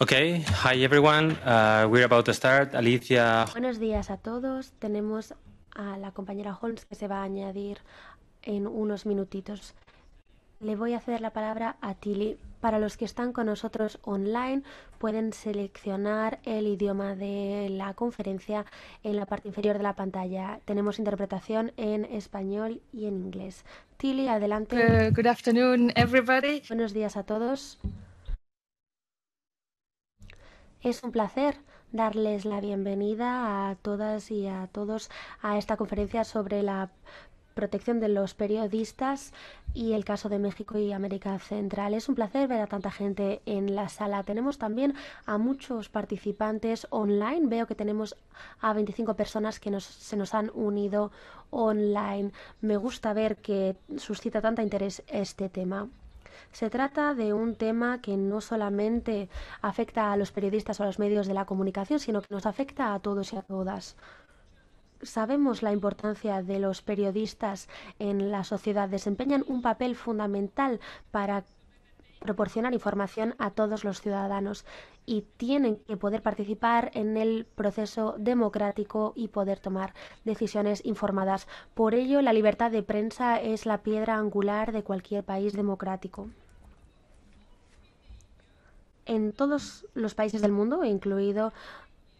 Okay, hi everyone. Uh, we're about to start. Alicia. Buenos días a todos. Tenemos a la compañera Holmes que se va a añadir en unos minutitos. Le voy a ceder la palabra a Tilly. Para los que están con nosotros online, pueden seleccionar el idioma de la conferencia en la parte inferior de la pantalla. Tenemos interpretación en español y en inglés. Tilly, adelante. Eh, good afternoon, everybody. Buenos días a todos. Es un placer darles la bienvenida a todas y a todos a esta conferencia sobre la protección de los periodistas y el caso de México y América Central. Es un placer ver a tanta gente en la sala. Tenemos también a muchos participantes online. Veo que tenemos a 25 personas que se nos han unido online. Me gusta ver que suscita tanto interés este tema. Se trata de un tema que no solamente afecta a los periodistas o a los medios de la comunicación, sino que nos afecta a todos y a todas. Sabemos la importancia de los periodistas en la sociedad. Desempeñan un papel fundamental para proporcionar información a todos los ciudadanos y tienen que poder participar en el proceso democrático y poder tomar decisiones informadas. Por ello, la libertad de prensa es la piedra angular de cualquier país democrático. En todos los países del mundo, incluido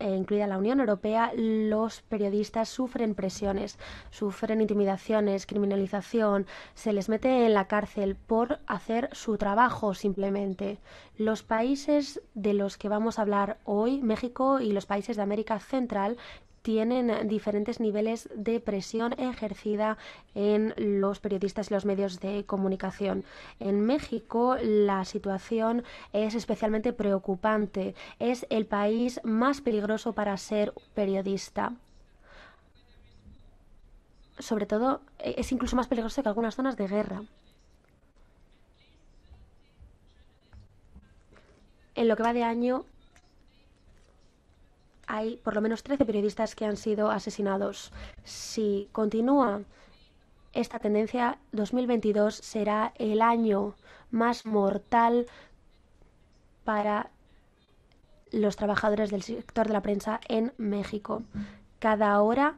eh, incluida la Unión Europea, los periodistas sufren presiones, sufren intimidaciones, criminalización, se les mete en la cárcel por hacer su trabajo simplemente. Los países de los que vamos a hablar hoy, México y los países de América Central, tienen diferentes niveles de presión ejercida en los periodistas y los medios de comunicación. En México la situación es especialmente preocupante. Es el país más peligroso para ser periodista sobre todo, e-, es incluso más peligroso que algunas zonas de guerra. En lo que va de año, hay por lo menos 13 periodistas que han sido asesinados. Si continúa esta tendencia, 2022 será el año más mortal para los trabajadores del sector de la prensa en México. Cada hora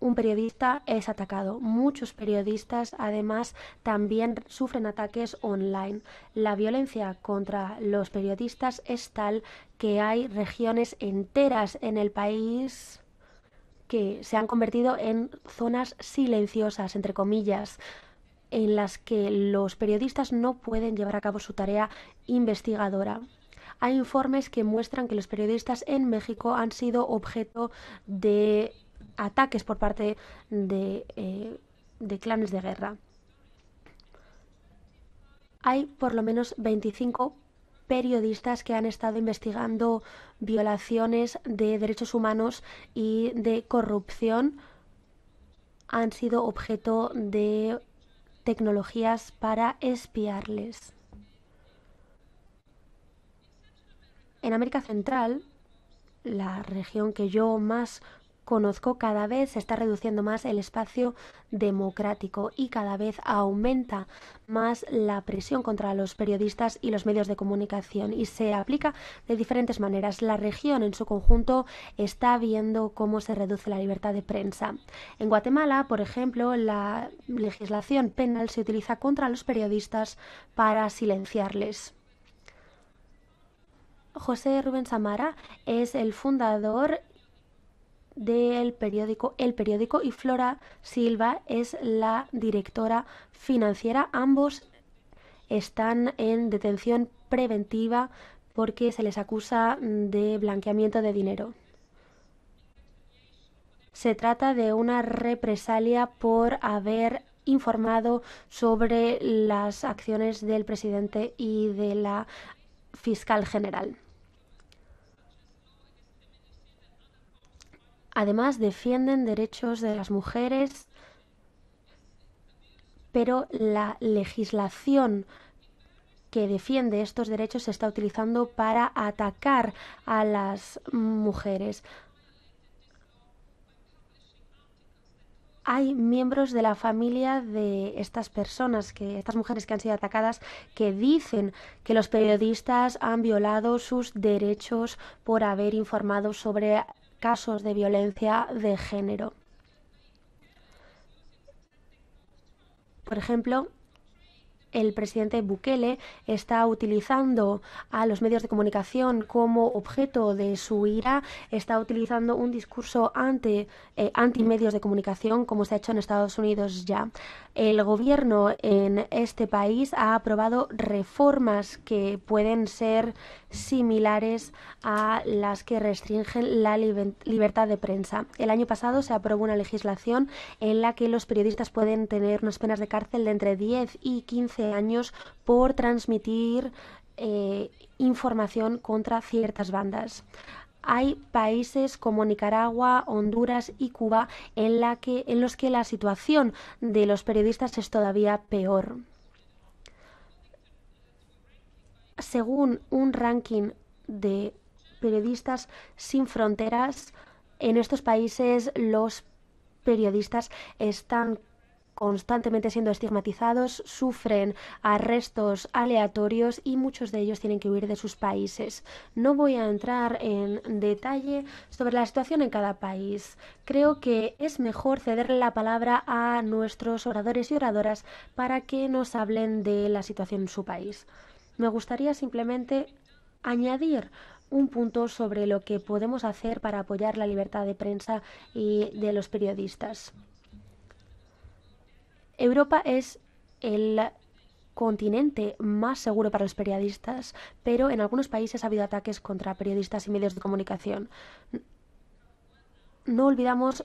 un periodista es atacado. Muchos periodistas además también sufren ataques online. La violencia contra los periodistas es tal que hay regiones enteras en el país que se han convertido en zonas silenciosas, entre comillas en las que los periodistas no pueden llevar a cabo su tarea investigadora hay informes que muestran que los periodistas en México han sido objeto de ataques por parte eh, de, clanes de guerra. Hay por lo menos 25 periodistas que han estado investigando violaciones de derechos humanos y de corrupción han sido objeto de tecnologías para espiarles. En América Central, la región que yo más conozco, cada vez se está reduciendo más el espacio democrático y cada vez aumenta más la presión contra los periodistas y los medios de comunicación y se aplica de diferentes maneras. La región en su conjunto está viendo cómo se reduce la libertad de prensa. En Guatemala, por ejemplo, la legislación penal se utiliza contra los periodistas para silenciarles. José Rubén Samara es el fundador del periódico El Periódico y Flora Silva es la directora financiera. Ambos están en detención preventiva porque se les acusa de blanqueamiento de dinero. Se trata de una represalia por haber informado sobre las acciones del presidente y de la fiscal general. Además, defienden derechos de las mujeres, pero la legislación que defiende estos derechos se está utilizando para atacar a las mujeres. Hay miembros de la familia de estas personas, que, estas mujeres que han sido atacadas, que dicen que los periodistas han violado sus derechos por haber informado sobre casos de violencia de género. Por ejemplo, el presidente Bukele está utilizando a los medios de comunicación como objeto de su ira, está utilizando un discurso eh, antimedios anti medios de comunicación como se ha hecho en Estados Unidos ya. El gobierno en este país ha aprobado reformas que pueden ser similares a las que restringen la libertad de prensa. El año pasado se aprobó una legislación en la que los periodistas pueden tener unas penas de cárcel de entre 10 y 15 años por transmitir eh, información contra ciertas bandas. Hay países como Nicaragua, Honduras y Cuba en, en los que la situación de los periodistas es todavía peor. Según un ranking de periodistas sin fronteras, en estos países los periodistas están constantemente siendo estigmatizados, sufren arrestos aleatorios y muchos de ellos tienen que huir de sus países. No voy a entrar en detalle sobre la situación en cada país. Creo que es mejor cederle la palabra a nuestros oradores y oradoras para que nos hablen de la situación en su país. Me gustaría simplemente añadir un punto sobre lo que podemos hacer para apoyar la libertad de prensa y de los periodistas. Europa es el continente más seguro para los periodistas, pero en algunos países ha habido ataques contra periodistas y medios de comunicación. No olvidamos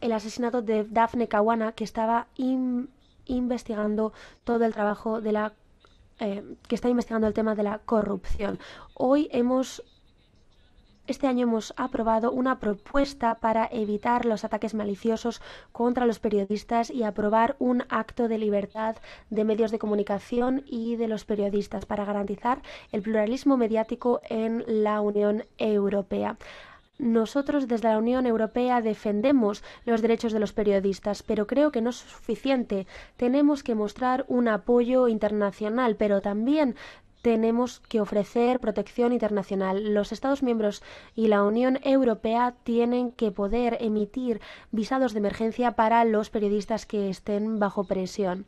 el asesinato de Daphne Kawana, que estaba investigando todo el trabajo de la eh, que está investigando el tema de la corrupción. Hoy hemos este año hemos aprobado una propuesta para evitar los ataques maliciosos contra los periodistas y aprobar un acto de libertad de medios de comunicación y de los periodistas para garantizar el pluralismo mediático en la Unión Europea. Nosotros desde la Unión Europea defendemos los derechos de los periodistas, pero creo que no es suficiente. Tenemos que mostrar un apoyo internacional, pero también tenemos que ofrecer protección internacional. Los Estados miembros y la Unión Europea tienen que poder emitir visados de emergencia para los periodistas que estén bajo presión.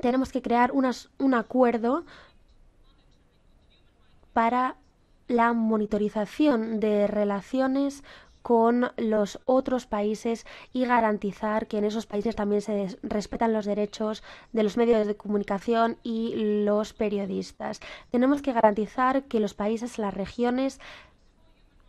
Tenemos que crear un acuerdo para la monitorización de relaciones con los otros países y garantizar que en esos países también se respetan los derechos de los medios de comunicación y los periodistas. Tenemos que garantizar que los países, las regiones,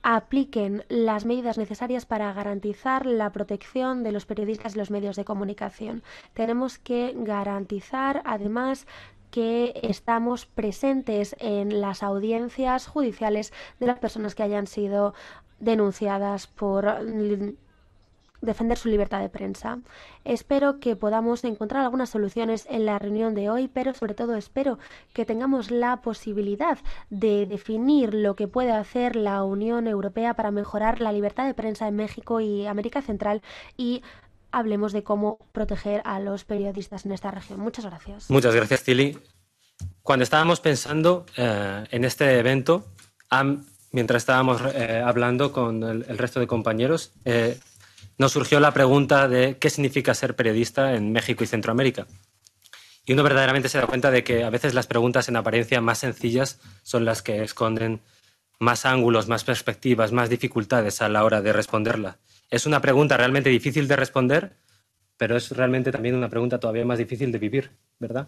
apliquen las medidas necesarias para garantizar la protección de los periodistas y los medios de comunicación. Tenemos que garantizar, además, que estamos presentes en las audiencias judiciales de las personas que hayan sido denunciadas por eh, defender su libertad de prensa. Espero que podamos encontrar algunas soluciones en la reunión de hoy, pero sobre todo espero que tengamos la posibilidad de definir lo que puede hacer la Unión Europea para mejorar la libertad de prensa en México y América Central y hablemos de cómo proteger a los periodistas en esta región. Muchas gracias. Muchas gracias, Tilly. Cuando estábamos pensando eh, en este evento, mientras estábamos eh, hablando con el, resto de compañeros, eh, nos surgió la pregunta de qué significa ser periodista en México y Centroamérica. Y uno verdaderamente se da cuenta de que a veces las preguntas en apariencia más sencillas son las que esconden más ángulos, más perspectivas, más dificultades a la hora de responderla. Es una pregunta realmente difícil de responder, pero es realmente también una pregunta todavía más difícil de vivir, ¿verdad?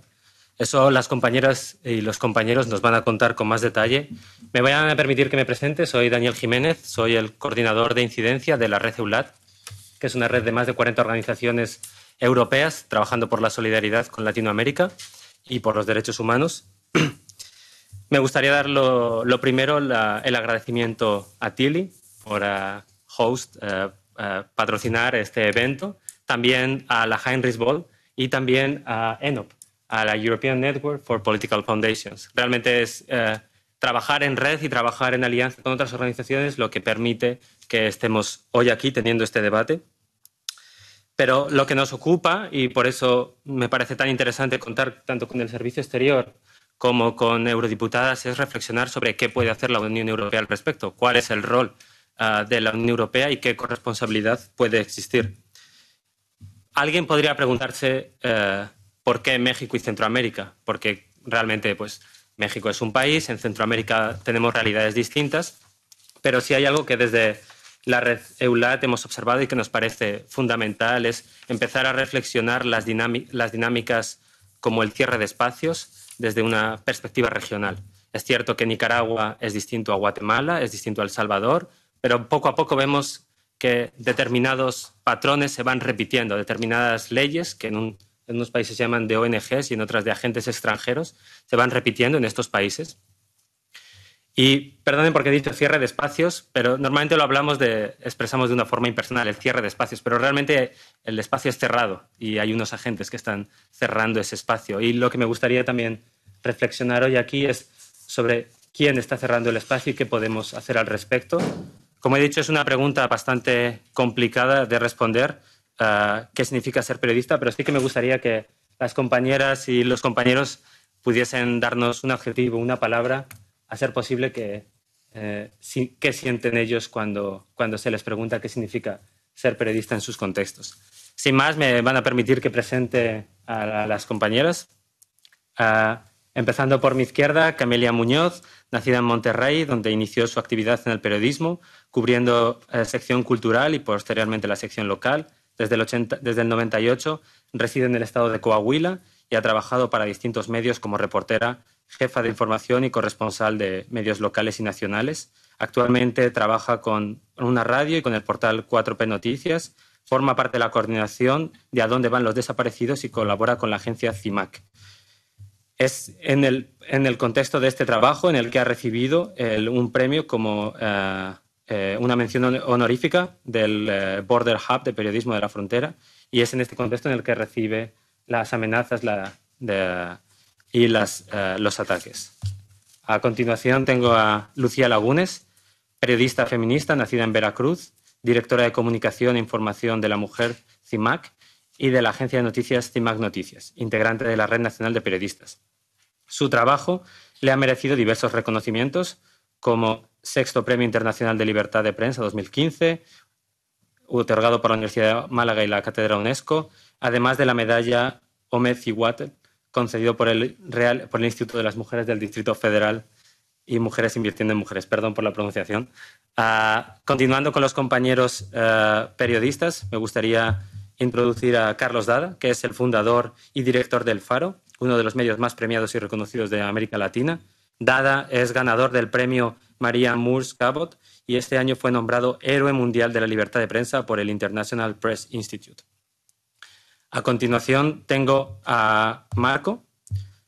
Eso las compañeras y los compañeros nos van a contar con más detalle. Me voy a permitir que me presente. Soy Daniel Jiménez, soy el coordinador de incidencia de la red EULAT, que es una red de más de 40 organizaciones europeas trabajando por la solidaridad con Latinoamérica y por los derechos humanos. Me gustaría dar lo, primero el agradecimiento a Tilly por eh, host, eh, eh, patrocinar este evento, también a la Heinrich Ball y también a ENOP, a la European Network for Political Foundations. Realmente es eh, trabajar en red y trabajar en alianza con otras organizaciones lo que permite que estemos hoy aquí teniendo este debate. Pero lo que nos ocupa, y por eso me parece tan interesante contar tanto con el Servicio Exterior como con eurodiputadas, es reflexionar sobre qué puede hacer la Unión Europea al respecto, cuál es el rol eh, de la Unión Europea y qué corresponsabilidad puede existir. Alguien podría preguntarse eh, ¿Por qué México y Centroamérica? Porque realmente pues, México es un país, en Centroamérica tenemos realidades distintas, pero si hay algo que desde la red EULAT hemos observado y que nos parece fundamental, es empezar a reflexionar las, las dinámicas como el cierre de espacios desde una perspectiva regional. Es cierto que Nicaragua es distinto a Guatemala, es distinto a El Salvador, pero poco a poco vemos que determinados patrones se van repitiendo, determinadas leyes que en un en unos países se llaman de ONGs y en otras de agentes extranjeros, se van repitiendo en estos países. Y perdonen porque he dicho cierre de espacios, pero normalmente lo hablamos de, expresamos de una forma impersonal, el cierre de espacios, pero realmente el espacio es cerrado y hay unos agentes que están cerrando ese espacio. Y lo que me gustaría también reflexionar hoy aquí es sobre quién está cerrando el espacio y qué podemos hacer al respecto. Como he dicho, es una pregunta bastante complicada de responder eh, qué significa ser periodista, pero sí que me gustaría que las compañeras y los compañeros pudiesen darnos un adjetivo, una palabra, a ser posible que eh, qué sienten ellos cuando, cuando se les pregunta qué significa ser periodista en sus contextos. Sin más, me van a permitir que presente a, las compañeras. Eh, empezando por mi izquierda, Camelia Muñoz, nacida en Monterrey, donde inició su actividad en el periodismo, cubriendo la sección cultural y posteriormente la sección local. Desde el, desde 98 reside en el estado de Coahuila y ha trabajado para distintos medios como reportera, jefa de información y corresponsal de medios locales y nacionales. Actualmente trabaja con una radio y con el portal 4P Noticias. Forma parte de la coordinación de a dónde van los desaparecidos y colabora con la agencia CIMAC. Es en el, contexto de este trabajo en el que ha recibido un premio como eh, eh, una mención honorífica del eh, Border Hub de Periodismo de la Frontera y es en este contexto en el que recibe las amenazas y eh, los ataques. A continuación tengo a Lucía Lagunes, periodista feminista nacida en Veracruz, directora de Comunicación e Información de la Mujer CIMAC y de la agencia de noticias CIMAC Noticias, integrante de la Red Nacional de Periodistas. Su trabajo le ha merecido diversos reconocimientos como sexto Premio Internacional de Libertad de Prensa 2015, otorgado por la Universidad de Málaga y la Cátedra UNESCO, además de la medalla Omez concedido por el, Real, por el Instituto de las Mujeres del Distrito Federal y Mujeres Invirtiendo en Mujeres, perdón por la pronunciación. continuando con los compañeros eh, periodistas, me gustaría introducir a Carlos Dada, que es el fundador y director del Faro, uno de los medios más premiados y reconocidos de América Latina. Dada es ganador del premio María Moores Cabot, y este año fue nombrado Héroe Mundial de la Libertad de Prensa por el International Press Institute. A continuación tengo a Marco.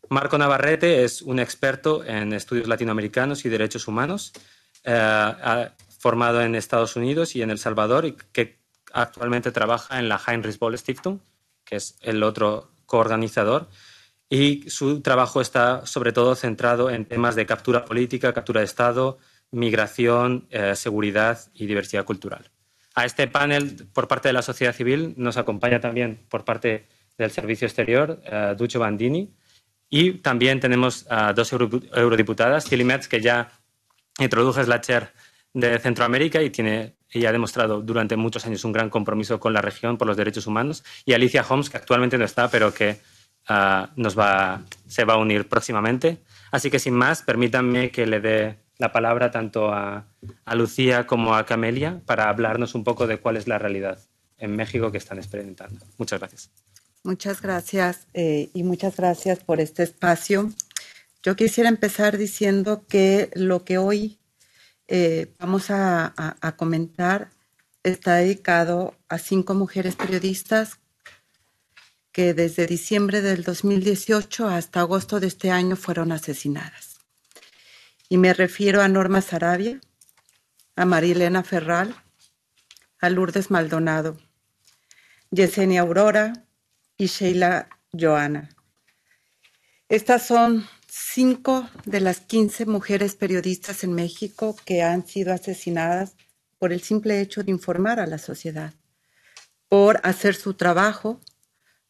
Marco Navarrete es un experto en estudios latinoamericanos y derechos humanos, eh, formado en Estados Unidos y en El Salvador, y que actualmente trabaja en la Heinrich Boll Stiftung, que es el otro coorganizador y su trabajo está sobre todo centrado en temas de captura política, captura de Estado, migración, eh, seguridad y diversidad cultural. A este panel, por parte de la sociedad civil, nos acompaña también por parte del Servicio Exterior, eh, Ducho Bandini, y también tenemos a dos eurodiputadas, Tilly Metz, que ya introdujo la chair de Centroamérica y tiene ha demostrado durante muchos años un gran compromiso con la región por los derechos humanos, y Alicia Holmes, que actualmente no está, pero que Ah, nos va, se va a unir próximamente. Así que sin más, permítanme que le dé la palabra tanto a, Lucía como a Camelia para hablarnos un poco de cuál es la realidad en México que están experimentando. Muchas gracias. Muchas gracias eh, y muchas gracias por este espacio. Yo quisiera empezar diciendo que lo que hoy eh, vamos a, comentar está dedicado a cinco mujeres periodistas que desde diciembre del 2018 hasta agosto de este año fueron asesinadas. Y me refiero a Norma Sarabia, a Marilena Ferral, a Lourdes Maldonado, Yesenia Aurora y Sheila Joana. Estas son cinco de las 15 mujeres periodistas en México que han sido asesinadas por el simple hecho de informar a la sociedad, por hacer su trabajo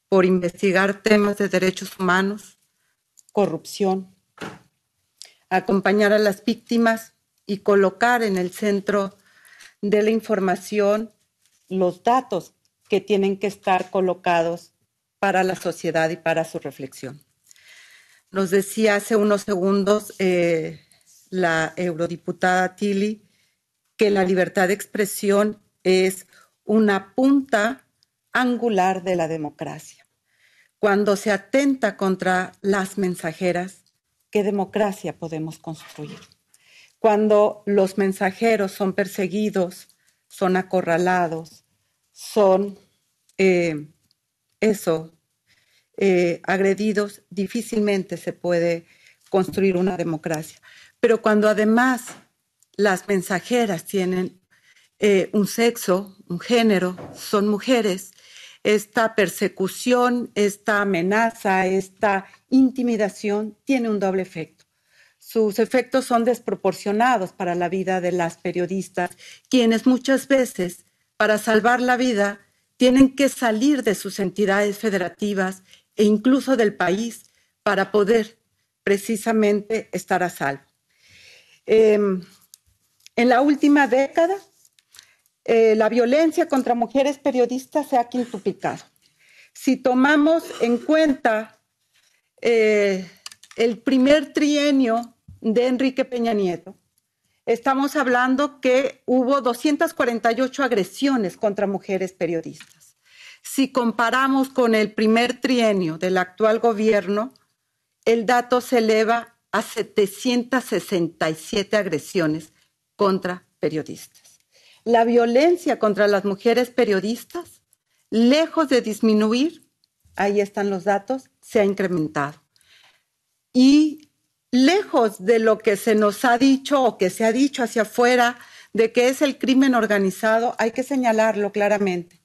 por investigar temas de derechos humanos, corrupción, acompañar a las víctimas y colocar en el centro de la información los datos que tienen que estar colocados para la sociedad y para su reflexión. Nos decía hace unos segundos eh, la eurodiputada Tilly que la libertad de expresión es una punta angular de la democracia. Cuando se atenta contra las mensajeras, ¿qué democracia podemos construir? Cuando los mensajeros son perseguidos, son acorralados, son eh, eso, eh, agredidos, difícilmente se puede construir una democracia. Pero cuando además las mensajeras tienen eh, un sexo, un género, son mujeres, esta persecución, esta amenaza, esta intimidación tiene un doble efecto. Sus efectos son desproporcionados para la vida de las periodistas, quienes muchas veces, para salvar la vida, tienen que salir de sus entidades federativas e incluso del país para poder precisamente estar a salvo. Em, en la última década, eh, la violencia contra mujeres periodistas se ha quintuplicado. Si tomamos en cuenta eh, el primer trienio de Enrique Peña Nieto, estamos hablando que hubo 248 agresiones contra mujeres periodistas. Si comparamos con el primer trienio del actual gobierno, el dato se eleva a 767 agresiones contra periodistas la violencia contra las mujeres periodistas, lejos de disminuir, ahí están los datos, se ha incrementado. Y lejos de lo que se nos ha dicho o que se ha dicho hacia afuera de que es el crimen organizado, hay que señalarlo claramente.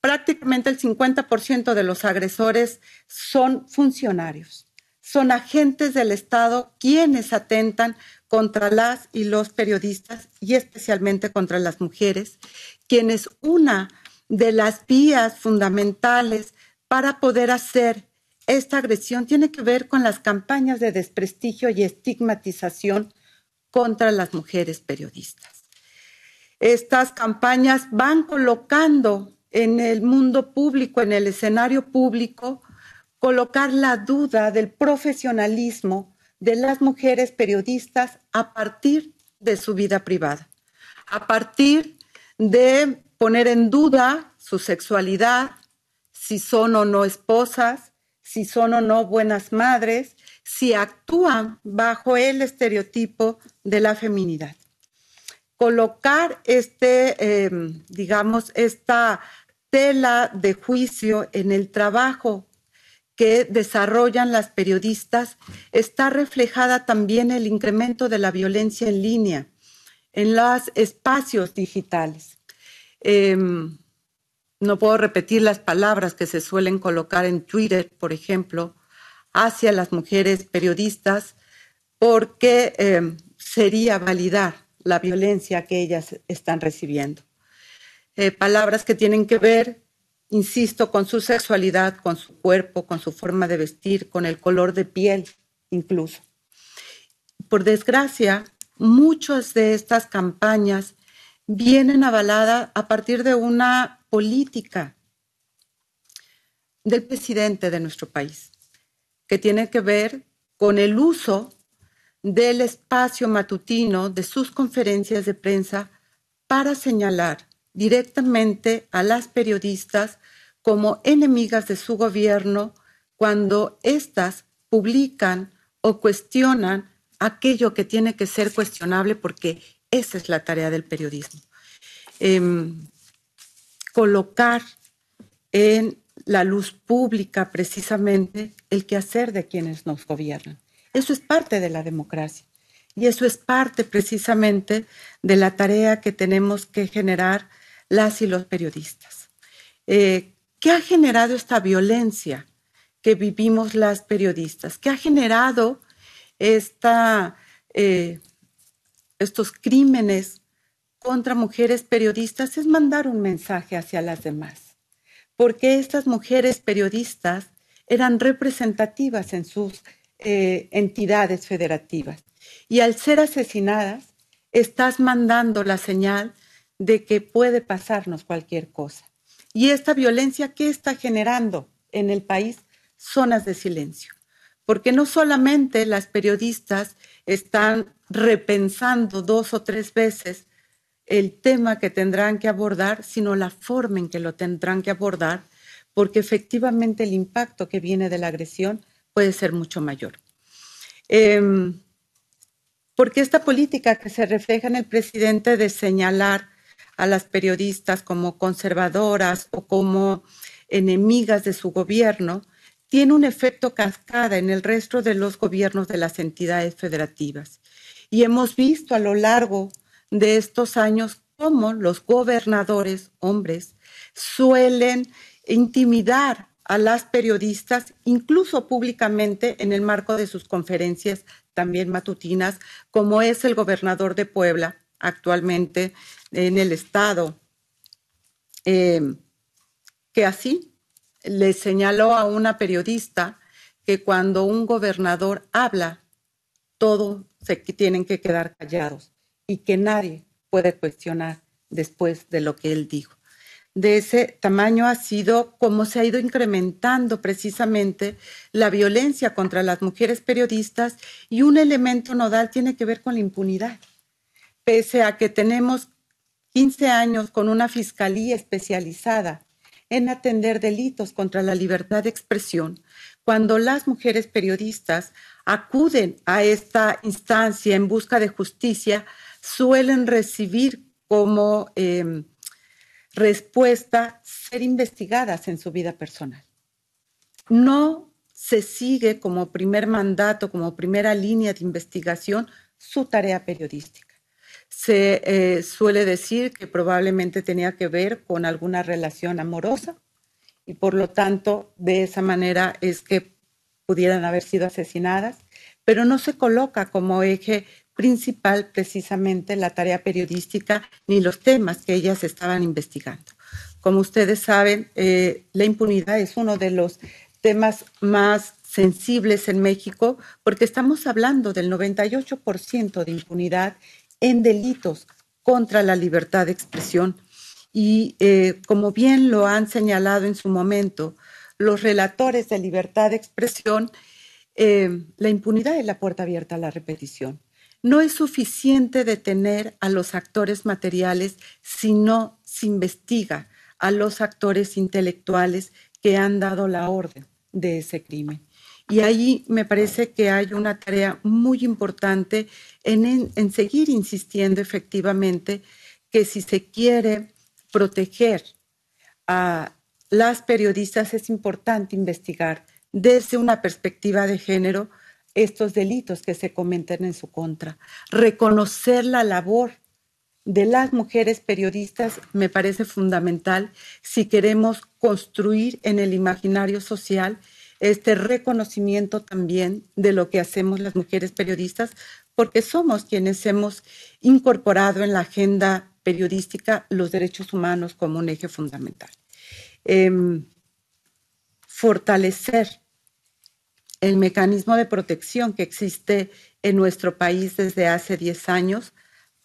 Prácticamente el 50% de los agresores son funcionarios, son agentes del Estado quienes atentan contra las y los periodistas y especialmente contra las mujeres, quienes una de las vías fundamentales para poder hacer esta agresión tiene que ver con las campañas de desprestigio y estigmatización contra las mujeres periodistas. Estas campañas van colocando en el mundo público, en el escenario público, colocar la duda del profesionalismo de las mujeres periodistas a partir de su vida privada, a partir de poner en duda su sexualidad, si son o no esposas, si son o no buenas madres, si actúan bajo el estereotipo de la feminidad. Colocar este, em, digamos, esta tela de juicio en el trabajo que desarrollan las periodistas está reflejada también el incremento de la violencia en línea en los espacios digitales. Em, no puedo repetir las palabras que se suelen colocar en Twitter, por ejemplo, hacia las mujeres periodistas, porque em, sería validar la violencia que ellas están recibiendo. Eh, palabras que tienen que ver insisto, con su sexualidad, con su cuerpo, con su forma de vestir, con el color de piel incluso. Por desgracia, muchas de estas campañas vienen avaladas a partir de una política del presidente de nuestro país, que tiene que ver con el uso del espacio matutino de sus conferencias de prensa para señalar directamente a las periodistas como enemigas de su gobierno cuando éstas publican o cuestionan aquello que tiene que ser cuestionable porque esa es la tarea del periodismo. Em, colocar en la luz pública precisamente el quehacer de quienes nos gobiernan. Eso es parte de la democracia y eso es parte precisamente de la tarea que tenemos que generar las y los periodistas. Eh, ¿Qué ha generado esta violencia que vivimos las periodistas? ¿Qué ha generado esta, eh, estos crímenes contra mujeres periodistas? Es mandar un mensaje hacia las demás, porque estas mujeres periodistas eran representativas en sus eh, entidades federativas. Y al ser asesinadas, estás mandando la señal de que puede pasarnos cualquier cosa. Y esta violencia que está generando en el país zonas de silencio, porque no solamente las periodistas están repensando dos o tres veces el tema que tendrán que abordar, sino la forma en que lo tendrán que abordar, porque efectivamente el impacto que viene de la agresión puede ser mucho mayor. Em, porque esta política que se refleja en el presidente de señalar a las periodistas como conservadoras o como enemigas de su gobierno, tiene un efecto cascada en el resto de los gobiernos de las entidades federativas. Y hemos visto a lo largo de estos años cómo los gobernadores hombres suelen intimidar a las periodistas, incluso públicamente en el marco de sus conferencias también matutinas, como es el gobernador de Puebla, actualmente en el Estado, em, que así le señaló a una periodista que cuando un gobernador habla, todos se tienen que quedar callados y que nadie puede cuestionar después de lo que él dijo. De ese tamaño ha sido como se ha ido incrementando precisamente la violencia contra las mujeres periodistas y un elemento nodal tiene que ver con la impunidad pese a que tenemos 15 años con una fiscalía especializada en atender delitos contra la libertad de expresión, cuando las mujeres periodistas acuden a esta instancia en busca de justicia, suelen recibir como em, respuesta ser investigadas en su vida personal. No se sigue como primer mandato, como primera línea de investigación, su tarea periodística se eh, suele decir que probablemente tenía que ver con alguna relación amorosa y por lo tanto de esa manera es que pudieran haber sido asesinadas, pero no se coloca como eje principal precisamente la tarea periodística ni los temas que ellas estaban investigando. Como ustedes saben, eh, la impunidad es uno de los temas más sensibles en México porque estamos hablando del 98% de impunidad en delitos contra la libertad de expresión. Y eh, como bien lo han señalado en su momento los relatores de libertad de expresión, eh, la impunidad es la puerta abierta a la repetición. No es suficiente detener a los actores materiales si no se investiga a los actores intelectuales que han dado la orden de ese crimen. Y ahí me parece que hay una tarea muy importante en, seguir insistiendo efectivamente que si se quiere proteger a las periodistas es importante investigar desde una perspectiva de género estos delitos que se cometen en su contra. Reconocer la labor de las mujeres periodistas me parece fundamental si queremos construir en el imaginario social este reconocimiento también de lo que hacemos las mujeres periodistas, porque somos quienes hemos incorporado en la agenda periodística los derechos humanos como un eje fundamental. Em, fortalecer el mecanismo de protección que existe en nuestro país desde hace 10 años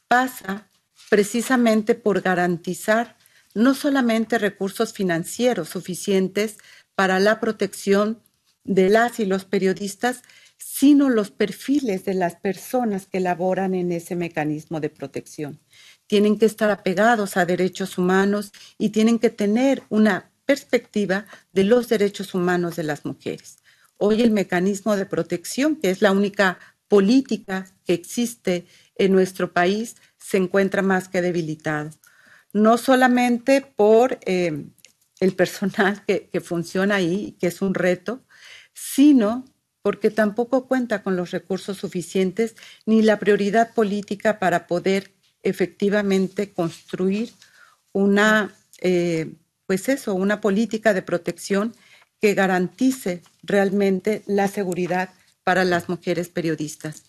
pasa precisamente por garantizar no solamente recursos financieros suficientes para la protección de las y los periodistas, sino los perfiles de las personas que laboran en ese mecanismo de protección. Tienen que estar apegados a derechos humanos y tienen que tener una perspectiva de los derechos humanos de las mujeres. Hoy el mecanismo de protección, que es la única política que existe en nuestro país, se encuentra más que debilitado. No solamente por eh, el personal que funciona ahí, que es un reto, sino porque tampoco cuenta con los recursos suficientes ni la prioridad política para poder efectivamente construir una, eh, pues eso, una política de protección que garantice realmente la seguridad para las mujeres periodistas.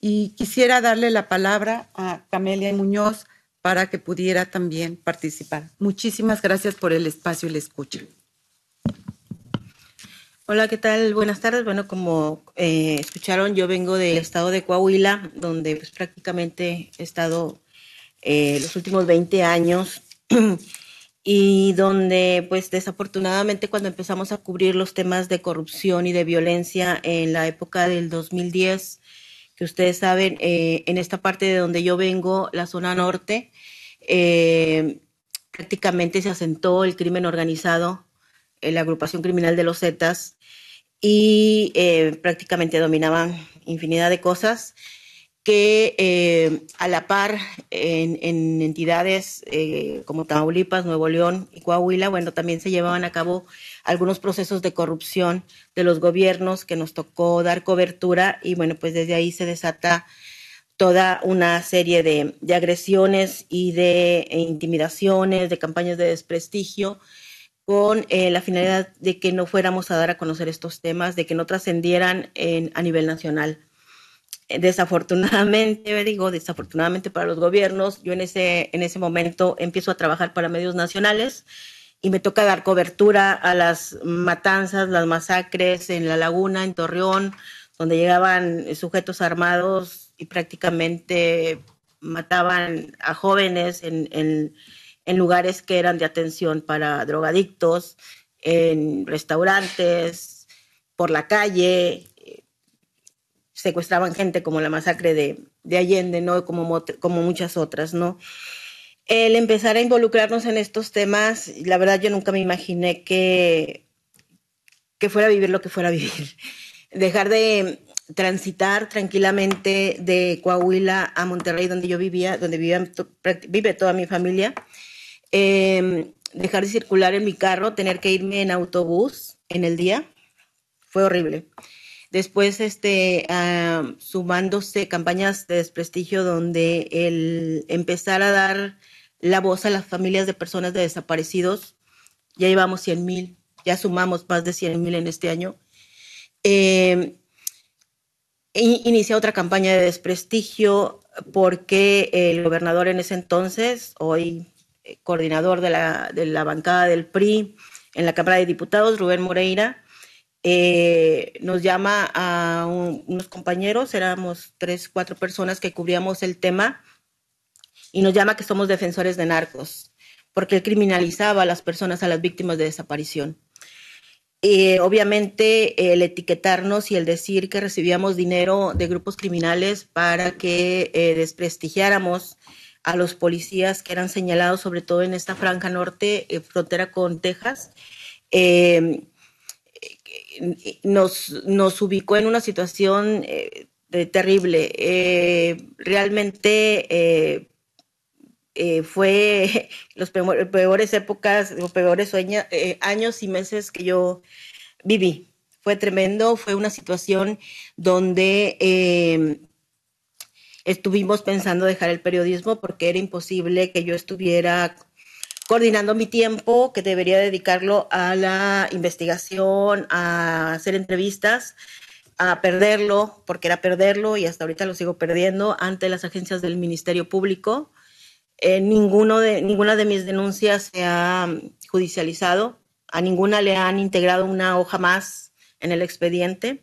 Y quisiera darle la palabra a Camelia Muñoz para que pudiera también participar. Muchísimas gracias por el espacio y la escucha. Hola, ¿qué tal? Buenas tardes. Bueno, como eh, escucharon, yo vengo del estado de Coahuila, donde pues, prácticamente he estado eh, los últimos 20 años y donde pues desafortunadamente cuando empezamos a cubrir los temas de corrupción y de violencia en la época del 2010, que ustedes saben, eh, en esta parte de donde yo vengo, la zona norte, prácticamente se asentó el crimen organizado eh, la agrupación criminal de los Zetas y eh, prácticamente dominaban infinidad de cosas que eh, a la par en, entidades como Tamaulipas, Nuevo León y Coahuila, bueno, también se llevaban a cabo algunos procesos de corrupción de los gobiernos que nos tocó dar cobertura y bueno, pues desde ahí se desata toda una serie de agresiones y de e intimidaciones, de campañas de desprestigio con eh, la finalidad de que no fuéramos a dar a conocer estos temas, de que no trascendieran a nivel nacional. Eh, desafortunadamente, digo, desafortunadamente para los gobiernos, yo en ese, en ese momento empiezo a trabajar para medios nacionales y me toca dar cobertura a las matanzas, las masacres en La Laguna, en Torreón, donde llegaban eh, sujetos armados y prácticamente mataban a jóvenes en, en en lugares que eran de atención para drogadictos, en restaurantes, por la calle, eh, secuestraban gente como la masacre de, Allende, ¿no? Como, como muchas otras, ¿no? El empezar a involucrarnos en estos temas, la verdad yo nunca me imaginé que, que fuera vivir lo que fuera vivir. Dejar de transitar tranquilamente de Coahuila a Monterrey, donde yo vivía, donde vive toda mi familia, Em, dejar de circular en mi carro, tener que irme en autobús en el día, fue horrible. Después, este, sumándose campañas de desprestigio donde el empezar a dar la voz a las familias de personas de desaparecidos, ya llevamos 100 mil, ya sumamos más de 100 mil en este año. Eh, inicia otra campaña de desprestigio porque el gobernador en ese entonces, hoy coordinador de la, bancada del PRI en la Cámara de Diputados, Rubén Moreira, eh, nos llama a unos compañeros, éramos tres, cuatro personas que cubríamos el tema, y nos llama que somos defensores de narcos, porque él criminalizaba a las personas, a las víctimas de desaparición. Eh, obviamente el etiquetarnos y el decir que recibíamos dinero de grupos criminales para que eh, desprestigiáramos a los policías que eran señalados, sobre todo en esta franja norte, eh, frontera con Texas. Em, nos, nos, ubicó en una situación eh, terrible. Eh, realmente fue los peores épocas, los peores años y meses que yo viví. Fue tremendo, fue una situación donde em, estuvimos pensando dejar el periodismo porque era imposible que yo estuviera coordinando mi tiempo, que debería dedicarlo a la investigación, a hacer entrevistas, a perderlo, porque era perderlo y hasta ahorita lo sigo perdiendo ante las agencias del Ministerio Público. Eh, ninguno de, ninguna de mis denuncias se ha mm, judicializado, a ninguna le han integrado una hoja más en el expediente.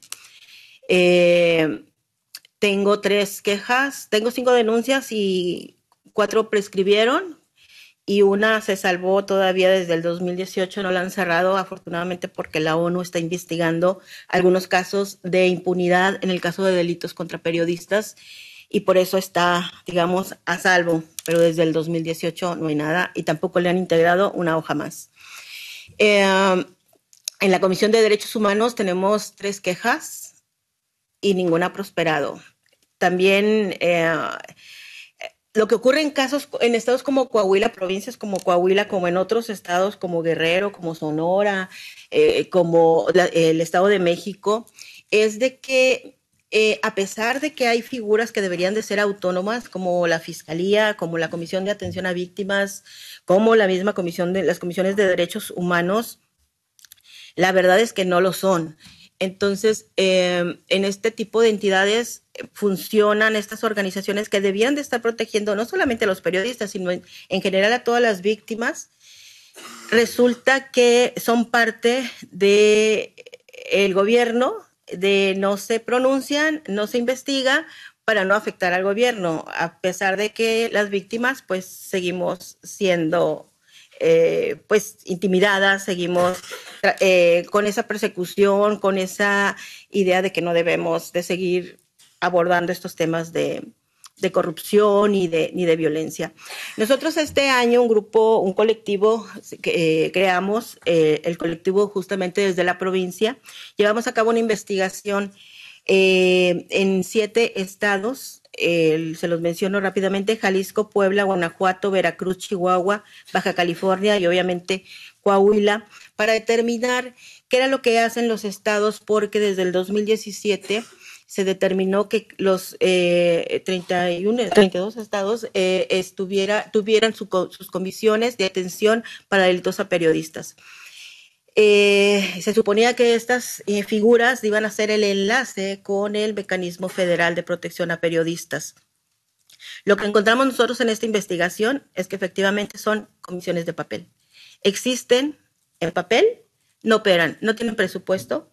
Eh, tengo tres quejas, tengo cinco denuncias y cuatro prescribieron y una se salvó todavía desde el 2018, no la han cerrado afortunadamente porque la ONU está investigando algunos casos de impunidad en el caso de delitos contra periodistas y por eso está, digamos, a salvo, pero desde el 2018 no hay nada y tampoco le han integrado una hoja más. Em, en la Comisión de Derechos Humanos tenemos tres quejas y ninguna ha prosperado también eh, lo que ocurre en casos, en estados como Coahuila, provincias como Coahuila, como en otros estados como Guerrero, como Sonora, eh, como el Estado de México, es de que eh, a pesar de que hay figuras que deberían de ser autónomas, como la Fiscalía, como la Comisión de Atención a Víctimas, como la misma Comisión de las Comisiones de Derechos Humanos, la verdad es que no lo son. Entonces, em, en este tipo de entidades eh, funcionan estas organizaciones que debían de estar protegiendo no solamente a los periodistas, sino en, general a todas las víctimas. Resulta que son parte del eh, gobierno, de no se pronuncian, no se investiga para no afectar al gobierno, a pesar de que las víctimas pues seguimos siendo eh, pues intimidadas, seguimos eh, con esa persecución, con esa idea de que no debemos de seguir abordando estos temas de, corrupción y de, ni de violencia. Nosotros este año un grupo, un colectivo que eh, creamos, eh, el colectivo justamente desde la provincia, llevamos a cabo una investigación en siete estados se los menciono rápidamente, Jalisco, Puebla, Guanajuato, Veracruz, Chihuahua, Baja California y obviamente Coahuila, para determinar qué era lo que hacen los estados, porque desde el 2017 se determinó que los eh, 31, 32 estados eh, estuviera, tuvieran sus comisiones de atención para delitos a periodistas. Eh, se suponía que estas eh, figuras iban a ser el enlace con el mecanismo federal de protección a periodistas. Lo que encontramos nosotros en esta investigación es que efectivamente son comisiones de papel. Existen en papel, no operan, no tienen presupuesto,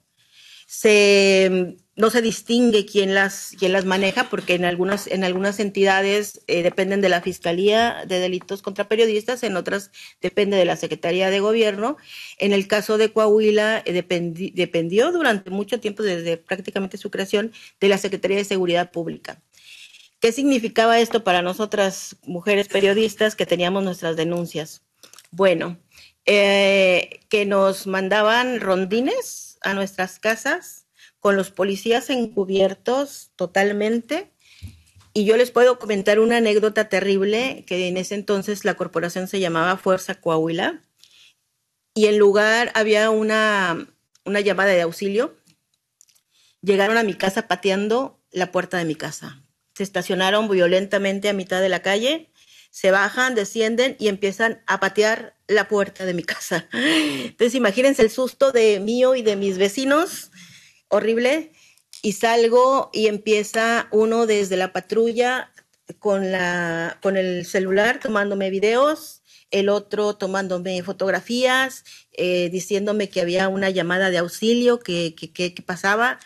se no se distingue quién las, las maneja, porque en algunas, en algunas entidades eh, dependen de la Fiscalía de Delitos contra Periodistas, en otras depende de la Secretaría de Gobierno. En el caso de Coahuila, eh, dependió durante mucho tiempo, desde prácticamente su creación, de la Secretaría de Seguridad Pública. ¿Qué significaba esto para nosotras, mujeres periodistas, que teníamos nuestras denuncias? Bueno, eh, que nos mandaban rondines a nuestras casas con los policías encubiertos totalmente. Y yo les puedo comentar una anécdota terrible que en ese entonces la corporación se llamaba Fuerza Coahuila y en lugar había una, llamada de auxilio. Llegaron a mi casa pateando la puerta de mi casa. Se estacionaron violentamente a mitad de la calle, se bajan, descienden y empiezan a patear la puerta de mi casa. Entonces imagínense el susto de mío y de mis vecinos horrible y salgo y empieza uno desde la patrulla con, la, con el celular tomándome videos, el otro tomándome fotografías, eh, diciéndome que había una llamada de auxilio que, que, pasaba.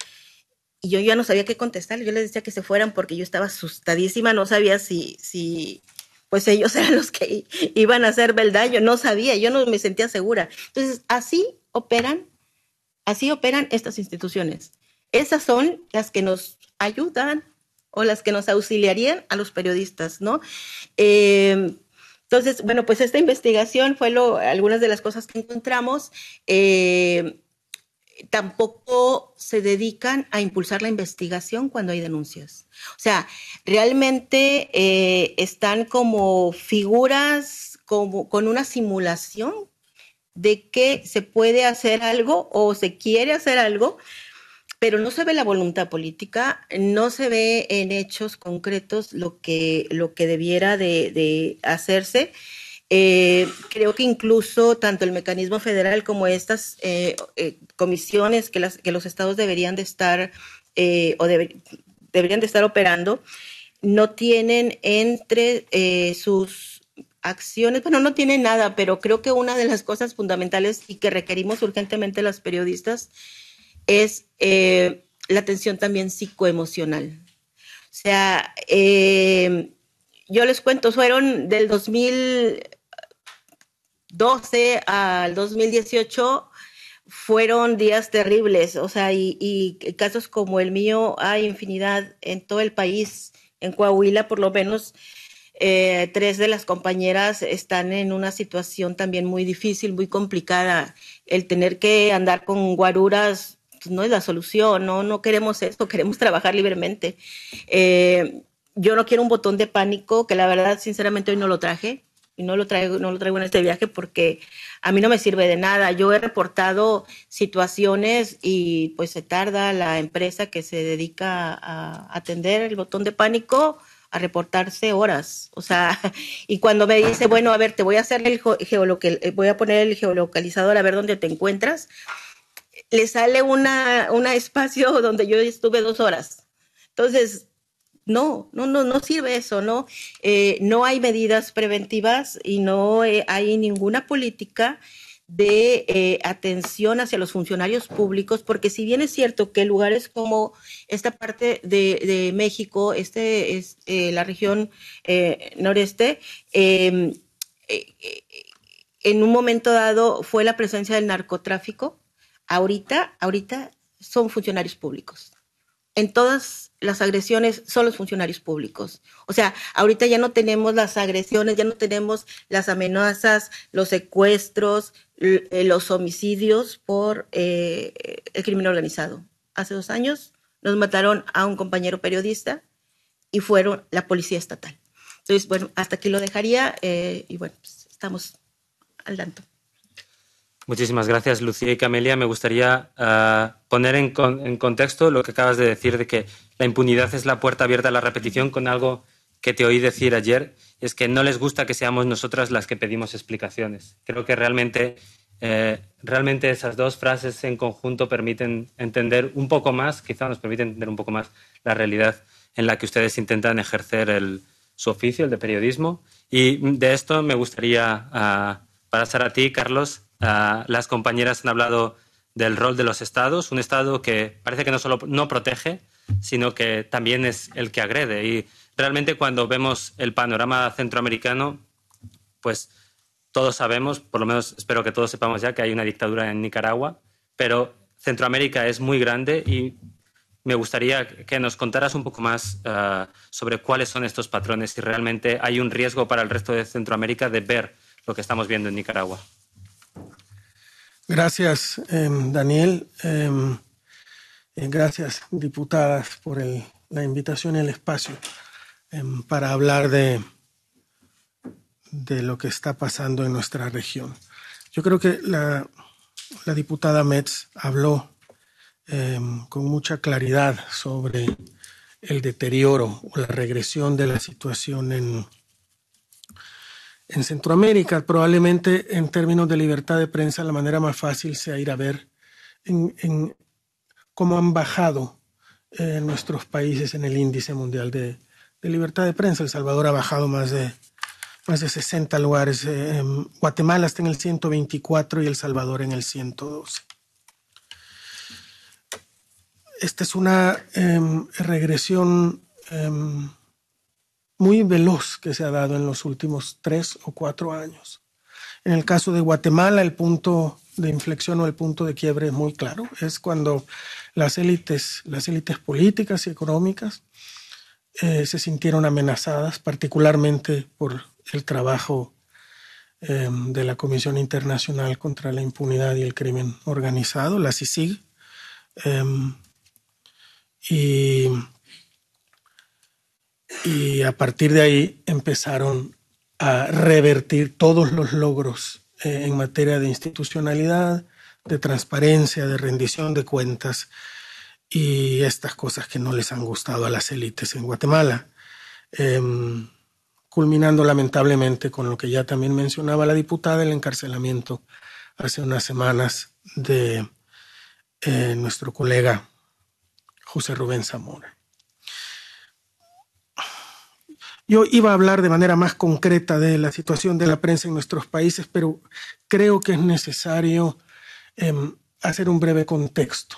Y yo ya no sabía qué contestar, yo les decía que se fueran porque yo estaba asustadísima, no sabía si, si pues ellos eran los que iban a hacer el yo no sabía, yo no me sentía segura. Entonces, así operan Así operan estas instituciones. Esas son las que nos ayudan o las que nos auxiliarían a los periodistas, ¿no? Em, entonces, bueno, pues esta investigación fue lo, algunas de las cosas que encontramos. Em, tampoco se dedican a impulsar la investigación cuando hay denuncias. O sea, realmente eh, están como figuras como, con una simulación de que se puede hacer algo o se quiere hacer algo, pero no se ve la voluntad política, no se ve en hechos concretos lo que, lo que debiera de, hacerse. Eh, creo que incluso tanto el mecanismo federal como estas eh, eh, comisiones que, las, que los estados deberían de estar o deberían de estar operando no tienen entre sus acciones, bueno, no tiene nada, pero creo que una de las cosas fundamentales y que requerimos urgentemente las periodistas es eh, la atención también psicoemocional. O sea, eh, yo les cuento, fueron del 2012 al 2018, fueron días terribles, o sea, y, y casos como el mío hay infinidad en todo el país, en Coahuila por lo menos eh, tres de las compañeras están en una situación también muy difícil, muy complicada. El tener que andar con guaruras pues, no es la solución, no, no queremos esto, queremos trabajar libremente. Eh, yo no quiero un botón de pánico, que la verdad, sinceramente, hoy no lo traje. Y no lo traigo, no lo traigo en este viaje porque a mí no me sirve de nada. Yo he reportado situaciones y pues se tarda la empresa que se dedica a atender el botón de pánico a reportarse horas. O sea, y cuando me dice, bueno, a ver, te voy a hacer el geolocal, eh, voy a poner el geolocalizador a ver dónde te encuentras, le sale un espacio donde yo estuve dos horas. Entonces, no, no, no, no sirve eso, ¿no? Eh, no hay medidas preventivas y no eh, hay ninguna política de eh, atención hacia los funcionarios públicos, porque si bien es cierto que lugares como esta parte de, México, este es eh, la región eh, noreste, em, en un momento dado fue la presencia del narcotráfico, ahorita, ahorita son funcionarios públicos. En todas las agresiones son los funcionarios públicos. O sea, ahorita ya no tenemos las agresiones, ya no tenemos las amenazas, los secuestros, eh, los homicidios por eh, el crimen organizado. Hace dos años nos mataron a un compañero periodista y fueron la policía estatal. Entonces, bueno, hasta aquí lo dejaría eh, y bueno, pues, estamos al tanto. Muchísimas gracias, Lucía y Camelia. Me gustaría ah, poner en, en, contexto lo que acabas de decir de que la impunidad es la puerta abierta a la repetición con algo que te oí decir ayer, es que no les gusta que seamos nosotras las que pedimos explicaciones. Creo que realmente, eh, realmente esas dos frases en conjunto permiten entender un poco más, quizá nos permiten entender un poco más la realidad en la que ustedes intentan ejercer su oficio, el de periodismo. Y de esto me gustaría ah, pasar a ti, Carlos. Ah, las compañeras han hablado del rol de los estados, un estado que parece que no solo no protege, sino que también es el que agrede. Y realmente cuando vemos el panorama centroamericano, pues todos sabemos, por lo menos espero que todos sepamos ya que hay una dictadura en Nicaragua, pero Centroamérica es muy grande y me gustaría que nos contaras un poco más eh, sobre cuáles son estos patrones, y realmente hay un riesgo para el resto de Centroamérica de ver lo que estamos viendo en Nicaragua. Gracias, em, Daniel. Em, eh, gracias, diputadas, por la invitación y el espacio. Em, para hablar de, de lo que está pasando en nuestra región. Yo creo que la, diputada Metz habló em, con mucha claridad sobre el deterioro o la regresión de la situación en, en Centroamérica. Probablemente en términos de libertad de prensa la manera más fácil sea ir a ver cómo han bajado eh, nuestros países en el índice mundial de, de libertad de prensa. El Salvador ha bajado más de, más de 60 lugares. Eh, Guatemala está en el 124 y El Salvador en el 112. Esta es una em, regresión em, muy veloz que se ha dado en los últimos tres o cuatro años. En el caso de Guatemala, el punto de inflexión o el punto de quiebre es muy claro. Es cuando las élites, las élites políticas y económicas eh, se sintieron amenazadas, particularmente por el trabajo em, de la Comisión Internacional contra la Impunidad y el Crimen Organizado, la CICIG. Em, y a partir de ahí empezaron a revertir todos los logros eh, en materia de institucionalidad, de transparencia, de rendición de cuentas y estas cosas que no les han gustado a las élites en Guatemala. Em, culminando lamentablemente con lo que ya también mencionaba la diputada, el encarcelamiento hace unas semanas de eh, nuestro colega José Rubén Zamora. Yo iba a hablar de manera más concreta de la situación de la prensa en nuestros países, pero creo que es necesario em, hacer un breve contexto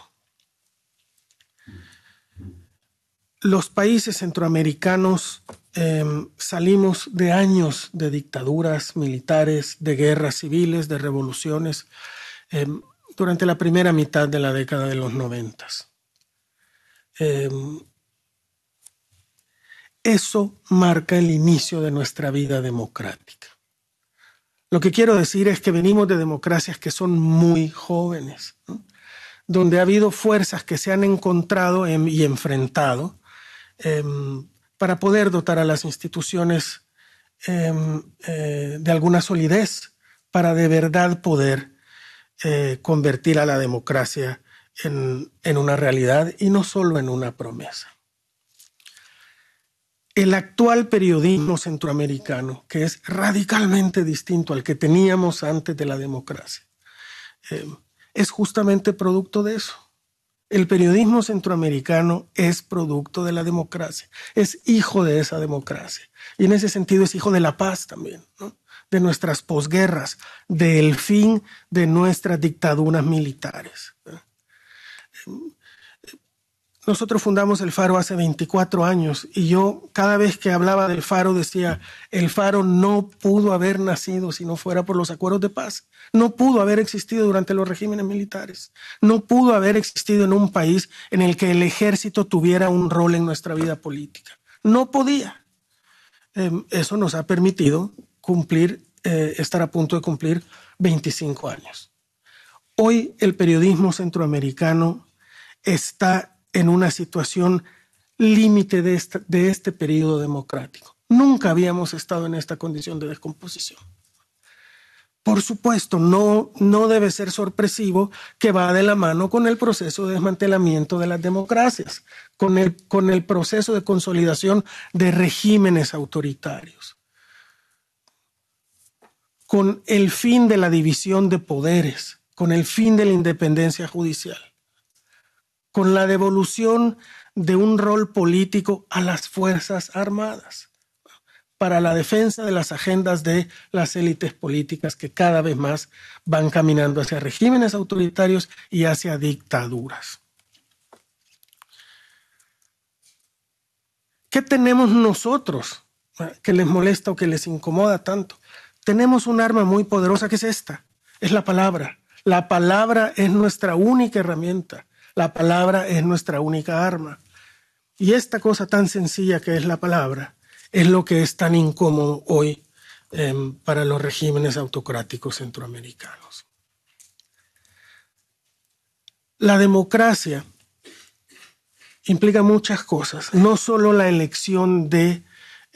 los países centroamericanos em, salimos de años de dictaduras militares, de guerras civiles, de revoluciones, em, durante la primera mitad de la década de los noventas. Em, eso marca el inicio de nuestra vida democrática. Lo que quiero decir es que venimos de democracias que son muy jóvenes, donde ha habido fuerzas que se han encontrado y enfrentado, Em, para poder dotar a las instituciones em, eh, de alguna solidez para de verdad poder eh, convertir a la democracia en, en una realidad y no solo en una promesa. El actual periodismo centroamericano, que es radicalmente distinto al que teníamos antes de la democracia, em, es justamente producto de eso el periodismo centroamericano es producto de la democracia, es hijo de esa democracia. Y en ese sentido es hijo de la paz también, de nuestras posguerras, del fin de nuestras dictaduras militares. Nosotros fundamos el Faro hace 24 años y yo cada vez que hablaba del Faro decía, el Faro no pudo haber nacido si no fuera por los acuerdos de paz, no pudo haber existido durante los regímenes militares, no pudo haber existido en un país en el que el ejército tuviera un rol en nuestra vida política, no podía. Em, eso nos ha permitido cumplir, eh, estar a punto de cumplir 25 años. Hoy el periodismo centroamericano está en una situación límite de este, periodo democrático. Nunca habíamos estado en esta condición de descomposición. Por supuesto, no, no debe ser sorpresivo que va de la mano con el proceso de desmantelamiento de las democracias, con con el proceso de consolidación de regímenes autoritarios, con el fin de la división de poderes, con el fin de la independencia judicial con la devolución de un rol político a las Fuerzas Armadas para la defensa de las agendas de las élites políticas que cada vez más van caminando hacia regímenes autoritarios y hacia dictaduras. ¿Qué tenemos nosotros eh, que les molesta o que les incomoda tanto? Tenemos un arma muy poderosa que es esta, es la palabra. La palabra es nuestra única herramienta. La palabra es nuestra única arma. Y esta cosa tan sencilla que es la palabra es lo que es tan incómodo hoy em, para los regímenes autocráticos centroamericanos. La democracia implica muchas cosas, no solo la elección de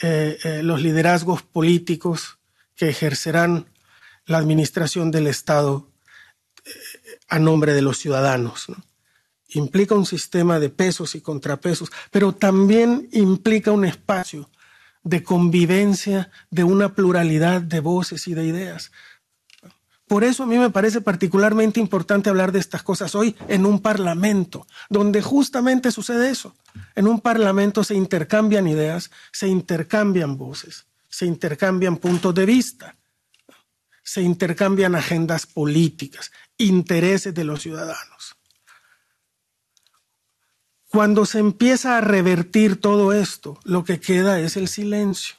eh, eh, los liderazgos políticos que ejercerán la administración del Estado eh, a nombre de los ciudadanos. ¿no? implica un sistema de pesos y contrapesos, pero también implica un espacio de convivencia de una pluralidad de voces y de ideas. Por eso a mí me parece particularmente importante hablar de estas cosas hoy en un parlamento, donde justamente sucede eso. En un parlamento se intercambian ideas, se intercambian voces, se intercambian puntos de vista, se intercambian agendas políticas, intereses de los ciudadanos. Cuando se empieza a revertir todo esto, lo que queda es el silencio.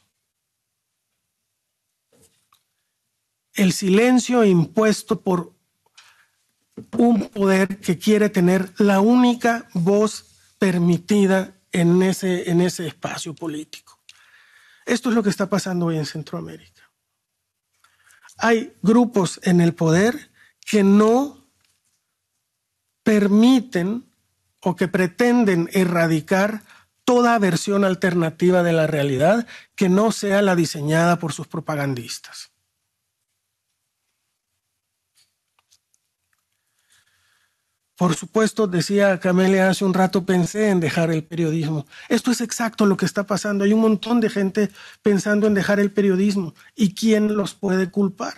El silencio impuesto por un poder que quiere tener la única voz permitida en ese, en ese espacio político. Esto es lo que está pasando hoy en Centroamérica. Hay grupos en el poder que no permiten o que pretenden erradicar toda versión alternativa de la realidad que no sea la diseñada por sus propagandistas. Por supuesto, decía Camelia hace un rato, pensé en dejar el periodismo. Esto es exacto lo que está pasando. Hay un montón de gente pensando en dejar el periodismo. ¿Y quién los puede culpar?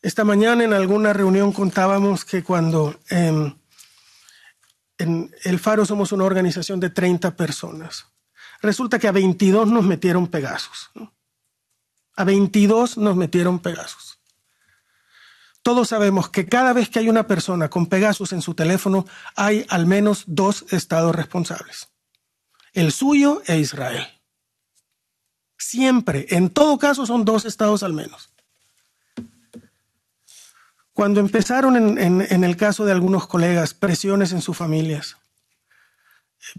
Esta mañana en alguna reunión contábamos que cuando em, en El Faro somos una organización de 30 personas, resulta que a 22 nos metieron pegasos. A 22 nos metieron pegasos. Todos sabemos que cada vez que hay una persona con pegasos en su teléfono, hay al menos dos estados responsables, el suyo e Israel. Siempre, en todo caso, son dos estados al menos cuando empezaron en, el caso de algunos colegas presiones en sus familias,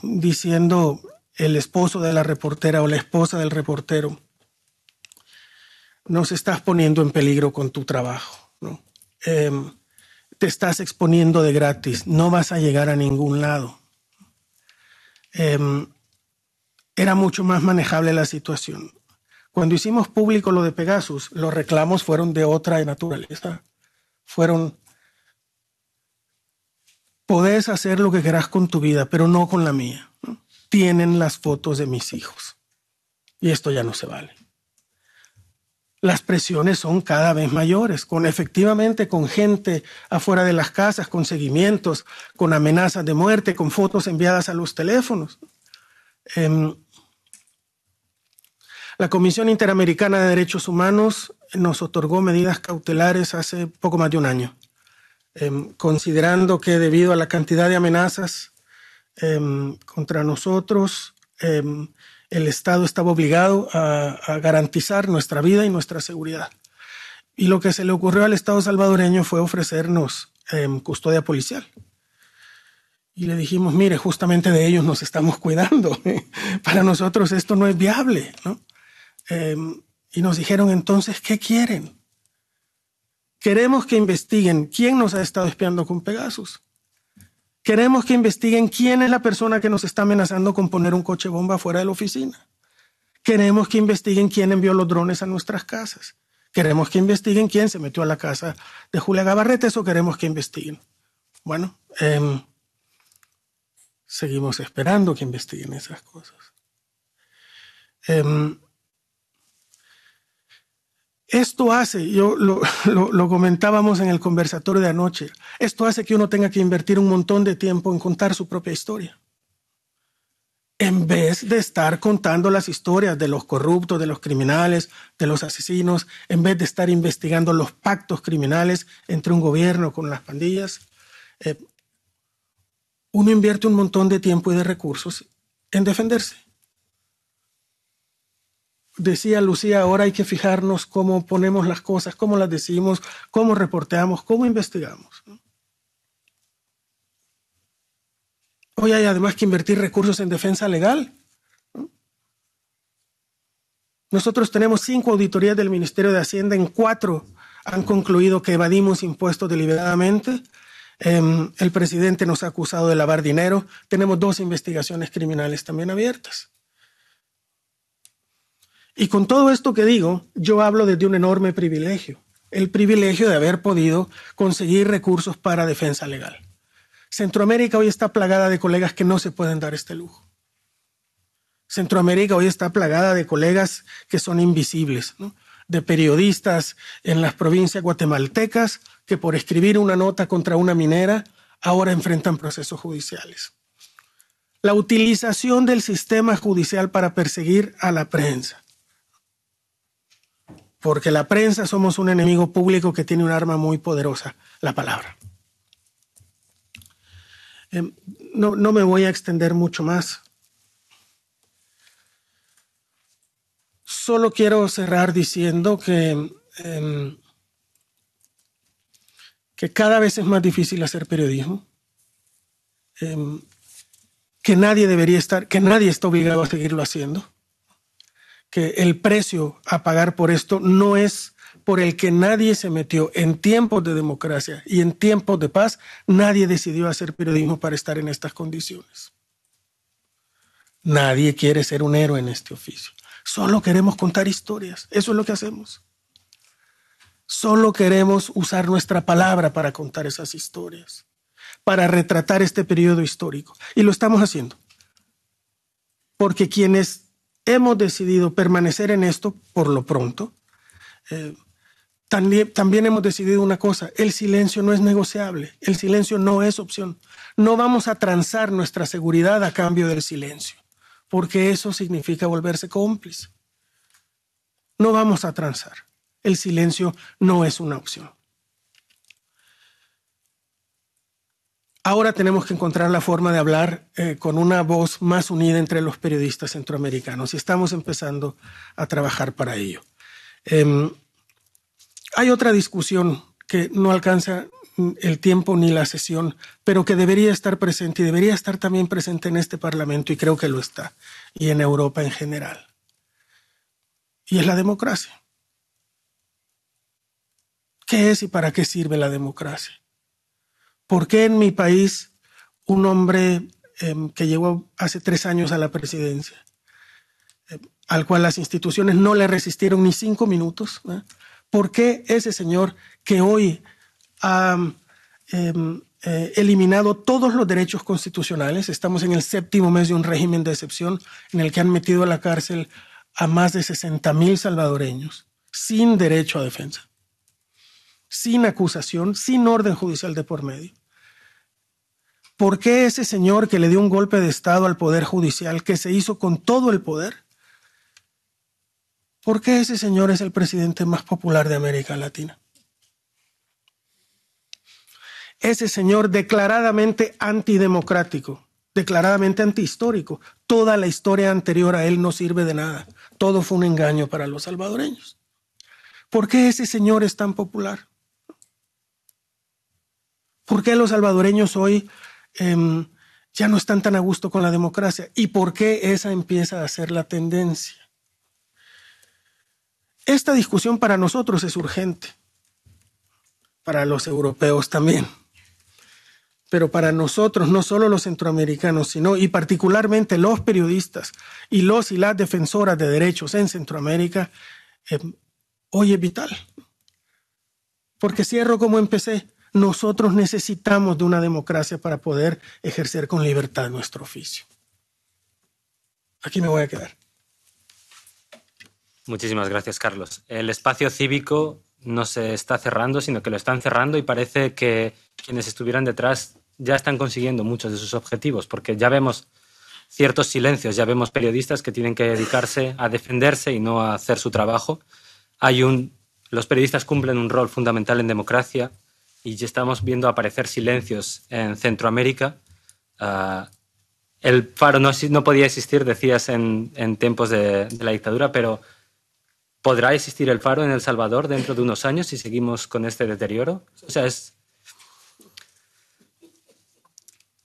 diciendo el esposo de la reportera o la esposa del reportero, nos estás poniendo en peligro con tu trabajo, em, te estás exponiendo de gratis, no vas a llegar a ningún lado. Em, era mucho más manejable la situación. Cuando hicimos público lo de Pegasus, los reclamos fueron de otra naturaleza fueron, podés hacer lo que querás con tu vida, pero no con la mía. Tienen las fotos de mis hijos. Y esto ya no se vale. Las presiones son cada vez mayores, con efectivamente con gente afuera de las casas, con seguimientos, con amenazas de muerte, con fotos enviadas a los teléfonos. Em, la Comisión Interamericana de Derechos Humanos nos otorgó medidas cautelares hace poco más de un año, em, considerando que debido a la cantidad de amenazas em, contra nosotros, em, el Estado estaba obligado a, a, garantizar nuestra vida y nuestra seguridad. Y lo que se le ocurrió al Estado salvadoreño fue ofrecernos custodia policial. Y le dijimos, mire, justamente de ellos nos estamos cuidando. Para nosotros esto no es viable, ¿no? Y nos dijeron entonces, ¿qué quieren? Queremos que investiguen quién nos ha estado espiando con Pegasus. Queremos que investiguen quién es la persona que nos está amenazando con poner un coche bomba fuera de la oficina. Queremos que investiguen quién envió los drones a nuestras casas. Queremos que investiguen quién se metió a la casa de Julia Gabarrete. Eso queremos que investiguen. Bueno, em, seguimos esperando que investiguen esas cosas. Em, esto hace, yo lo, comentábamos en el conversatorio de anoche, esto hace que uno tenga que invertir un montón de tiempo en contar su propia historia. En vez de estar contando las historias de los corruptos, de los criminales, de los asesinos, en vez de estar investigando los pactos criminales entre un gobierno con las pandillas, eh, uno invierte un montón de tiempo y de recursos en defenderse decía Lucía, ahora hay que fijarnos cómo ponemos las cosas, cómo las decimos, cómo reporteamos, cómo investigamos. Hoy hay además que invertir recursos en defensa legal. Nosotros tenemos cinco auditorías del Ministerio de Hacienda, en cuatro han concluido que evadimos impuestos deliberadamente. Em, el presidente nos ha acusado de lavar dinero. Tenemos dos investigaciones criminales también abiertas. Y con todo esto que digo, yo hablo desde un enorme privilegio, el privilegio de haber podido conseguir recursos para defensa legal. Centroamérica hoy está plagada de colegas que no se pueden dar este lujo. Centroamérica hoy está plagada de colegas que son invisibles, de periodistas en las provincias guatemaltecas que por escribir una nota contra una minera ahora enfrentan procesos judiciales. La utilización del sistema judicial para perseguir a la prensa porque la prensa somos un enemigo público que tiene un arma muy poderosa, la palabra. Em, no, me voy a extender mucho más. Solo quiero cerrar diciendo que, em, que cada vez es más difícil hacer periodismo, em, que nadie debería estar, que nadie está obligado a seguirlo haciendo que el precio a pagar por esto no es por el que nadie se metió en tiempos de democracia y en tiempos de paz, nadie decidió hacer periodismo para estar en estas condiciones. Nadie quiere ser un héroe en este oficio. Solo queremos contar historias. Eso es lo que hacemos. Solo queremos usar nuestra palabra para contar esas historias, para retratar este periodo histórico. Y lo estamos haciendo. Porque quienes hemos decidido permanecer en esto por lo pronto. Eh, también, también, hemos decidido una cosa, el silencio no es negociable, el silencio no es opción. No vamos a transar nuestra seguridad a cambio del silencio, porque eso significa volverse cómplice. No vamos a transar, el silencio no es una opción. Ahora tenemos que encontrar la forma de hablar eh, con una voz más unida entre los periodistas centroamericanos y estamos empezando a trabajar para ello. Em, hay otra discusión que no alcanza mm, el tiempo ni la sesión, pero que debería estar presente y debería estar también presente en este Parlamento y creo que lo está, y en Europa en general. Y es la democracia. ¿Qué es y para qué sirve la democracia? ¿Por qué en mi país un hombre em, que llegó hace tres años a la presidencia, em, al cual las instituciones no le resistieron ni cinco minutos? ¿eh? ¿Por qué ese señor que hoy ha em, eh, eliminado todos los derechos constitucionales, estamos en el séptimo mes de un régimen de excepción en el que han metido a la cárcel a más de 60 mil salvadoreños sin derecho a defensa, sin acusación, sin orden judicial de por medio? ¿Por qué ese señor que le dio un golpe de Estado al Poder Judicial, que se hizo con todo el poder? ¿Por qué ese señor es el presidente más popular de América Latina? Ese señor declaradamente antidemocrático, declaradamente antihistórico. Toda la historia anterior a él no sirve de nada. Todo fue un engaño para los salvadoreños. ¿Por qué ese señor es tan popular? ¿Por qué los salvadoreños hoy Em, ya no están tan a gusto con la democracia y por qué esa empieza a ser la tendencia. Esta discusión para nosotros es urgente, para los europeos también, pero para nosotros, no solo los centroamericanos, sino y particularmente los periodistas y los y las defensoras de derechos en Centroamérica, em, hoy es vital. Porque cierro como empecé, nosotros necesitamos de una democracia para poder ejercer con libertad nuestro oficio. Aquí me voy a quedar. Muchísimas gracias, Carlos. El espacio cívico no se está cerrando, sino que lo están cerrando y parece que quienes estuvieran detrás ya están consiguiendo muchos de sus objetivos, porque ya vemos ciertos silencios, ya vemos periodistas que tienen que dedicarse a defenderse y no a hacer su trabajo. Hay un, los periodistas cumplen un rol fundamental en democracia, y ya estamos viendo aparecer silencios en Centroamérica. Ah, el faro no, no, podía existir, decías, en, en tiempos de, la dictadura, pero ¿podrá existir el faro en El Salvador dentro de unos años si seguimos con este deterioro? sea,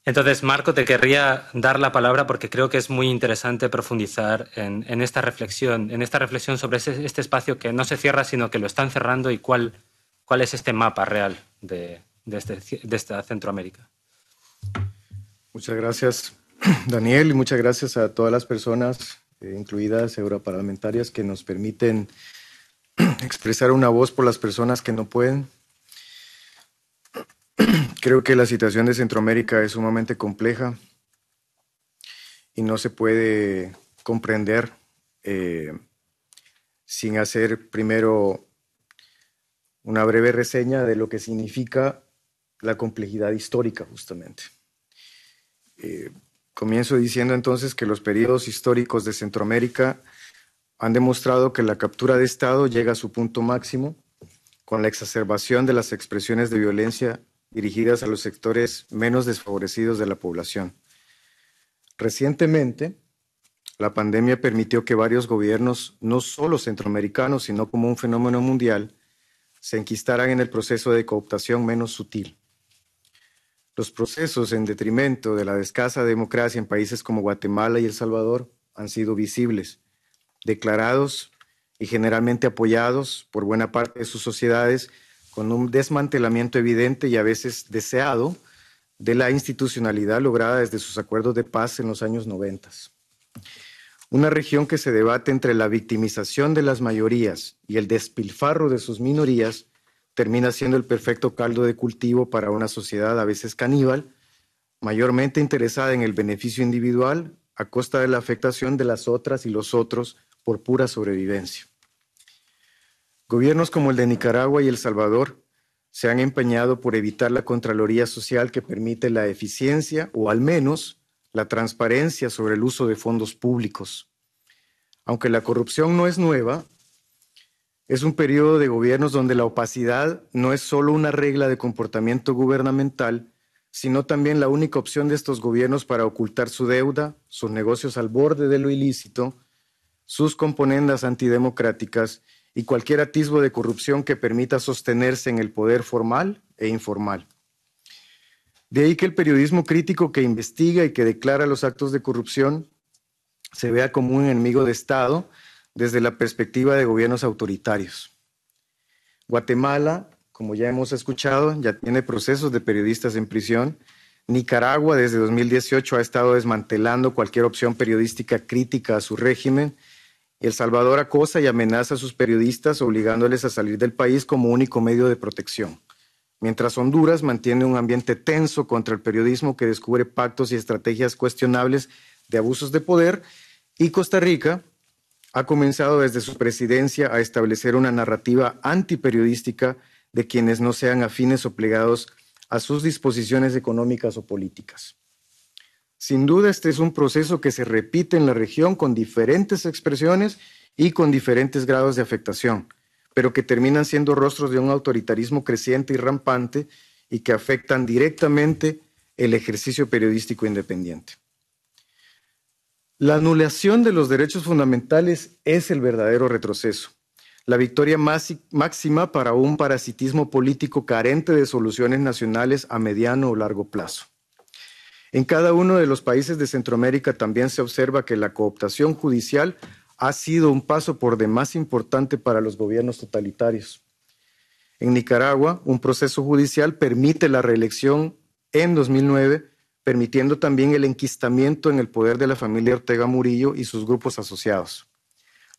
Entonces, Marco, te querría dar la palabra porque creo que es muy interesante profundizar en, esta reflexión, en esta reflexión sobre este espacio que no se cierra, sino que lo están cerrando y cuál cuál es este mapa real de, este esta Centroamérica. Muchas gracias, Daniel, y muchas gracias a todas las personas, eh, incluidas europarlamentarias, que nos permiten expresar una voz por las personas que no pueden. Creo que la situación de Centroamérica es sumamente compleja y no se puede comprender eh, sin hacer primero una breve reseña de lo que significa la complejidad histórica, justamente. Eh, comienzo diciendo entonces que los periodos históricos de Centroamérica han demostrado que la captura de Estado llega a su punto máximo con la exacerbación de las expresiones de violencia dirigidas a los sectores menos desfavorecidos de la población. Recientemente, la pandemia permitió que varios gobiernos, no solo centroamericanos, sino como un fenómeno mundial, se enquistarán en el proceso de cooptación menos sutil. Los procesos en detrimento de la escasa democracia en países como Guatemala y El Salvador han sido visibles, declarados y generalmente apoyados por buena parte de sus sociedades con un desmantelamiento evidente y a veces deseado de la institucionalidad lograda desde sus acuerdos de paz en los años 90. Una región que se debate entre la victimización de las mayorías y el despilfarro de sus minorías termina siendo el perfecto caldo de cultivo para una sociedad a veces caníbal, mayormente interesada en el beneficio individual a costa de la afectación de las otras y los otros por pura sobrevivencia. Gobiernos como el de Nicaragua y El Salvador se han empeñado por evitar la Contraloría Social que permite la eficiencia o al menos la transparencia sobre el uso de fondos públicos. Aunque la corrupción no es nueva, es un periodo de gobiernos donde la opacidad no es solo una regla de comportamiento gubernamental, sino también la única opción de estos gobiernos para ocultar su deuda, sus negocios al borde de lo ilícito, sus componendas antidemocráticas y cualquier atisbo de corrupción que permita sostenerse en el poder formal e informal. De ahí que el periodismo crítico que investiga y que declara los actos de corrupción se vea como un enemigo de Estado desde la perspectiva de gobiernos autoritarios. Guatemala, como ya hemos escuchado, ya tiene procesos de periodistas en prisión. Nicaragua desde 2018 ha estado desmantelando cualquier opción periodística crítica a su régimen. El Salvador acosa y amenaza a sus periodistas obligándoles a salir del país como único medio de protección mientras Honduras mantiene un ambiente tenso contra el periodismo que descubre pactos y estrategias cuestionables de abusos de poder, y Costa Rica ha comenzado desde su presidencia a establecer una narrativa antiperiodística de quienes no sean afines o plegados a sus disposiciones económicas o políticas. Sin duda, este es un proceso que se repite en la región con diferentes expresiones y con diferentes grados de afectación pero que terminan siendo rostros de un autoritarismo creciente y rampante y que afectan directamente el ejercicio periodístico independiente. La anulación de los derechos fundamentales es el verdadero retroceso, la victoria máxima para un parasitismo político carente de soluciones nacionales a mediano o largo plazo. En cada uno de los países de Centroamérica también se observa que la cooptación judicial ha sido un paso por demás importante para los gobiernos totalitarios. En Nicaragua, un proceso judicial permite la reelección en 2009, permitiendo también el enquistamiento en el poder de la familia Ortega Murillo y sus grupos asociados.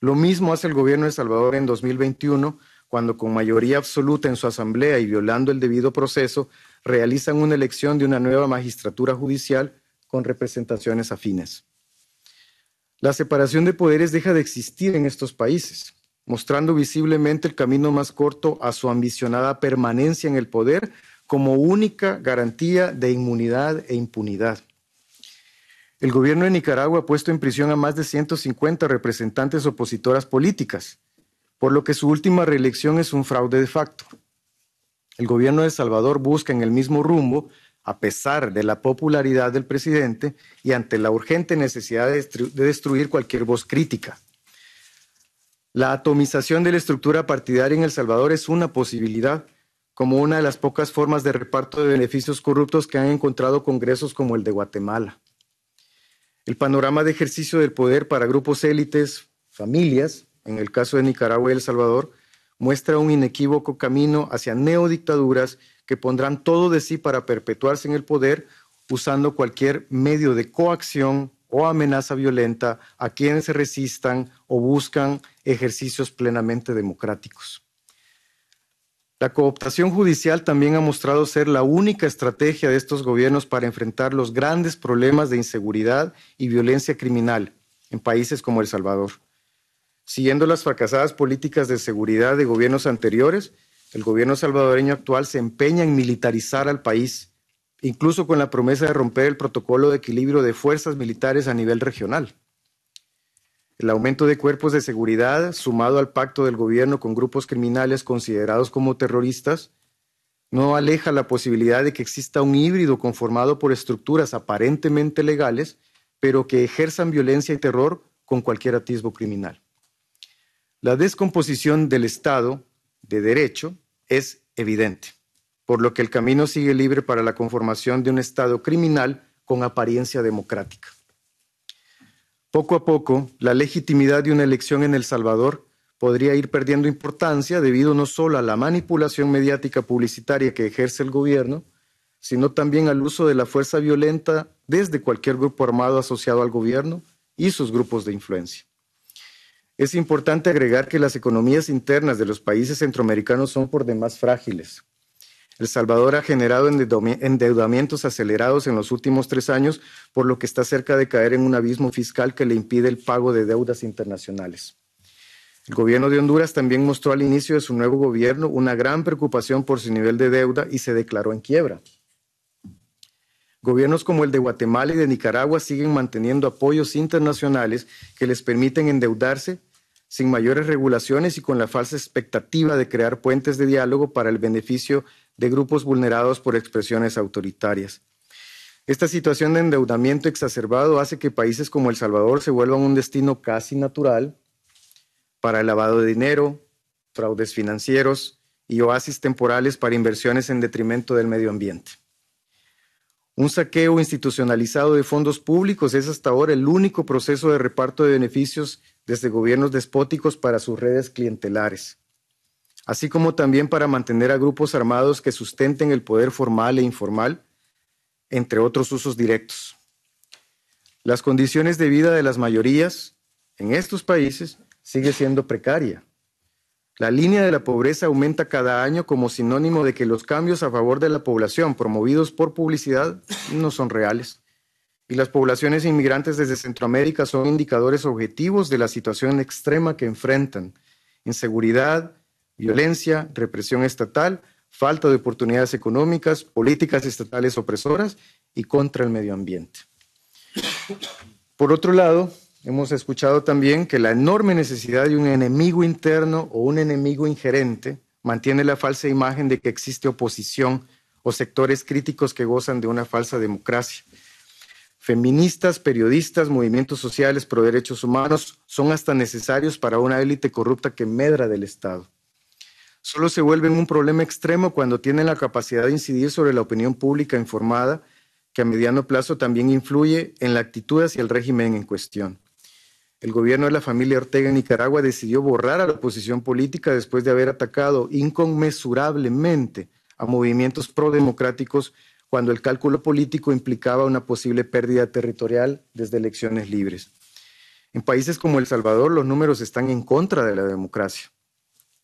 Lo mismo hace el gobierno de Salvador en 2021, cuando con mayoría absoluta en su asamblea y violando el debido proceso, realizan una elección de una nueva magistratura judicial con representaciones afines. La separación de poderes deja de existir en estos países, mostrando visiblemente el camino más corto a su ambicionada permanencia en el poder como única garantía de inmunidad e impunidad. El gobierno de Nicaragua ha puesto en prisión a más de 150 representantes opositoras políticas, por lo que su última reelección es un fraude de facto. El gobierno de Salvador busca en el mismo rumbo a pesar de la popularidad del presidente y ante la urgente necesidad de, destruir cualquier voz crítica. La atomización de la estructura partidaria en El Salvador es una posibilidad, como una de las pocas formas de reparto de beneficios corruptos que han encontrado congresos como el de Guatemala. El panorama de ejercicio del poder para grupos élites, familias, en el caso de Nicaragua y El Salvador, muestra un inequívoco camino hacia neodictaduras que pondrán todo de sí para perpetuarse en el poder usando cualquier medio de coacción o amenaza violenta a quienes se resistan o buscan ejercicios plenamente democráticos. La cooptación judicial también ha mostrado ser la única estrategia de estos gobiernos para enfrentar los grandes problemas de inseguridad y violencia criminal en países como El Salvador. Siguiendo las fracasadas políticas de seguridad de gobiernos anteriores, el gobierno salvadoreño actual se empeña en militarizar al país, incluso con la promesa de romper el protocolo de equilibrio de fuerzas militares a nivel regional. El aumento de cuerpos de seguridad, sumado al pacto del gobierno con grupos criminales considerados como terroristas, no aleja la posibilidad de que exista un híbrido conformado por estructuras aparentemente legales, pero que ejerzan violencia y terror con cualquier atisbo criminal. La descomposición del Estado de Derecho es evidente, por lo que el camino sigue libre para la conformación de un Estado criminal con apariencia democrática. Poco a poco, la legitimidad de una elección en El Salvador podría ir perdiendo importancia debido no solo a la manipulación mediática publicitaria que ejerce el gobierno, sino también al uso de la fuerza violenta desde cualquier grupo armado asociado al gobierno y sus grupos de influencia. Es importante agregar que las economías internas de los países centroamericanos son por demás frágiles. El Salvador ha generado endeudamientos acelerados en los últimos tres años, por lo que está cerca de caer en un abismo fiscal que le impide el pago de deudas internacionales. El gobierno de Honduras también mostró al inicio de su nuevo gobierno una gran preocupación por su nivel de deuda y se declaró en quiebra. Gobiernos como el de Guatemala y de Nicaragua siguen manteniendo apoyos internacionales que les permiten endeudarse sin mayores regulaciones y con la falsa expectativa de crear puentes de diálogo para el beneficio de grupos vulnerados por expresiones autoritarias. Esta situación de endeudamiento exacerbado hace que países como El Salvador se vuelvan un destino casi natural para el lavado de dinero, fraudes financieros y oasis temporales para inversiones en detrimento del medio ambiente. Un saqueo institucionalizado de fondos públicos es hasta ahora el único proceso de reparto de beneficios desde gobiernos despóticos para sus redes clientelares, así como también para mantener a grupos armados que sustenten el poder formal e informal, entre otros usos directos. Las condiciones de vida de las mayorías en estos países sigue siendo precaria la línea de la pobreza aumenta cada año como sinónimo de que los cambios a favor de la población promovidos por publicidad no son reales. Y las poblaciones inmigrantes desde Centroamérica son indicadores objetivos de la situación extrema que enfrentan. Inseguridad, violencia, represión estatal, falta de oportunidades económicas, políticas estatales opresoras y contra el medio ambiente. Por otro lado, Hemos escuchado también que la enorme necesidad de un enemigo interno o un enemigo ingerente mantiene la falsa imagen de que existe oposición o sectores críticos que gozan de una falsa democracia. Feministas, periodistas, movimientos sociales pro derechos humanos son hasta necesarios para una élite corrupta que medra del Estado. Solo se vuelven un problema extremo cuando tienen la capacidad de incidir sobre la opinión pública informada, que a mediano plazo también influye en la actitud hacia el régimen en cuestión. El gobierno de la familia Ortega en Nicaragua decidió borrar a la oposición política después de haber atacado inconmensurablemente a movimientos prodemocráticos cuando el cálculo político implicaba una posible pérdida territorial desde elecciones libres. En países como El Salvador los números están en contra de la democracia.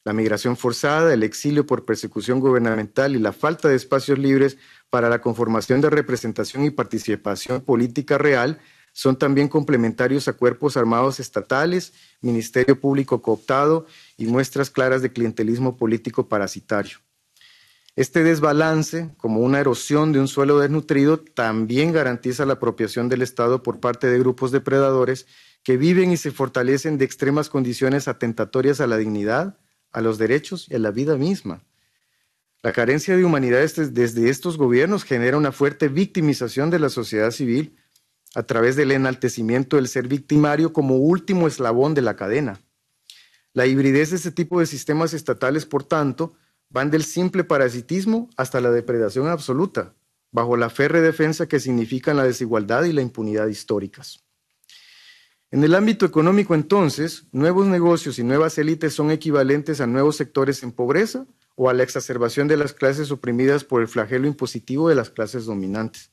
La migración forzada, el exilio por persecución gubernamental y la falta de espacios libres para la conformación de representación y participación política real son también complementarios a cuerpos armados estatales, ministerio público cooptado y muestras claras de clientelismo político parasitario. Este desbalance, como una erosión de un suelo desnutrido, también garantiza la apropiación del Estado por parte de grupos depredadores que viven y se fortalecen de extremas condiciones atentatorias a la dignidad, a los derechos y a la vida misma. La carencia de humanidad desde estos gobiernos genera una fuerte victimización de la sociedad civil a través del enaltecimiento del ser victimario como último eslabón de la cadena. La hibridez de este tipo de sistemas estatales, por tanto, van del simple parasitismo hasta la depredación absoluta, bajo la férrea defensa que significan la desigualdad y la impunidad históricas. En el ámbito económico, entonces, nuevos negocios y nuevas élites son equivalentes a nuevos sectores en pobreza o a la exacerbación de las clases oprimidas por el flagelo impositivo de las clases dominantes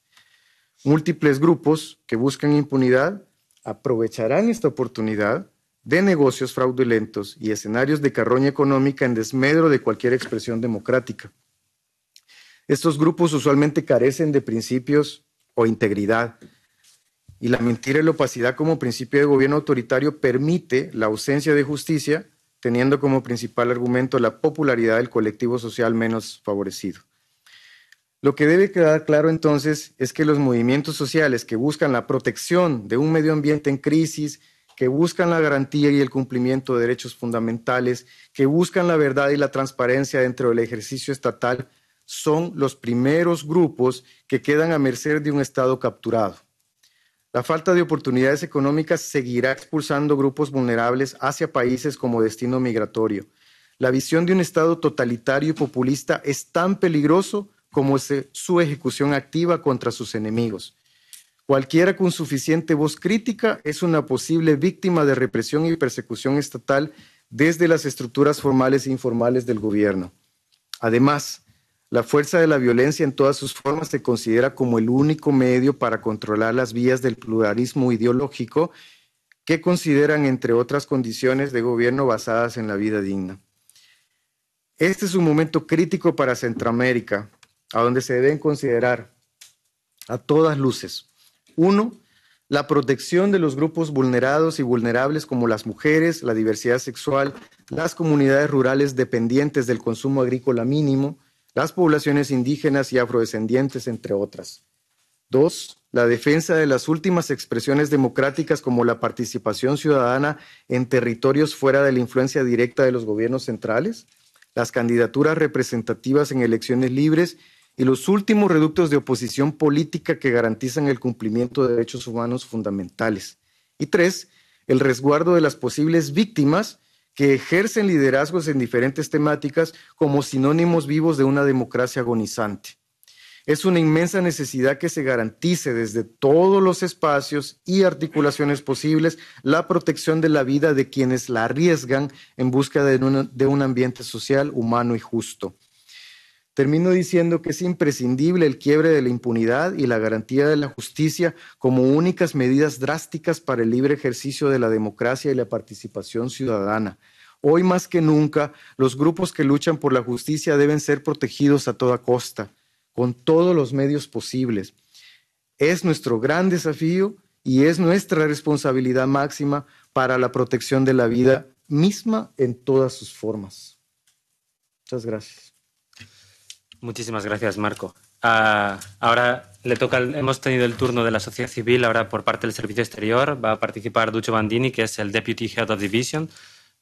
múltiples grupos que buscan impunidad aprovecharán esta oportunidad de negocios fraudulentos y escenarios de carroña económica en desmedro de cualquier expresión democrática. Estos grupos usualmente carecen de principios o integridad, y la mentira y la opacidad como principio de gobierno autoritario permite la ausencia de justicia, teniendo como principal argumento la popularidad del colectivo social menos favorecido. Lo que debe quedar claro entonces es que los movimientos sociales que buscan la protección de un medio ambiente en crisis, que buscan la garantía y el cumplimiento de derechos fundamentales, que buscan la verdad y la transparencia dentro del ejercicio estatal, son los primeros grupos que quedan a merced de un Estado capturado. La falta de oportunidades económicas seguirá expulsando grupos vulnerables hacia países como destino migratorio. La visión de un Estado totalitario y populista es tan peligroso como su ejecución activa contra sus enemigos. Cualquiera con suficiente voz crítica es una posible víctima de represión y persecución estatal desde las estructuras formales e informales del gobierno. Además, la fuerza de la violencia en todas sus formas se considera como el único medio para controlar las vías del pluralismo ideológico que consideran, entre otras condiciones de gobierno basadas en la vida digna. Este es un momento crítico para Centroamérica, a donde se deben considerar a todas luces. Uno, la protección de los grupos vulnerados y vulnerables como las mujeres, la diversidad sexual, las comunidades rurales dependientes del consumo agrícola mínimo, las poblaciones indígenas y afrodescendientes, entre otras. Dos, la defensa de las últimas expresiones democráticas como la participación ciudadana en territorios fuera de la influencia directa de los gobiernos centrales, las candidaturas representativas en elecciones libres y los últimos reductos de oposición política que garantizan el cumplimiento de derechos humanos fundamentales. Y tres, el resguardo de las posibles víctimas que ejercen liderazgos en diferentes temáticas como sinónimos vivos de una democracia agonizante. Es una inmensa necesidad que se garantice desde todos los espacios y articulaciones posibles la protección de la vida de quienes la arriesgan en busca de, de un ambiente social, humano y justo. Termino diciendo que es imprescindible el quiebre de la impunidad y la garantía de la justicia como únicas medidas drásticas para el libre ejercicio de la democracia y la participación ciudadana. Hoy más que nunca, los grupos que luchan por la justicia deben ser protegidos a toda costa, con todos los medios posibles. Es nuestro gran desafío y es nuestra responsabilidad máxima para la protección de la vida misma en todas sus formas. Muchas gracias. Muchísimas gracias, Marco. Ah, ahora le toca, hemos tenido el turno de la sociedad civil, ahora por parte del Servicio Exterior va a participar Ducho Bandini, que es el Deputy Head of Division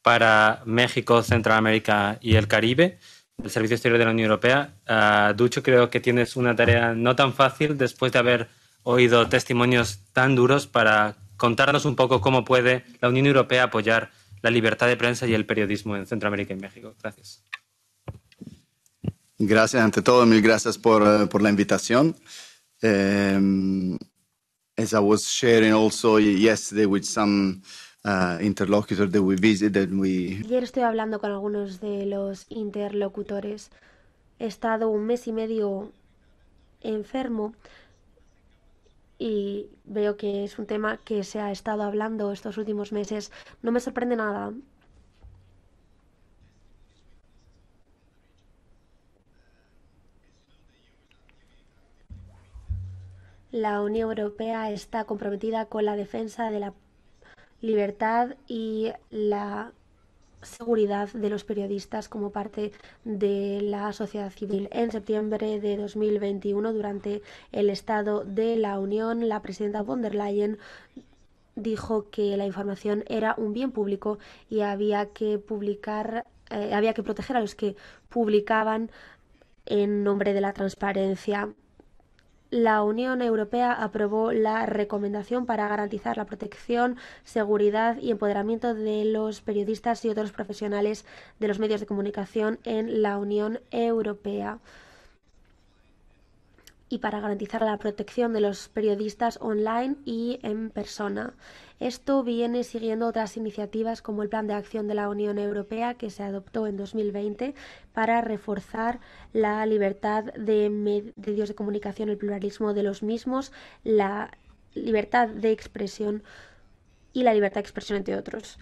para México, Centroamérica y el Caribe del Servicio Exterior de la Unión Europea. Ah, Ducho, creo que tienes una tarea no tan fácil después de haber oído testimonios tan duros para contarnos un poco cómo puede la Unión Europea apoyar la libertad de prensa y el periodismo en Centroamérica y México. Gracias. Gracias, ante todo, mil gracias por, eh, por la invitación. Em, as I was sharing also yesterday with some uh, interlocutors that we visited, we... Ayer estoy hablando con algunos de los interlocutores. He estado un mes y medio enfermo y veo que es un tema que se ha estado hablando estos últimos meses. No me sorprende nada La Unión Europea está comprometida con la defensa de la libertad y la seguridad de los periodistas como parte de la sociedad civil. En septiembre de 2021, durante el Estado de la Unión, la presidenta von der Leyen dijo que la información era un bien público y había que publicar, eh, había que proteger a los que publicaban en nombre de la transparencia la Unión Europea aprobó la recomendación para garantizar la protección, seguridad y empoderamiento de los periodistas y otros profesionales de los medios de comunicación en la Unión Europea y para garantizar la protección de los periodistas online y en persona. Esto viene siguiendo otras iniciativas como el Plan de Acción de la Unión Europea que se adoptó en 2020 para reforzar la libertad de medios de comunicación, el pluralismo de los mismos, la libertad de expresión y la libertad de expresión entre otros.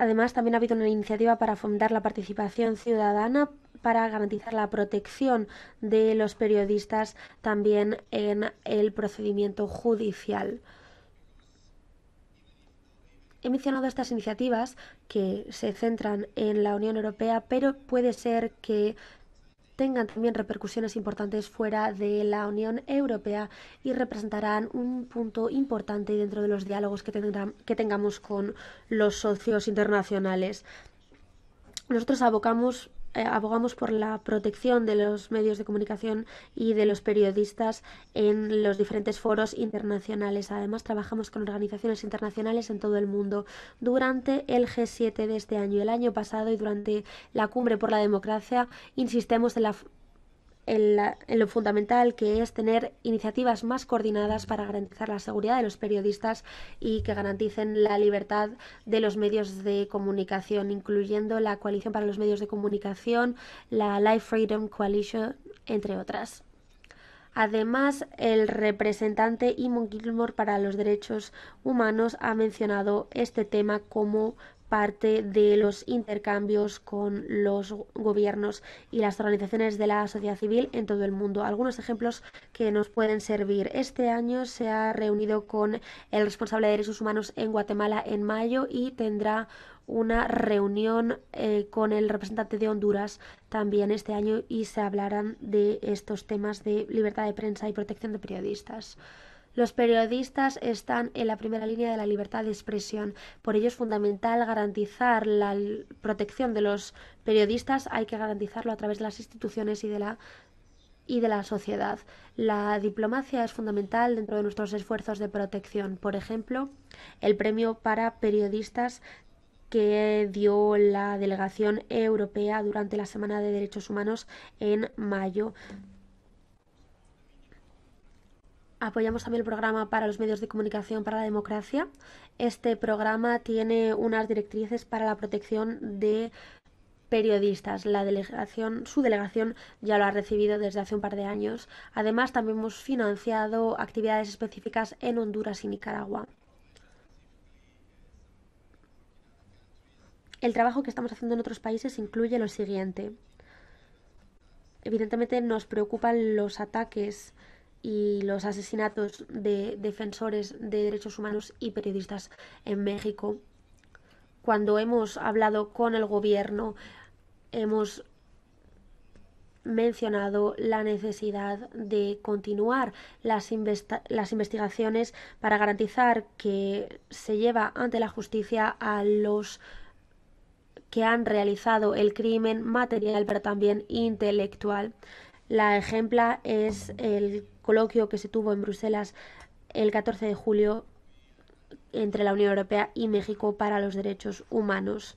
Además, también ha habido una iniciativa para fomentar la participación ciudadana para garantizar la protección de los periodistas también en el procedimiento judicial. He mencionado estas iniciativas que se centran en la Unión Europea, pero puede ser que tengan también repercusiones importantes fuera de la Unión Europea y representarán un punto importante dentro de los diálogos que, que tengamos con los socios internacionales. Nosotros abocamos eh, abogamos por la protección de los medios de comunicación y de los periodistas en los diferentes foros internacionales. Además, trabajamos con organizaciones internacionales en todo el mundo. Durante el G7 de este año, el año pasado y durante la Cumbre por la Democracia, insistimos en la en, lo fundamental que es tener iniciativas más coordinadas para garantizar la seguridad de los periodistas y que garanticen la libertad de los medios de comunicación, incluyendo la Coalición para los Medios de Comunicación, la Life Freedom Coalition, entre otras. Además, el representante Imon Gilmore para los Derechos Humanos ha mencionado este tema como parte de los intercambios con los gobiernos y las organizaciones de la sociedad civil en todo el mundo. Algunos ejemplos que nos pueden servir. Este año se ha reunido con el responsable de derechos humanos en Guatemala en mayo y tendrá una reunión eh, con el representante de Honduras también este año y se hablarán de estos temas de libertad de prensa y protección de periodistas. Los periodistas están en la primera línea de la libertad de expresión. Por ello es fundamental garantizar la protección de los periodistas. Hay que garantizarlo a través de las instituciones y de la y de la sociedad. La diplomacia es fundamental dentro de nuestros esfuerzos de protección. Por ejemplo, el premio para periodistas que dio la delegación europea durante la Semana de Derechos Humanos en mayo apoyamos también el programa para los medios de comunicación para la democracia. Este programa tiene unas directrices para la protección de periodistas. La delegación, su delegación ya lo ha recibido desde hace un par de años. Además, también hemos financiado actividades específicas en Honduras y Nicaragua. El trabajo que estamos haciendo en otros países incluye lo siguiente. Evidentemente nos preocupan los ataques y los asesinatos de defensores de derechos humanos y periodistas en México. Cuando hemos hablado con el gobierno, hemos mencionado la necesidad de continuar las, investigaciones para garantizar que se lleva ante la justicia a los que han realizado el crimen material pero también intelectual. La ejempla es el coloquio que se tuvo en Bruselas el 14 de julio entre la Unión Europea y México para los derechos humanos.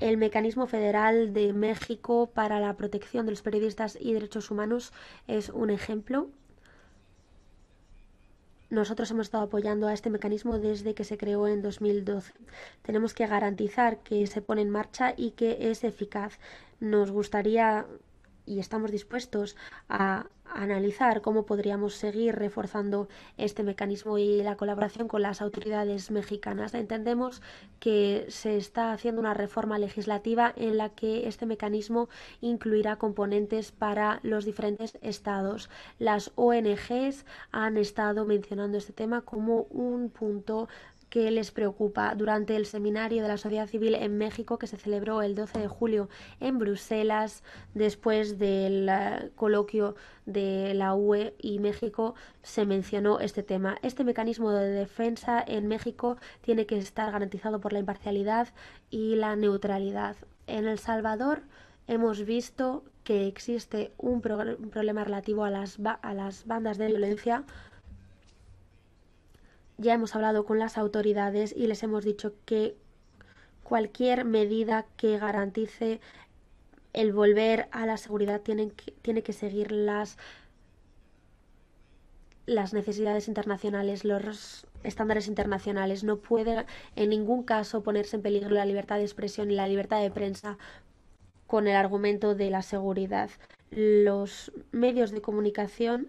El Mecanismo Federal de México para la Protección de los Periodistas y Derechos Humanos es un ejemplo. Nosotros hemos estado apoyando a este mecanismo desde que se creó en 2012. Tenemos que garantizar que se pone en marcha y que es eficaz. Nos gustaría y estamos dispuestos a analizar cómo podríamos seguir reforzando este mecanismo y la colaboración con las autoridades mexicanas. Entendemos que se está haciendo una reforma legislativa en la que este mecanismo incluirá componentes para los diferentes estados. Las ONGs han estado mencionando este tema como un punto que les preocupa durante el seminario de la sociedad civil en México que se celebró el 12 de julio en Bruselas después del eh, coloquio de la UE y México se mencionó este tema. Este mecanismo de defensa en México tiene que estar garantizado por la imparcialidad y la neutralidad. En El Salvador hemos visto que existe un, problema relativo a las, a las bandas de violencia ya hemos hablado con las autoridades y les hemos dicho que cualquier medida que garantice el volver a la seguridad tiene que, tiene que seguir las, las necesidades internacionales, los estándares internacionales. No puede en ningún caso ponerse en peligro la libertad de expresión y la libertad de prensa con el argumento de la seguridad. Los medios de comunicación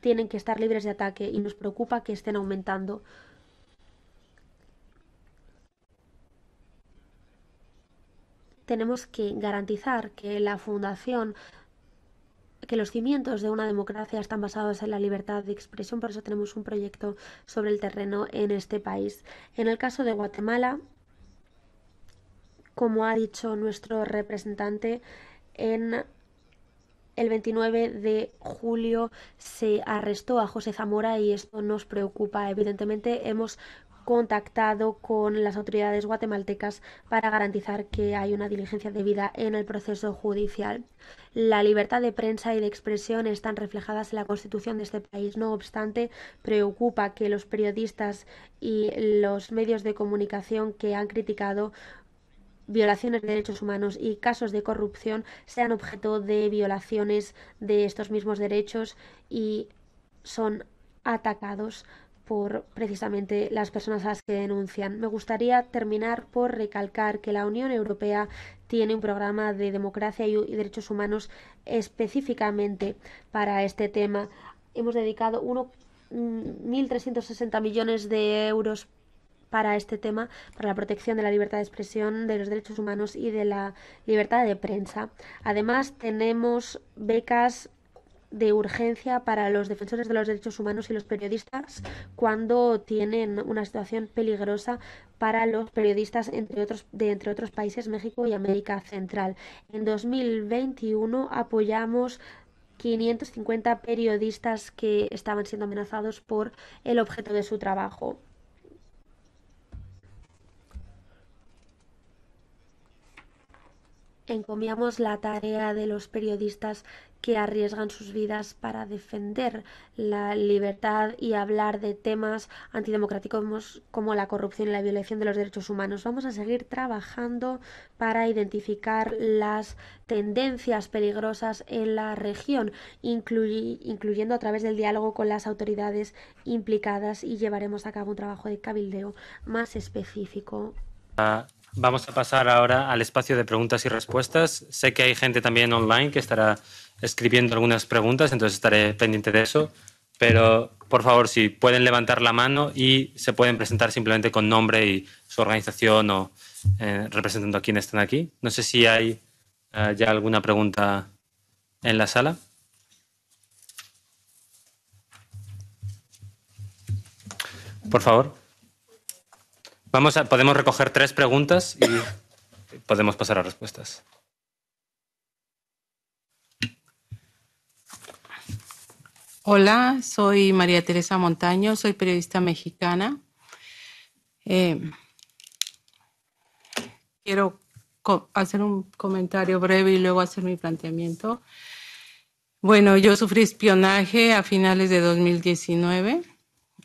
tienen que estar libres de ataque y nos preocupa que estén aumentando. Tenemos que garantizar que la fundación que los cimientos de una democracia están basados en la libertad de expresión, por eso tenemos un proyecto sobre el terreno en este país. En el caso de Guatemala, como ha dicho nuestro representante en el 29 de julio se arrestó a José Zamora y esto nos preocupa. Evidentemente hemos contactado con las autoridades guatemaltecas para garantizar que hay una diligencia debida en el proceso judicial. La libertad de prensa y de expresión están reflejadas en la Constitución de este país. No obstante, preocupa que los periodistas y los medios de comunicación que han criticado violaciones de derechos humanos y casos de corrupción sean objeto de violaciones de estos mismos derechos y son atacados por precisamente las personas a las que denuncian. Me gustaría terminar por recalcar que la Unión Europea tiene un programa de democracia y derechos humanos específicamente para este tema. Hemos dedicado 1.360 mm, millones de euros para este tema, para la protección de la libertad de expresión, de los derechos humanos y de la libertad de prensa. Además, tenemos becas de urgencia para los defensores de los derechos humanos y los periodistas cuando tienen una situación peligrosa para los periodistas entre otros, de entre otros países México y América Central. En 2021 apoyamos 550 periodistas que estaban siendo amenazados por el objeto de su trabajo. encomiamos la tarea de los periodistas que arriesgan sus vidas para defender la libertad y hablar de temas antidemocráticos como la corrupción y la violación de los derechos humanos. Vamos a seguir trabajando para identificar las tendencias peligrosas en la región, incluyendo a través del diálogo con las autoridades implicadas y llevaremos a cabo un trabajo de cabildeo más específico. Ah, Vamos a pasar ahora al espacio de preguntas y respuestas. Sé que hay gente también online que estará escribiendo algunas preguntas, entonces estaré pendiente de eso. Pero por favor, si pueden levantar la mano y se pueden presentar simplemente con nombre y su organización o eh, representando a quienes están aquí. No sé si hay eh, ya alguna pregunta en la sala. Por favor. Vamos podemos recoger tres preguntas y podemos pasar a respuestas. Hola, soy María Teresa Montaño, soy periodista mexicana. Eh, quiero hacer un comentario breve y luego hacer mi planteamiento. Bueno, yo sufrí espionaje a finales de 2019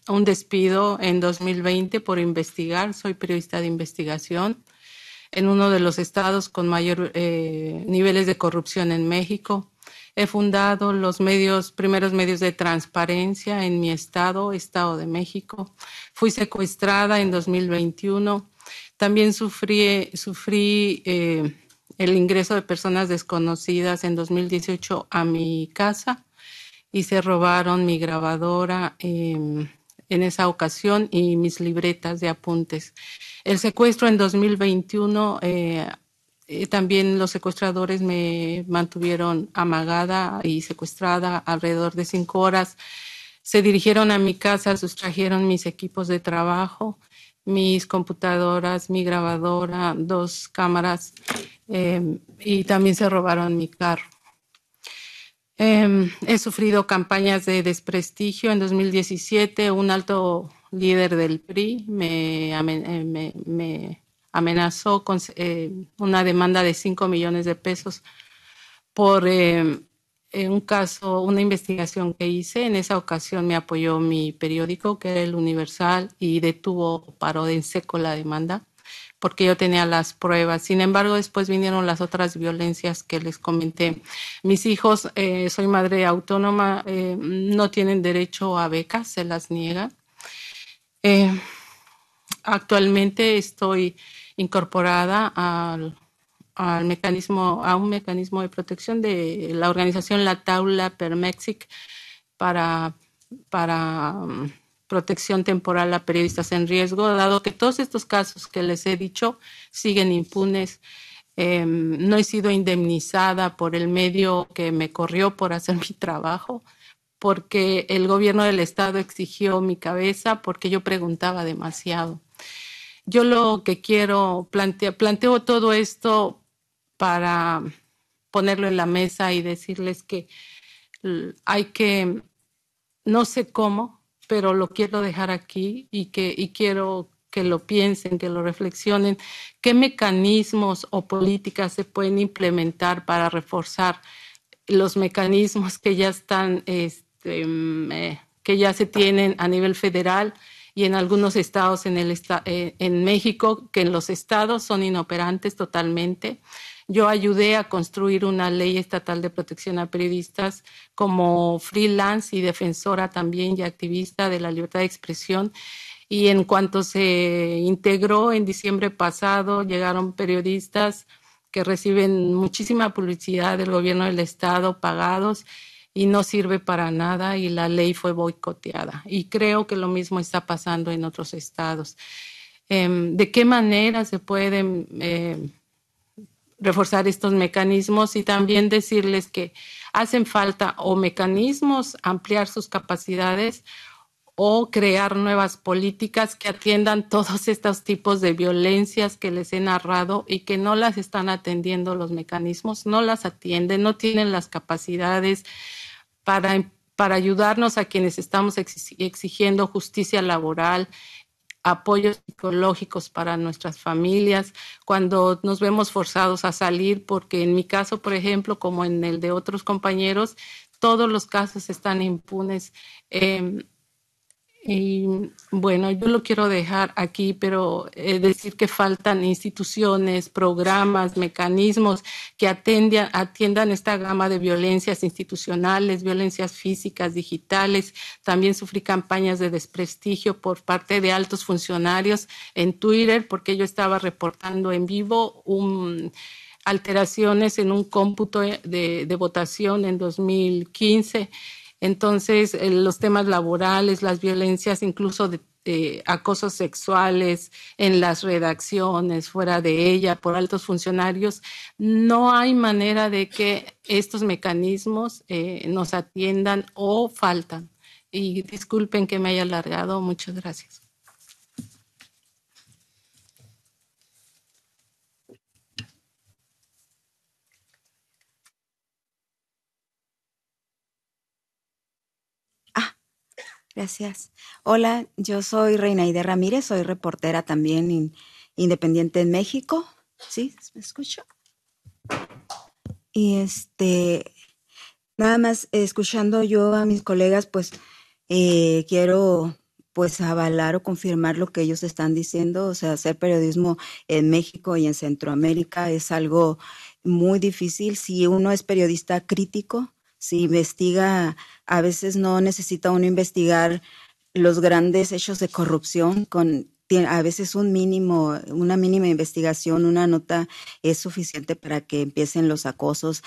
un despido en 2020 por investigar. Soy periodista de investigación en uno de los estados con mayor eh, niveles de corrupción en México. He fundado los medios, primeros medios de transparencia en mi estado, Estado de México. Fui secuestrada en 2021. También sufrí, sufrí eh, el ingreso de personas desconocidas en 2018 a mi casa y se robaron mi grabadora. Em, en esa ocasión y mis libretas de apuntes. El secuestro en 2021, eh, eh, también los secuestradores me mantuvieron amagada y secuestrada alrededor de cinco horas. Se dirigieron a mi casa, sustrajeron mis equipos de trabajo, mis computadoras, mi grabadora, dos cámaras eh, y también se robaron mi carro. Em, he sufrido campañas de desprestigio. En 2017, un alto líder del PRI eh, me, amenazó con eh, una demanda de 5 millones de pesos por em, eh, un caso, una investigación que hice. En esa ocasión me apoyó mi periódico, que era El Universal, y detuvo, paró de en seco la demanda porque yo tenía las pruebas. Sin embargo, después vinieron las otras violencias que les comenté. Mis hijos, eh, soy madre autónoma, eh, no tienen derecho a becas, se las niegan. Eh, actualmente estoy incorporada al, mecanismo, a un mecanismo de protección de la organización La Taula per Mexic para, para um, protección temporal a periodistas en riesgo, dado que todos estos casos que les he dicho siguen impunes. Em, no he sido indemnizada por el medio que me corrió por hacer mi trabajo, porque el gobierno del estado exigió mi cabeza, porque yo preguntaba demasiado. Yo lo que quiero plantear, planteo todo esto para ponerlo en la mesa y decirles que hay que, no sé cómo, pero lo quiero dejar aquí y, que, quiero que lo piensen, que lo reflexionen, qué mecanismos o políticas se pueden implementar para reforzar los mecanismos que ya están, este, mm, eh, que ya se tienen a nivel federal y en algunos estados en, eh, en México, que en los estados son inoperantes totalmente. Yo ayudé a construir una ley estatal de protección a periodistas como freelance y defensora también y activista de la libertad de expresión. Y en cuanto se integró en diciembre pasado, llegaron periodistas que reciben muchísima publicidad del gobierno del Estado, pagados, y no sirve para nada y la ley fue boicoteada. Y creo que lo mismo está pasando en otros estados. Em, ¿De qué manera se pueden... Em, reforzar estos mecanismos y también decirles que hacen falta o mecanismos, ampliar sus capacidades o crear nuevas políticas que atiendan todos estos tipos de violencias que les he narrado y que no las están atendiendo los mecanismos, no las atienden, no tienen las capacidades para, para ayudarnos a quienes estamos exigiendo justicia laboral, apoyos psicológicos para nuestras familias, cuando nos vemos forzados a salir, porque en mi caso, por ejemplo, como en el de otros compañeros, todos los casos están impunes. Em, y bueno, yo lo quiero dejar aquí, pero eh, decir que faltan instituciones, programas, mecanismos que atiendan esta gama de violencias institucionales, violencias físicas, digitales. También sufrí campañas de desprestigio por parte de altos funcionarios en Twitter, porque yo estaba reportando en vivo alteraciones en un cómputo eh, de, de votación en 2015 entonces, eh, los temas laborales, las violencias, incluso de, de acosos sexuales en las redacciones, fuera de ella, por altos funcionarios, no hay manera de que estos mecanismos eh, nos atiendan o faltan. Y disculpen que me haya alargado. Muchas gracias. Gracias. Hola, yo soy Reinaide Ramírez, soy reportera también independiente en México. ¿Sí? ¿Me escucho? Y este, nada más escuchando yo a mis colegas, pues eh, quiero pues avalar o confirmar lo que ellos están diciendo. O sea, hacer periodismo en México y en Centroamérica es algo muy difícil. Si uno es periodista crítico, si investiga, a veces no necesita uno investigar los grandes hechos de corrupción con a veces un mínimo, una mínima investigación, una nota es suficiente para que empiecen los acosos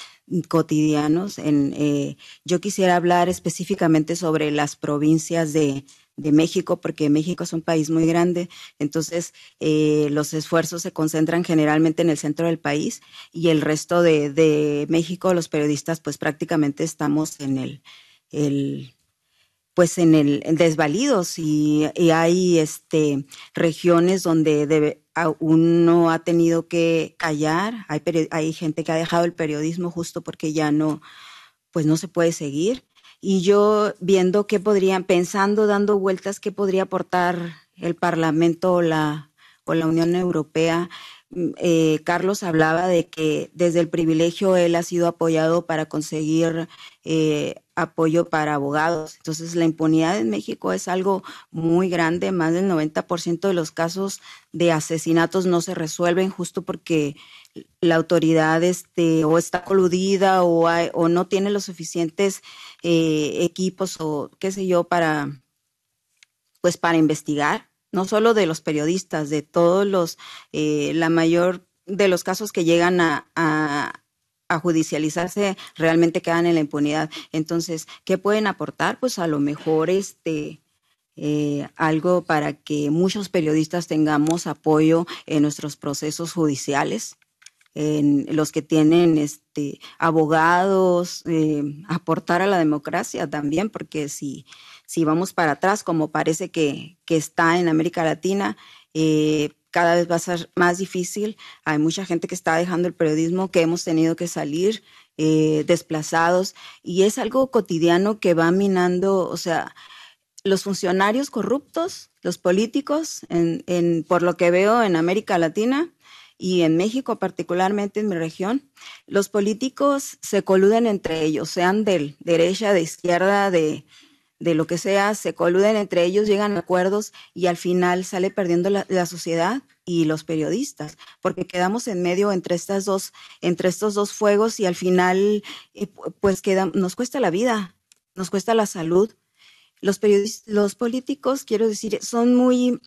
cotidianos. En, eh, yo quisiera hablar específicamente sobre las provincias de, de México, porque México es un país muy grande, entonces eh, los esfuerzos se concentran generalmente en el centro del país y el resto de, de México, los periodistas, pues prácticamente estamos en el, pues en el desvalidos y, hay este regiones donde debe, uno ha tenido que callar, hay, hay gente que ha dejado el periodismo justo porque ya no, pues no se puede seguir y yo viendo qué podrían, pensando, dando vueltas, qué podría aportar el Parlamento o la, o la Unión Europea. Mm, eh, Carlos hablaba de que desde el privilegio él ha sido apoyado para conseguir eh, apoyo para abogados. Entonces, la impunidad en México es algo muy grande. Más del 90% de los casos de asesinatos no se resuelven justo porque la autoridad este, o está coludida o, o no tiene los suficientes eh, equipos o qué sé yo para, pues para investigar, no solo de los periodistas, de todos los, eh, la mayor de los casos que llegan a, a, judicializarse realmente quedan en la impunidad. Entonces, ¿qué pueden aportar? Pues a lo mejor este... Eh, algo para que muchos periodistas tengamos apoyo en nuestros procesos judiciales, los que tienen este, abogados, eh, aportar a la democracia también, porque si, si vamos para atrás, como parece que, está en América Latina, eh, cada vez va a ser más difícil. Hay mucha gente que está dejando el periodismo, que hemos tenido que salir eh, desplazados y es algo cotidiano que va minando, o sea, los funcionarios corruptos, los políticos, en, en, por lo que veo en América Latina, y en México, particularmente en mi región, los políticos se coluden entre ellos, sean de derecha, de izquierda, de, de lo que sea, se coluden entre ellos, llegan a acuerdos y al final sale perdiendo la, sociedad y los periodistas, porque quedamos en medio entre estas dos, entre estos dos fuegos y al final eh, pues queda, nos cuesta la vida, nos cuesta la salud. Los, periodistas, los políticos, quiero decir, son muy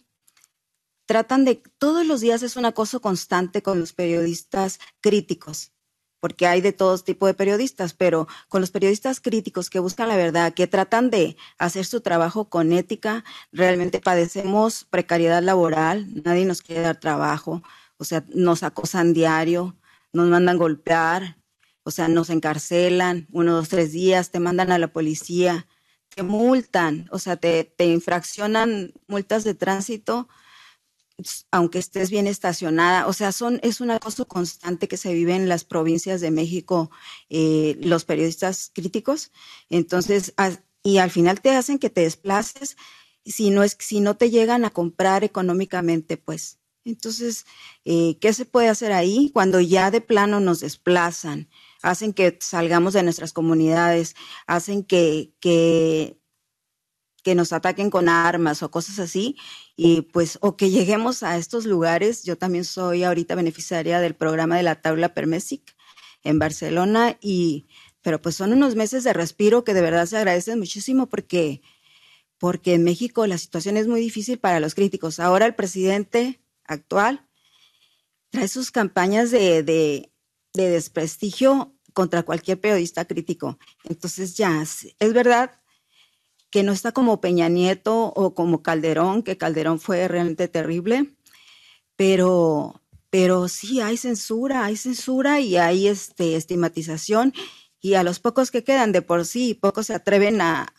tratan de, todos los días es un acoso constante con los periodistas críticos, porque hay de todos tipo de periodistas, pero con los periodistas críticos que buscan la verdad, que tratan de hacer su trabajo con ética, realmente padecemos precariedad laboral, nadie nos quiere dar trabajo, o sea, nos acosan diario, nos mandan golpear, o sea, nos encarcelan uno, dos, tres días, te mandan a la policía, te multan, o sea, te infraccionan multas de tránsito aunque estés bien estacionada, o sea, son, es un acoso constante que se vive en las provincias de México, eh, los periodistas críticos. Entonces, y al final te hacen que te desplaces si no, es, si no te llegan a comprar económicamente, pues. Entonces, eh, ¿qué se puede hacer ahí cuando ya de plano nos desplazan? Hacen que salgamos de nuestras comunidades, hacen que, que nos ataquen con armas o cosas así, y pues, o que lleguemos a estos lugares. Yo también soy ahorita beneficiaria del programa de la tabla Permesic en Barcelona, y, pero pues son unos meses de respiro que de verdad se agradecen muchísimo porque, porque en México la situación es muy difícil para los críticos. Ahora el presidente actual trae sus campañas de, de desprestigio contra cualquier periodista crítico. Entonces ya, es verdad que no está como Peña Nieto o como Calderón, que Calderón fue realmente terrible, pero, pero sí hay censura, hay censura y hay este, estigmatización y a los pocos que quedan de por sí, pocos se atreven a,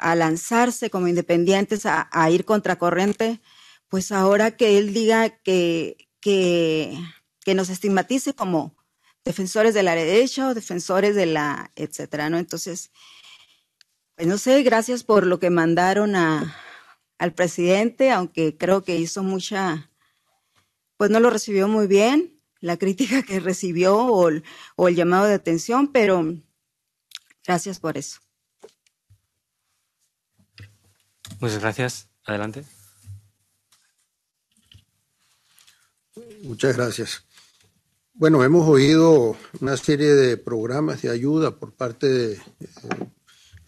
lanzarse como independientes, a, a ir contracorriente, pues ahora que él diga que, que, que nos estigmatice como defensores de la derecha o defensores de la, etcétera, ¿no? Entonces, pues, no sé, gracias por lo que mandaron al presidente, aunque creo que hizo mucha, pues no lo recibió muy bien, la crítica que recibió o o el llamado de atención, pero gracias por eso. Muchas pues, gracias. Adelante. Muchas gracias. Bueno, hemos oído una serie de programas de ayuda por parte de, eh,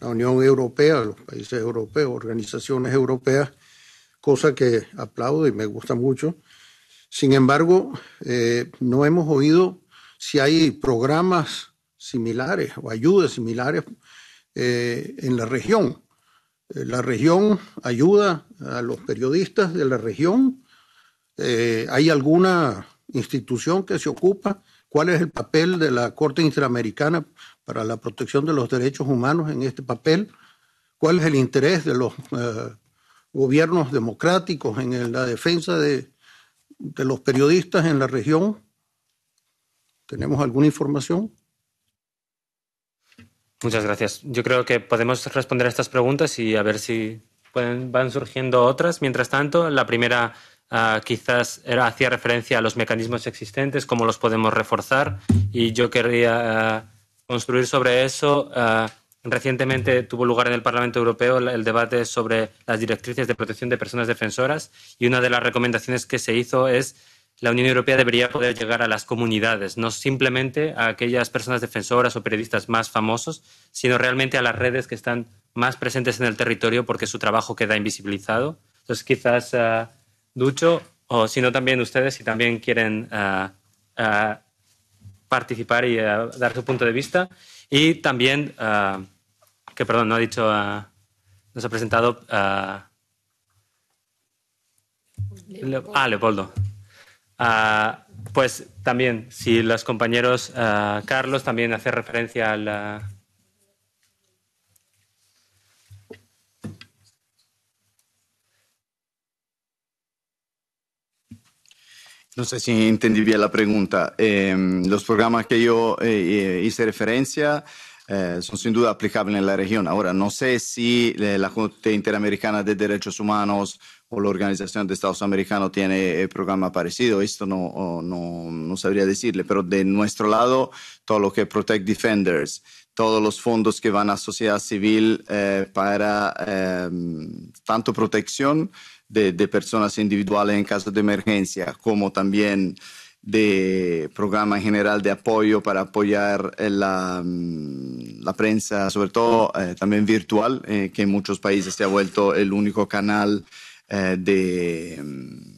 la Unión Europea, los países europeos, organizaciones europeas, cosa que aplaudo y me gusta mucho. Sin embargo, eh, no hemos oído si hay programas similares o ayudas similares eh, en la región. Eh, la región ayuda a los periodistas de la región. ¿Hay alguna institución que se ocupa? ¿Cuál es el papel de la Corte Interamericana para la protección de los derechos humanos en este papel, cuál es el interés de los eh, gobiernos democráticos en la defensa de, los periodistas en la región. ¿Tenemos alguna información? Muchas gracias. Yo creo que podemos responder a estas preguntas y a ver si van surgiendo otras. Mientras tanto, la primera ah, quizás era, hacía referencia a los mecanismos existentes, cómo los podemos reforzar. Y yo querría ah, construir sobre eso. Eh, recientemente tuvo lugar en el Parlamento Europeo el debate sobre las directrices de protección de personas defensoras y una de las recomendaciones que se hizo es la Unión Europea debería poder llegar a las comunidades, no simplemente a aquellas personas defensoras o periodistas más famosos, sino realmente a las redes que están más presentes en el territorio porque su trabajo queda invisibilizado. Entonces, quizás eh, Ducho, o si no también ustedes, si también quieren eh, participar y eh, dar su punto de vista. Y también, eh, que perdón, no ha dicho, eh, nos ha presentado. Ah, Leopoldo. Ah, pues también, si los compañeros, Carlos también hace referencia al No sé si entendí bien la pregunta. Em, los programas que yo eh, eh, hice referencia eh, son sin duda aplicables en la región. Ahora, no sé si la Junta Interamericana de Derechos Humanos o la Organización de Estados Americanos tiene programa parecido. Esto no, no, sabría decirle, pero de nuestro lado, todo lo que Protect Defenders, todos los fondos que van a sociedad civil para em, tanto protección de, personas individuales en caso de emergencia, como también de programa general de apoyo para apoyar eh, la, mm, la prensa, sobre todo eh, también virtual, eh, que en muchos países se ha vuelto el único canal de... Mm,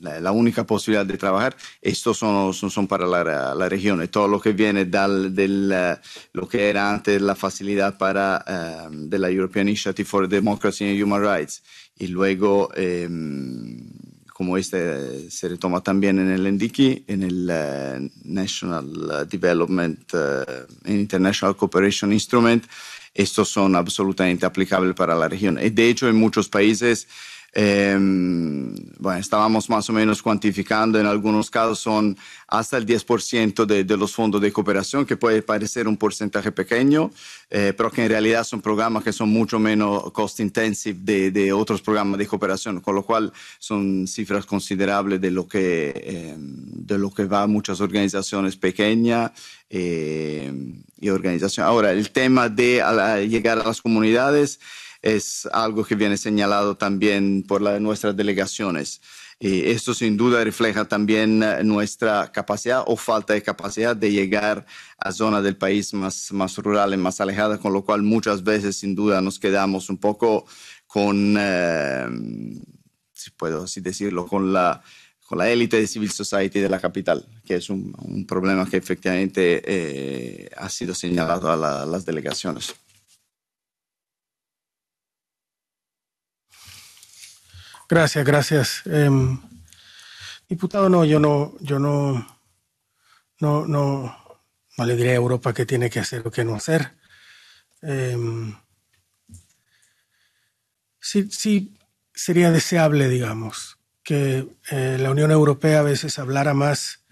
la, única posibilidad de trabajar, estos son, son, son para la, región. Todo lo que viene de lo que era antes la facilidad para, de la European Initiative for Democracy and Human Rights y luego em, como este se retoma también en el NDICI en el eh, National Development eh, International Cooperation Instrument, estos son absolutamente aplicables para la región. Y eh, de hecho, en muchos países Em, bueno, estábamos más o menos cuantificando, en algunos casos son hasta el 10% de, los fondos de cooperación, que puede parecer un porcentaje pequeño, eh, pero que en realidad son programas que son mucho menos cost intensive de, otros programas de cooperación, con lo cual son cifras considerables de lo que, em, de lo que va muchas organizaciones pequeñas em, y organizaciones. Ahora, el tema de llegar a las comunidades es algo que viene señalado también por la, nuestras delegaciones. Y eh, esto sin duda refleja también eh, nuestra capacidad o falta de capacidad de llegar a zonas del país más, más rurales, más alejadas, con lo cual muchas veces sin duda nos quedamos un poco con, eh, si puedo así decirlo, con la con la élite de civil society de la capital, que es un, problema que efectivamente ha sido señalado a las delegaciones. Gracias, gracias. Em, diputado, no, yo no, yo no, no, no, no le diré a Europa qué tiene que hacer o qué no hacer. Em, sí, sí, sería deseable, digamos, que eh, la Unión Europea a veces hablara más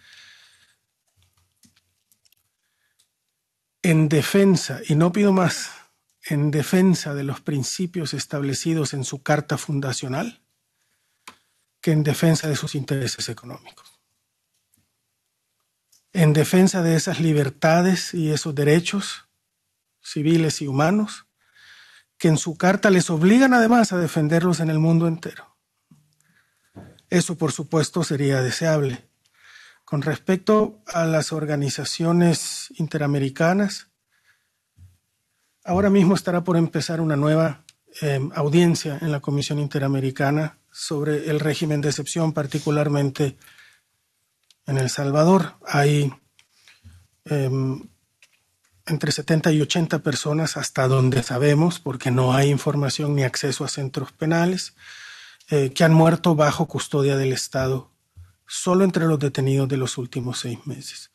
en defensa, y no pido más, en defensa de los principios establecidos en su carta fundacional que en defensa de sus intereses económicos. En defensa de esas libertades y esos derechos civiles y humanos, que en su carta les obligan además a defenderlos en el mundo entero. Eso, por supuesto, sería deseable. Con respecto a las organizaciones interamericanas, ahora mismo estará por empezar una nueva em, audiencia en la Comisión Interamericana sobre el régimen de excepción, particularmente en El Salvador. Hay em, entre 70 y 80 personas, hasta donde sabemos, porque no hay información ni acceso a centros penales, eh, que han muerto bajo custodia del Estado, solo entre los detenidos de los últimos seis meses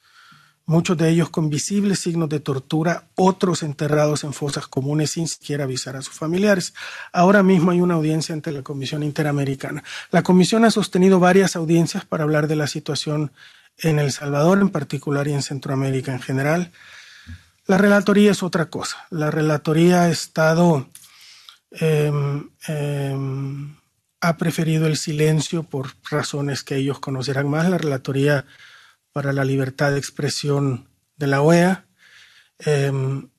muchos de ellos con visibles signos de tortura, otros enterrados en fosas comunes sin siquiera avisar a sus familiares. Ahora mismo hay una audiencia ante la Comisión Interamericana. La Comisión ha sostenido varias audiencias para hablar de la situación en El Salvador en particular y en Centroamérica en general. La relatoría es otra cosa. La relatoría ha estado... Em, em, ha preferido el silencio por razones que ellos conocerán más. La relatoría para la libertad de expresión de la OEA. Em,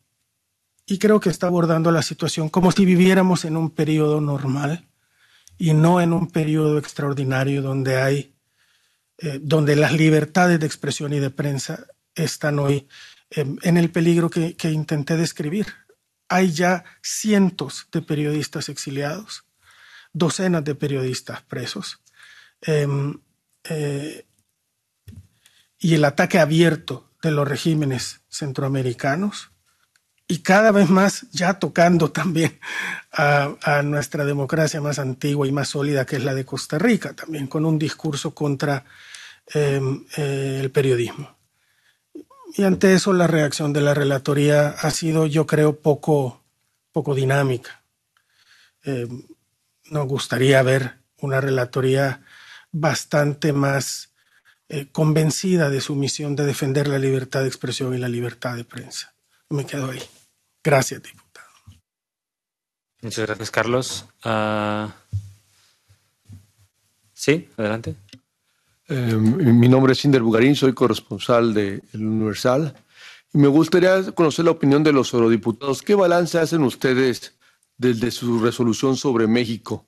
y creo que está abordando la situación como si viviéramos en un periodo normal y no en un periodo extraordinario donde hay, eh, donde las libertades de expresión y de prensa están hoy em, en el peligro que, intenté describir. Hay ya cientos de periodistas exiliados, docenas de periodistas presos. Em, eh, y el ataque abierto de los regímenes centroamericanos y cada vez más ya tocando también a, nuestra democracia más antigua y más sólida que es la de Costa Rica, también con un discurso contra em, eh, el periodismo. Y ante eso la reacción de la relatoría ha sido, yo creo, poco, poco dinámica. Em, nos gustaría ver una relatoría bastante más eh, convencida de su misión de defender la libertad de expresión y la libertad de prensa. Me quedo ahí. Gracias, diputado. Muchas gracias, Carlos. Ah, sí, adelante. Eh, mi nombre es Inder Bugarín, soy corresponsal de El Universal. Y me gustaría conocer la opinión de los eurodiputados. ¿Qué balance hacen ustedes desde su resolución sobre México,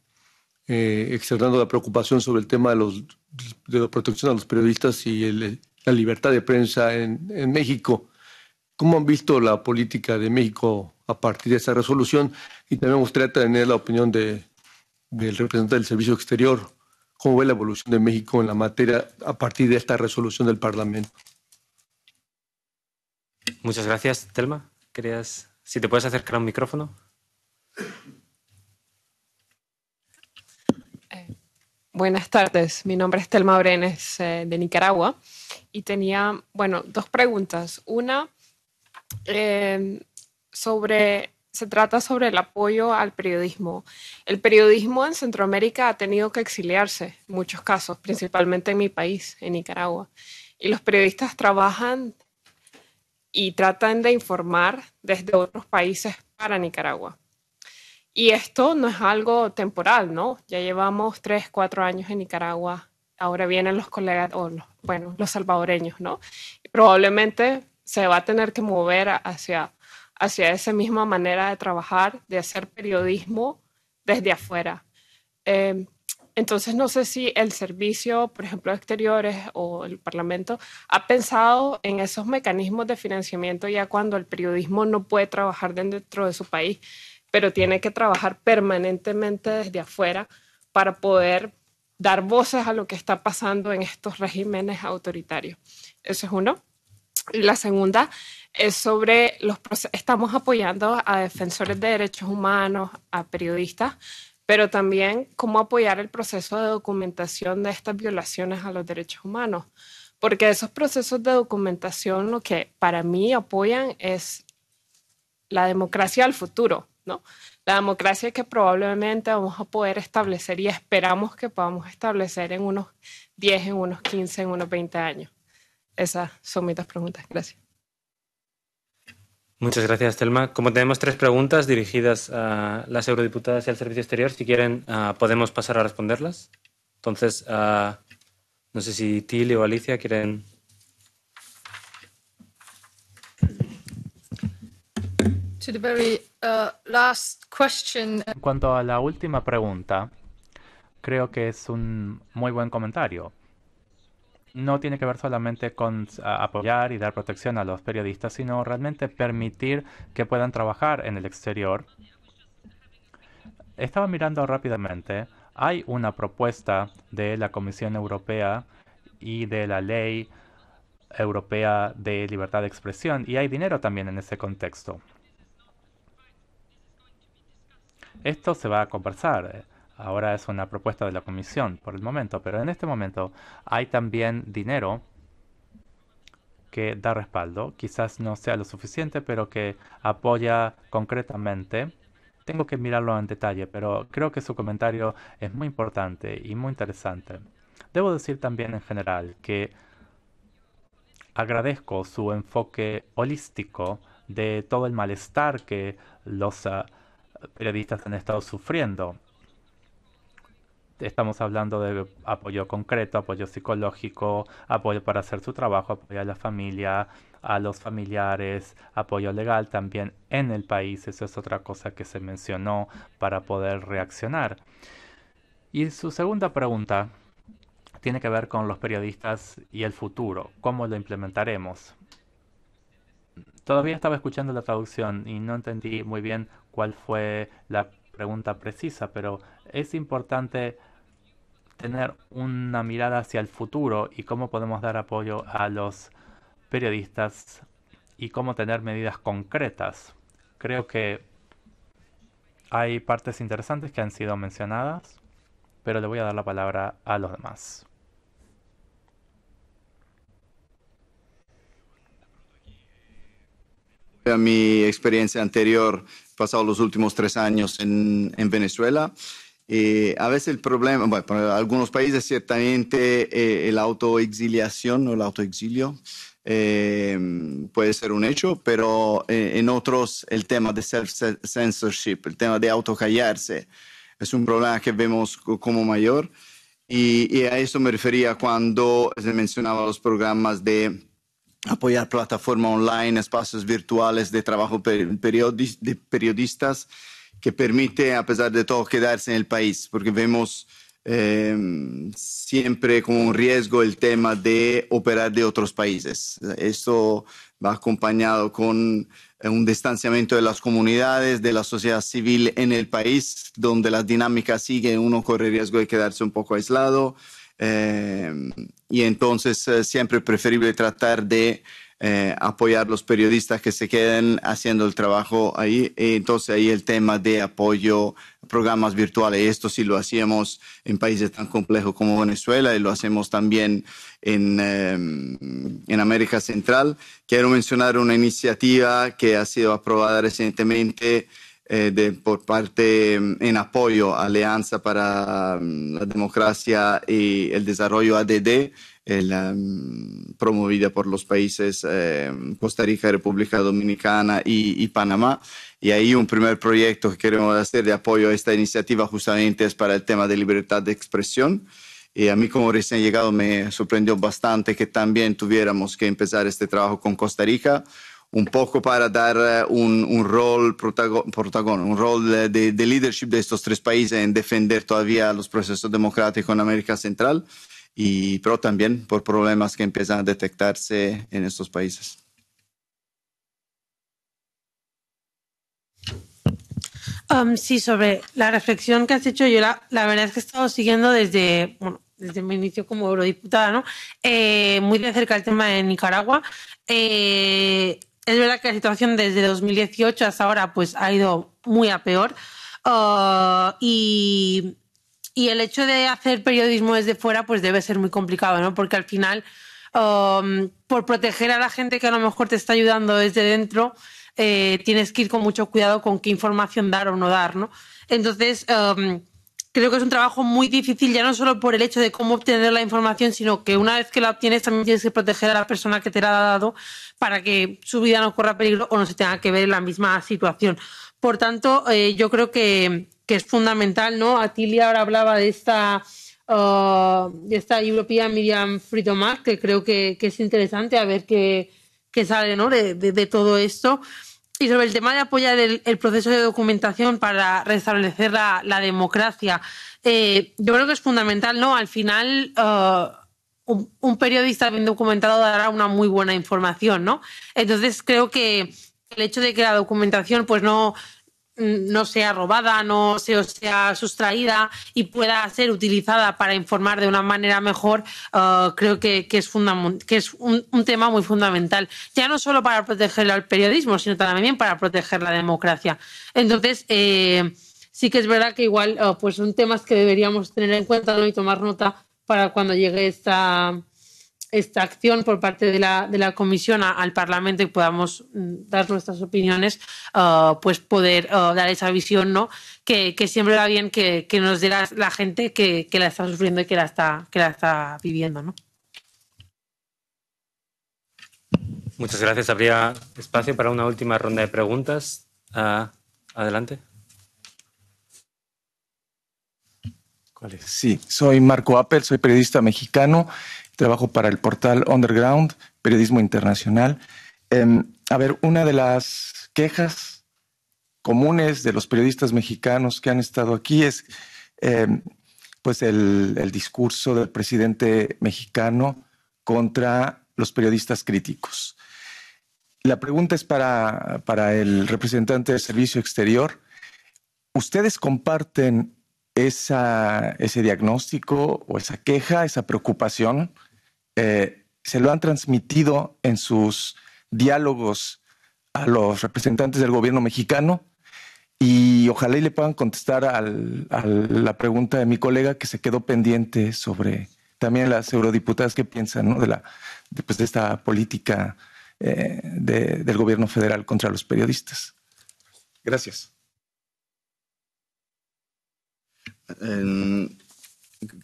eh, la preocupación sobre el tema de los de la protección a los periodistas y la libertad de prensa en, México. ¿Cómo han visto la política de México a partir de esa resolución? Y también me gustaría tener la opinión del representante del Servicio Exterior. ¿Cómo ve la evolución de México en la materia a partir de esta resolución del Parlamento? Muchas gracias, Telma. ¿Querías, si te puedes acercar a un micrófono? Buenas tardes, mi nombre es Telma Brenes eh, de Nicaragua y tenía, bueno, dos preguntas. Una, em, sobre, se trata sobre el apoyo al periodismo. El periodismo en Centroamérica ha tenido que exiliarse en muchos casos, principalmente en mi país, en Nicaragua. Y los periodistas trabajan y tratan de informar desde otros países para Nicaragua. Y esto no es algo temporal, ¿no? Ya llevamos tres, cuatro años en Nicaragua. Ahora vienen los colegas, bueno, los salvadoreños, ¿no? probablemente se va a tener que mover hacia, hacia esa misma manera de trabajar, de hacer periodismo desde afuera. Em, entonces, no sé si el servicio, por ejemplo, exteriores o el Parlamento ha pensado en esos mecanismos de financiamiento ya cuando el periodismo no puede trabajar dentro de su país pero tiene que trabajar permanentemente desde afuera para poder dar voces a lo que está pasando en estos regímenes autoritarios. Eso es uno. Y la segunda es sobre los estamos apoyando a defensores de derechos humanos, a periodistas, pero también cómo apoyar el proceso de documentación de estas violaciones a los derechos humanos, porque esos procesos de documentación lo que para mí apoyan es la democracia al futuro, la democracia que probablemente vamos a poder establecer y esperamos que podamos establecer en unos 10, en unos 15, en unos 20 años. Esas son mis dos preguntas. Gracias. Muchas gracias, Telma. Como tenemos tres preguntas dirigidas a las eurodiputadas y al Servicio Exterior, si quieren, ah, podemos pasar a responderlas. Entonces, ah, no sé si Tilly o Alicia quieren Uh, en cuanto a la última pregunta, creo que es un muy buen comentario. No tiene que ver solamente con ah, apoyar y dar protección a los periodistas, sino realmente permitir que puedan trabajar en el exterior. Estaba mirando rápidamente. Hay una propuesta de la Comisión Europea y de la ley europea de libertad de expresión y hay dinero también en ese contexto. Esto se va a conversar. Ahora es una propuesta de la Comisión por el momento, pero en este momento hay también dinero que da respaldo. Quizás no sea lo suficiente, pero que apoya concretamente. Tengo que mirarlo en detalle, pero creo que su comentario es muy importante y muy interesante. Debo decir también en general que agradezco su enfoque holístico de todo el malestar que los ah, periodistas han estado sufriendo. Estamos hablando de apoyo concreto, apoyo psicológico, apoyo para hacer su trabajo, apoyo a la familia, a los familiares, apoyo legal también en el país. Eso es otra cosa que se mencionó para poder reaccionar. Y su segunda pregunta tiene que ver con los periodistas y el futuro. ¿Cómo lo implementaremos? Todavía estaba escuchando la traducción y no entendí muy bien cuál fue la pregunta precisa, pero es importante tener una mirada hacia el futuro y cómo podemos dar apoyo a los periodistas y cómo tener medidas concretas. Creo que hay partes interesantes que han sido mencionadas, pero le voy a dar la palabra a los demás. A mi experiencia anterior, pasado los últimos tres años en, Venezuela, eh, a veces el problema, bueno, para algunos países ciertamente eh, la autoexiliación o el autoexilio eh, puede ser un hecho, pero en otros el tema de self-censorship, el tema de autocallarse, es un problema que vemos como mayor. Y, y a eso me refería cuando se mencionaba los programas de apoyar plataformas online, espacios virtuales de trabajo de periodistas que permite, a pesar de todo, quedarse en el país, porque vemos em, siempre con un riesgo el tema de operar de otros países. Esto va acompañado con eh, un distanciamiento de las comunidades, de la sociedad civil en el país, donde las dinámicas siguen, uno corre riesgo de quedarse un poco aislado. Eh, y entonces eh, siempre siempre preferible tratar de eh, apoyar los periodistas que se queden haciendo el trabajo ahí. entonces ahí el tema de apoyo, programas virtuales, esto sí lo hacíamos en países tan complejos como Venezuela y lo hacemos también en, eh, en América Central. Quiero mencionar una iniciativa que ha sido aprobada recientemente eh, por parte mm, en apoyo a Alianza para mm, la Democracia y el Desarrollo ADD, eh, mm, promovida por los países eh, Costa Rica, República Dominicana y, y, Panamá. Y ahí un primer proyecto que queremos hacer de apoyo a esta iniciativa justamente es para el tema de libertad de expresión. Y a mí como recién llegado me sorprendió bastante que también tuviéramos que empezar este trabajo con Costa Rica, un poco para dar eh, un, un rol protagonista, un rol de, de, leadership de estos tres países en defender todavía los procesos democráticos en América Central, y, pero también por problemas que empiezan a detectarse en estos países. Um, sí, sobre la reflexión que has hecho, yo la, la verdad es que he estado siguiendo desde, bueno, desde mi inicio como eurodiputada, ¿no? Eh, muy de cerca el tema de Nicaragua. Eh, es verdad que la situación desde 2018 hasta ahora pues, ha ido muy a peor. Ah, y, el hecho de hacer periodismo desde fuera pues, debe ser muy complicado, ¿no? Porque al final, por proteger a la gente que a lo mejor te está ayudando desde dentro, eh, tienes que ir con mucho cuidado con qué información dar o no dar, ¿no? Entonces, creo que es un trabajo muy difícil, ya no solo por el hecho de cómo obtener la información, sino que una vez que la obtienes también tienes que proteger a la persona que te la ha dado para que su vida no corra peligro o no se tenga que ver en la misma situación. Por tanto, eh, yo creo que, es fundamental, ¿no? Atilia ahora hablaba de esta, uh, de esta European Miriam Freedom Act, que creo que, es interesante a ver qué, sale, de todo esto. Y sobre el tema de apoyar el, proceso de documentación para restablecer la, democracia, eh, yo creo que es fundamental, ¿no? Al final, eh, un, un, periodista bien documentado dará una muy buena información, ¿no? Entonces, creo que el hecho de que la documentación pues no, Mm, no sea robada, no sea, sea sustraída y pueda ser utilizada para informar de una manera mejor, ah, creo que, es, un, tema muy fundamental. Ya no solo para proteger al periodismo, sino también para proteger la democracia. Entonces, eh, sí que es verdad que igual ah, pues son temas que deberíamos tener en cuenta y tomar nota para cuando llegue esta, esta acción por parte de la, de la Comisión al Parlamento y podamos mm, dar nuestras opiniones, ah, pues poder ah, dar esa visión, ¿no? Que, siempre va bien que, nos dé la, gente que, la está sufriendo y que la está, que la está viviendo, ¿no? Muchas gracias. Habría espacio para una última ronda de preguntas. Ah, adelante. Sí, soy Marco Appel, soy periodista mexicano trabajo para el portal Underground, Periodismo Internacional. Em, a ver, una de las quejas comunes de los periodistas mexicanos que han estado aquí es em, pues el, discurso del presidente mexicano contra los periodistas críticos. La pregunta es para, el representante del Servicio Exterior. ¿Ustedes comparten ese diagnóstico o esa queja, esa preocupación eh, se lo han transmitido en sus diálogos a los representantes del gobierno mexicano y ojalá y le puedan contestar a la pregunta de mi colega que se quedó pendiente sobre también las eurodiputadas que piensan de, la, pues, esta política eh, del gobierno federal contra los periodistas. Gracias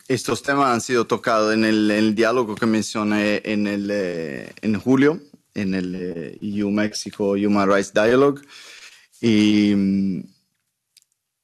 estos temas han sido tocados en el, diálogo que mencioné en, el, eh, en julio, en el EU-México eh, Human Rights Dialogue. Y mm,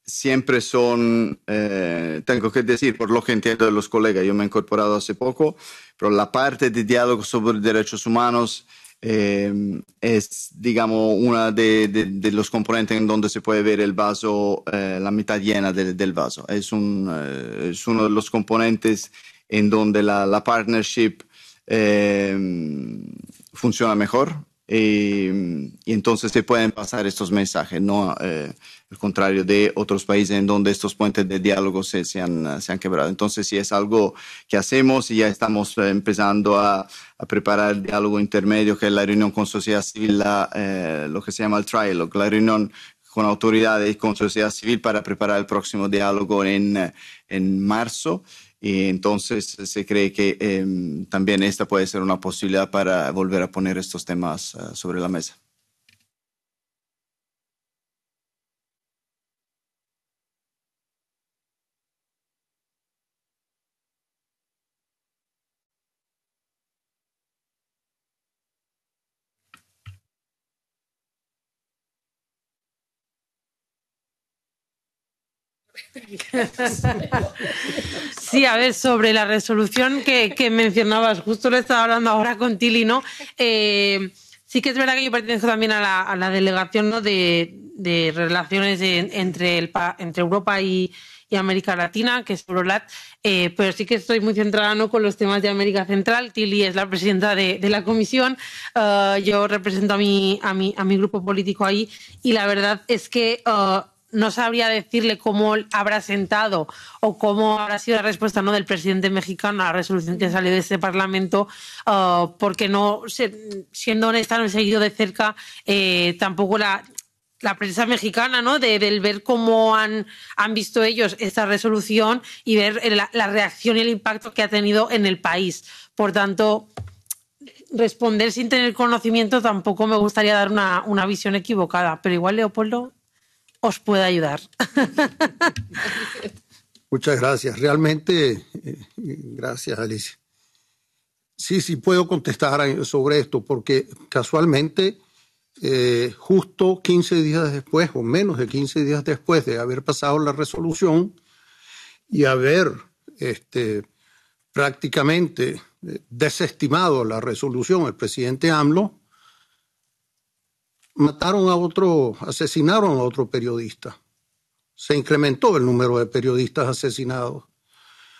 siempre son, eh, tengo que decir, por lo que entiendo de los colegas, yo me he incorporado hace poco, pero la parte de diálogo sobre derechos humanos Em, es, digamos, uno de, los componentes en donde se puede ver el vaso, eh, la mitad llena del vaso. Es, un, eh, es, uno de los componentes en donde la partnership em, funciona mejor y entonces se pueden pasar estos mensajes, ¿no? Eh, al contrario de otros países en donde estos puentes de diálogo se, han, se han, quebrado. Entonces, si es algo que hacemos y ya estamos eh, empezando a, preparar el diálogo intermedio, que es la reunión con sociedad civil, eh, lo que se llama el trialogue, la reunión con autoridades y con sociedad civil para preparar el próximo diálogo en, en marzo. Y entonces se cree que em, también esta puede ser una posibilidad para volver a poner estos temas ah, sobre la mesa. Sí, a ver, sobre la resolución que, mencionabas, justo lo estaba hablando ahora con Tili, ¿no? Eh, sí que es verdad que yo pertenezco también a la, delegación ¿no? de, relaciones entre, el, entre Europa y, América Latina, que es Prolat, eh, pero sí que estoy muy centrada ¿no? con los temas de América Central. Tilly es la presidenta de, la comisión, eh, yo represento a mi, a, mi, grupo político ahí y la verdad es que no sabría decirle cómo habrá sentado o cómo habrá sido la respuesta ¿no? del presidente mexicano a la resolución que salió de este Parlamento, uh, porque no, siendo honesta, no he seguido de cerca eh, tampoco la, prensa mexicana, ¿no? del ver cómo han, visto ellos esta resolución y ver la, reacción y el impacto que ha tenido en el país. Por tanto, responder sin tener conocimiento tampoco me gustaría dar una visión equivocada, pero igual, Leopoldo os pueda ayudar. Muchas gracias. Realmente, eh, gracias, Alicia. Sí, sí puedo contestar sobre esto, porque casualmente, eh, justo 15 días después, o menos de 15 días después de haber pasado la resolución y haber este, prácticamente eh, desestimado la resolución, el presidente AMLO mataron a otro, asesinaron a otro periodista. Se incrementó el número de periodistas asesinados.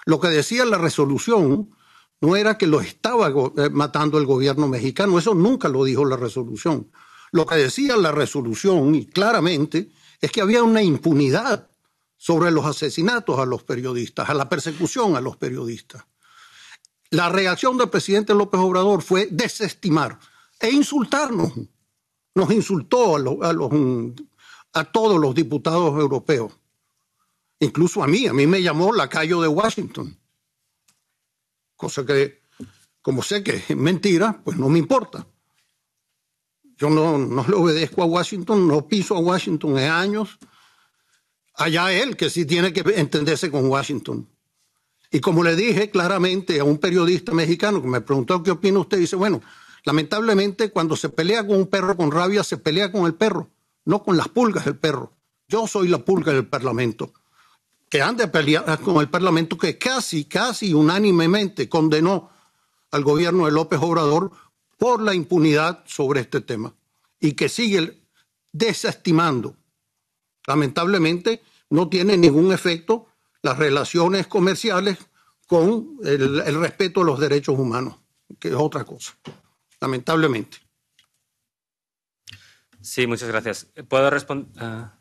Lo que decía la resolución no era que lo estaba eh, matando el gobierno mexicano, eso nunca lo dijo la resolución. Lo que decía la resolución, y claramente, es que había una impunidad sobre los asesinatos a los periodistas, a la persecución a los periodistas. La reacción del presidente López Obrador fue desestimar e insultarnos nos insultó a, los, mm, a, todos los diputados europeos, incluso a mí, a mí me llamó la calle de Washington, cosa que, como sé que es mentira, pues no me importa. Yo no, no le obedezco a Washington, no piso a Washington en años. Allá él, que sí tiene que entenderse con Washington. Y como le dije claramente a un periodista mexicano que me preguntó qué opina usted, dice, bueno, Lamentablemente, cuando se pelea con un perro con rabia, se pelea con el perro, no con las pulgas del perro. Yo soy la pulga del Parlamento, que anda a pelear con el Parlamento que casi, casi unánimemente condenó al gobierno de López Obrador por la impunidad sobre este tema y que sigue desestimando. Lamentablemente, no tiene ningún efecto las relaciones comerciales con el, el respeto a los derechos humanos, que es otra cosa lamentablemente. Sí, muchas gracias. ¿Puedo responder? Ah?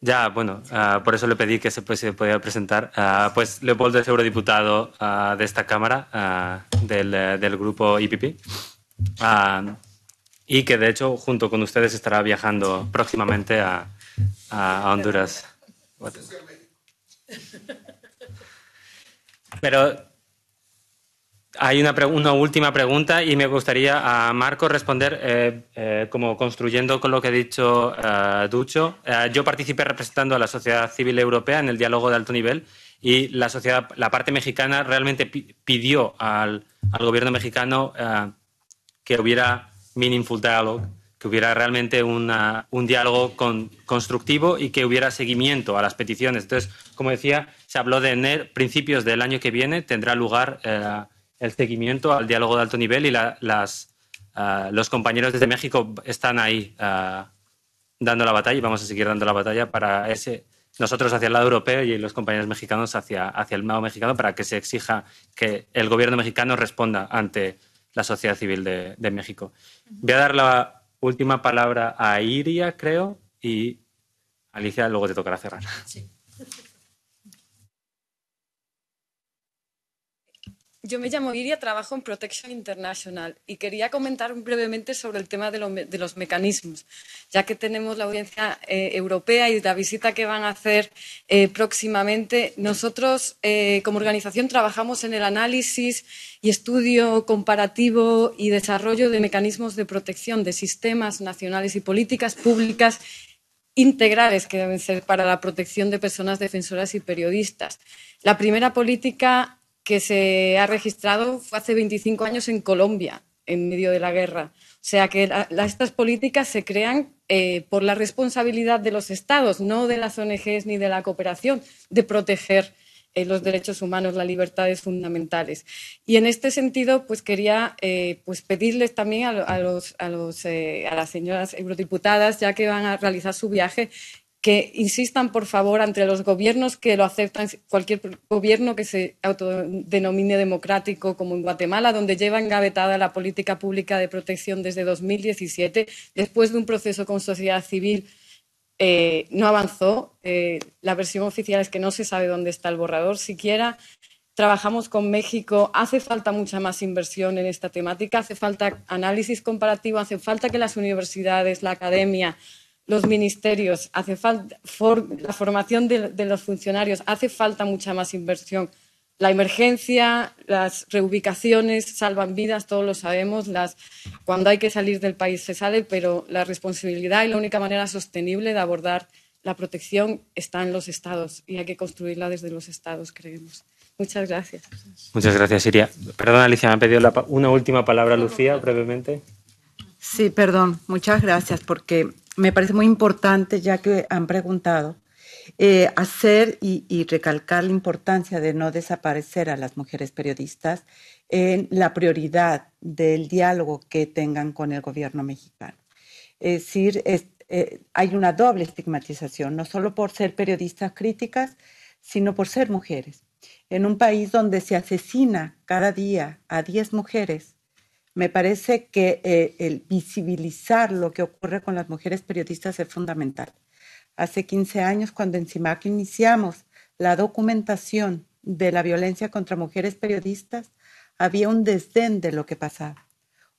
Ya, bueno, ah, por eso le pedí que se, podía pues, presentar. Ah, pues Leopoldo es eurodiputado de esta Cámara, eh, del, grupo IPP, y que de hecho junto con ustedes estará viajando próximamente a, a Honduras. Pero hay una, última pregunta y me gustaría a Marco responder eh, eh, como construyendo con lo que ha dicho eh, Ducho. yo participé representando a la sociedad civil europea en el diálogo de alto nivel y la, sociedad, la parte mexicana realmente pidió al, gobierno mexicano que hubiera meaningful dialogue, que hubiera realmente un diálogo constructivo y que hubiera seguimiento a las peticiones. Entonces, como decía, se habló de principios del año que viene tendrá lugar el seguimiento al diálogo de alto nivel y ah, los compañeros desde México están ahí ah, dando la batalla y vamos a seguir dando la batalla para ese nosotros hacia el lado europeo y los compañeros mexicanos hacia, el lado mexicano para que se exija que el gobierno mexicano responda ante la sociedad civil de, México. Voy a dar la última palabra a Iria, creo, y Alicia, luego te tocará cerrar. Yo me llamo Iria, trabajo en Protection International y quería comentar brevemente sobre el tema de, los mecanismos, ya que tenemos la audiencia eh, europea y la visita que van a hacer eh, próximamente. Nosotros, eh, como organización, trabajamos en el análisis y estudio comparativo y desarrollo de mecanismos de protección de sistemas nacionales y políticas públicas integrales que deben ser para la protección de personas defensoras y periodistas. La primera política que se ha registrado hace 25 años en Colombia, en medio de la guerra. O sea que estas políticas se crean eh, por la responsabilidad de los Estados, no de las ONGs ni de la cooperación, de proteger eh, los derechos humanos, las libertades fundamentales. Y en este sentido, pues quería eh, pues pedirles también los, a, a las señoras eurodiputadas, ya que van a realizar su viaje, que insistan, por favor, ante los gobiernos que lo aceptan, cualquier gobierno que se autodenomine democrático, como en Guatemala, donde lleva engavetada la política pública de protección desde 2017, después de un proceso con sociedad civil. Eh, no avanzó. Eh, la versión oficial es que no se sabe dónde está el borrador siquiera. Trabajamos con México. Hace falta mucha más inversión en esta temática. Hace falta análisis comparativo. Hace falta que las universidades, la academia, los ministerios, hace falta la formación de, los funcionarios, hace falta mucha más inversión. La emergencia, las reubicaciones salvan vidas, todos lo sabemos. Las, cuando hay que salir del país se sale, pero la responsabilidad y la única manera sostenible de abordar la protección está en los estados y hay que construirla desde los estados, creemos. Muchas gracias. Muchas gracias, Siria. Perdón, Alicia, me ha pedido una última palabra, Lucía, brevemente. Sí, perdón, muchas gracias, porque me parece muy importante, ya que han preguntado, eh, hacer y, recalcar la importancia de no desaparecer a las mujeres periodistas en la prioridad del diálogo que tengan con el gobierno mexicano. Es decir, eh, hay una doble estigmatización, no solo por ser periodistas críticas, sino por ser mujeres. En un país donde se asesina cada día a 10 mujeres, me parece que eh, el visibilizar lo que ocurre con las mujeres periodistas es fundamental. Hace 15 años, cuando en CIMAC iniciamos la documentación de la violencia contra mujeres periodistas, había un desdén de lo que pasaba.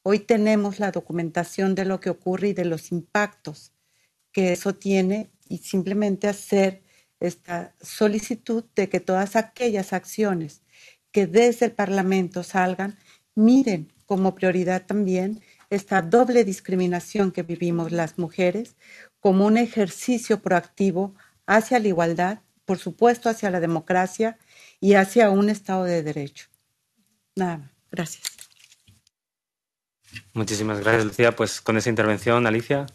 Hoy tenemos la documentación de lo que ocurre y de los impactos que eso tiene y simplemente hacer esta solicitud de que todas aquellas acciones que desde el Parlamento salgan miren como prioridad también esta doble discriminación que vivimos las mujeres como un ejercicio proactivo hacia la igualdad, por supuesto hacia la democracia y hacia un Estado de Derecho. Nada más. Gracias. Muchísimas gracias, Lucía. Pues con esa intervención, Alicia.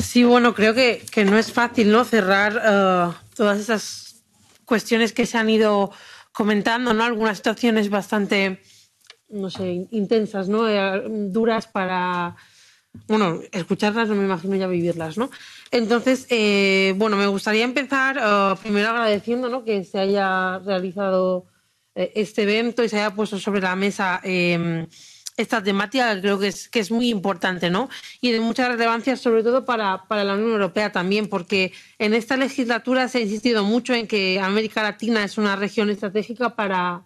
Sí, bueno, creo que, no es fácil ¿no? cerrar eh, todas esas cuestiones que se han ido comentando, ¿no? Algunas situaciones bastante, no sé, intensas, ¿no? Eh, duras para, bueno, escucharlas no me imagino ya vivirlas, ¿no? Entonces, eh, bueno, me gustaría empezar eh, primero agradeciendo que se haya realizado este evento y se haya puesto sobre la mesa esta temática creo que es, muy importante, ¿no? Y de mucha relevancia, sobre todo para, la Unión Europea también, porque en esta legislatura se ha insistido mucho en que América Latina es una región estratégica para,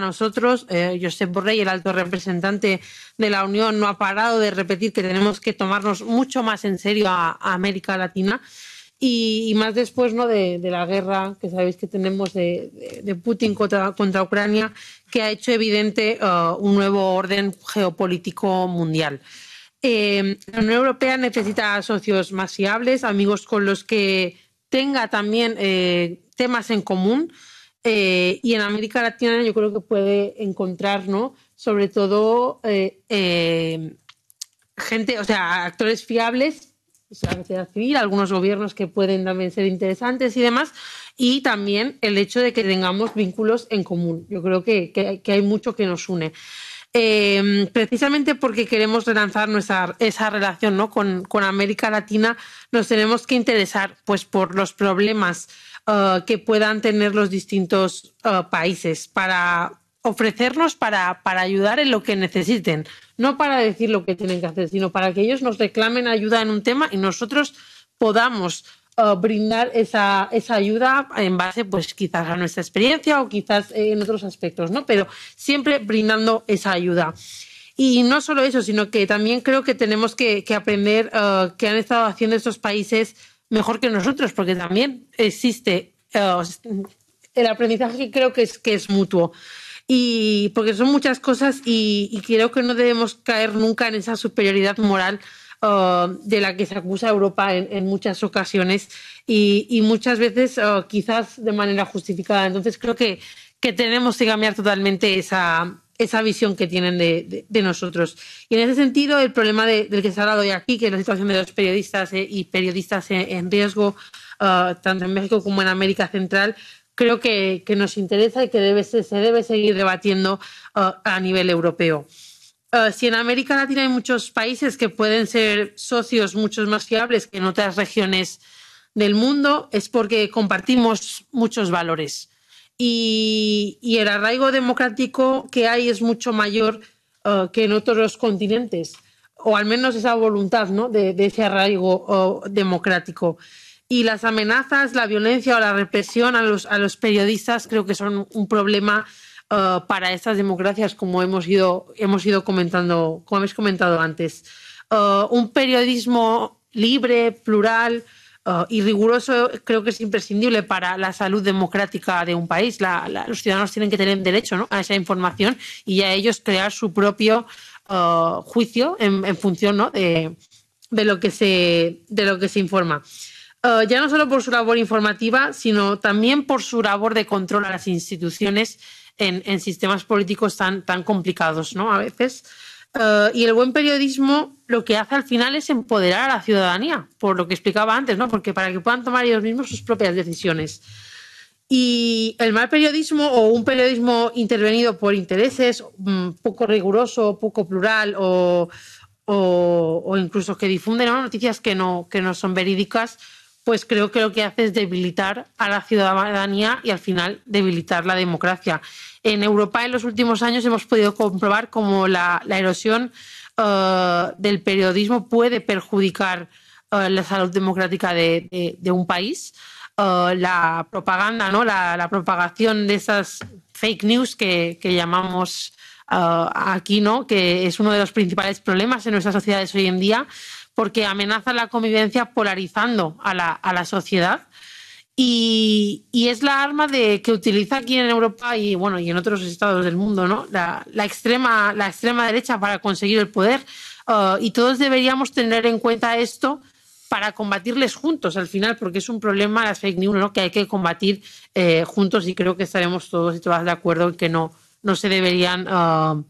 nosotros. Eh, Josep Borrell, el alto representante de la Unión, no ha parado de repetir que tenemos que tomarnos mucho más en serio a América Latina y, más después De, la guerra que sabéis que tenemos de, Putin contra, Ucrania, que ha hecho evidente uh, un nuevo orden geopolítico mundial. Eh, la Unión Europea necesita socios más fiables, amigos con los que tenga también eh, temas en común. Eh, y en América Latina yo creo que puede encontrar, Sobre todo gente, o sea, actores fiables la sociedad civil, algunos gobiernos que pueden también ser interesantes y demás, y también el hecho de que tengamos vínculos en común. Yo creo que, hay mucho que nos une. Eh, precisamente porque queremos relanzar nuestra, esa relación ¿no? con, América Latina, nos tenemos que interesar pues, por los problemas eh, que puedan tener los distintos eh, países para, ofrecernos para, ayudar en lo que necesiten, no para decir lo que tienen que hacer, sino para que ellos nos reclamen ayuda en un tema y nosotros podamos eh, brindar esa, esa, ayuda en base, pues quizás a nuestra experiencia o quizás en otros aspectos, ¿no? Pero siempre brindando esa ayuda. Y no solo eso, sino que también creo que tenemos que, aprender eh, que han estado haciendo estos países mejor que nosotros, porque también existe eh, el aprendizaje que creo que es mutuo y porque son muchas cosas y, creo que no debemos caer nunca en esa superioridad moral uh, de la que se acusa a Europa en, muchas ocasiones y, muchas veces uh, quizás de manera justificada. Entonces creo que, tenemos que cambiar totalmente esa, esa visión que tienen de, nosotros. Y en ese sentido, el problema del que se ha hablado hoy aquí, que es la situación de los periodistas eh, y periodistas en, riesgo, uh, tanto en México como en América Central, creo que, nos interesa y que se debe seguir debatiendo uh, a nivel europeo. Uh, si en América Latina hay muchos países que pueden ser socios mucho más fiables que en otras regiones del mundo, es porque compartimos muchos valores. Y, el arraigo democrático que hay es mucho mayor uh, que en otros continentes, o al menos esa voluntad ¿no? de, ese arraigo democrático y las amenazas, la violencia o la represión a los, a los periodistas creo que son un problema eh, para estas democracias, como hemos ido, hemos ido comentando, como habéis comentado antes. Eh, un periodismo libre, plural eh, y riguroso creo que es imprescindible para la salud democrática de un país. los ciudadanos tienen que tener derecho a esa información y a ellos crear su propio juicio en, función de, lo que se, de lo que se informa. Eh, ya no solo por su labor informativa, sino también por su labor de control a las instituciones en, sistemas políticos tan, tan complicados, ¿no? A veces. Eh, y el buen periodismo lo que hace al final es empoderar a la ciudadanía, por lo que explicaba antes, ¿no? Porque para que puedan tomar ellos mismos sus propias decisiones. Y el mal periodismo o un periodismo intervenido por intereses mm, poco riguroso, poco plural o, incluso que difunden noticias que no son verídicas, pues creo que lo que hace es debilitar a la ciudadanía y al final debilitar la democracia. En Europa en los últimos años hemos podido comprobar cómo la, erosión eh, del periodismo puede perjudicar eh, la salud democrática de, un país. Eh, la propaganda, ¿no? La, propagación de esas fake news que, llamamos aquí, que es uno de los principales problemas en nuestras sociedades hoy en día porque amenaza la convivencia polarizando a la, a la sociedad. Y, y, es la arma de, que utiliza aquí en Europa y, bueno, y en otros estados del mundo, ¿no? La, extrema, la extrema derecha para conseguir el poder. Uh, y todos deberíamos tener en cuenta esto para combatirles juntos al final, porque es un problema las fake news que hay que combatir eh, juntos y creo que estaremos todos y todas de acuerdo en que no, no se deberían uh,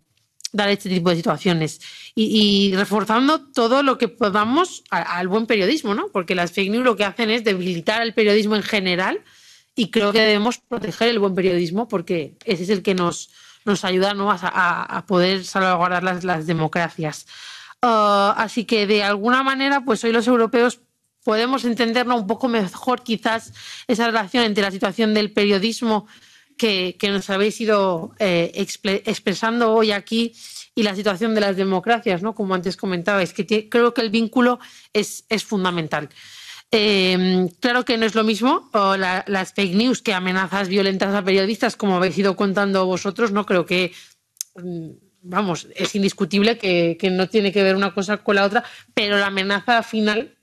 dar este tipo de situaciones y, reforzando todo lo que podamos al buen periodismo, ¿no? Porque las fake news lo que hacen es debilitar el periodismo en general y creo que debemos proteger el buen periodismo porque ese es el que nos, nos ayuda ¿no? a, a, poder salvaguardar las, las democracias. Ah, así que de alguna manera, pues hoy los europeos podemos entenderlo un poco mejor quizás esa relación entre la situación del periodismo que, nos habéis ido eh, expresando hoy aquí y la situación de las democracias, ¿no? como antes comentabais, que creo que el vínculo es, fundamental. Em, claro que no es lo mismo las fake news que amenazas violentas a periodistas, como habéis ido contando vosotros, no creo que, mm, vamos, es indiscutible que, no tiene que ver una cosa con la otra, pero la amenaza final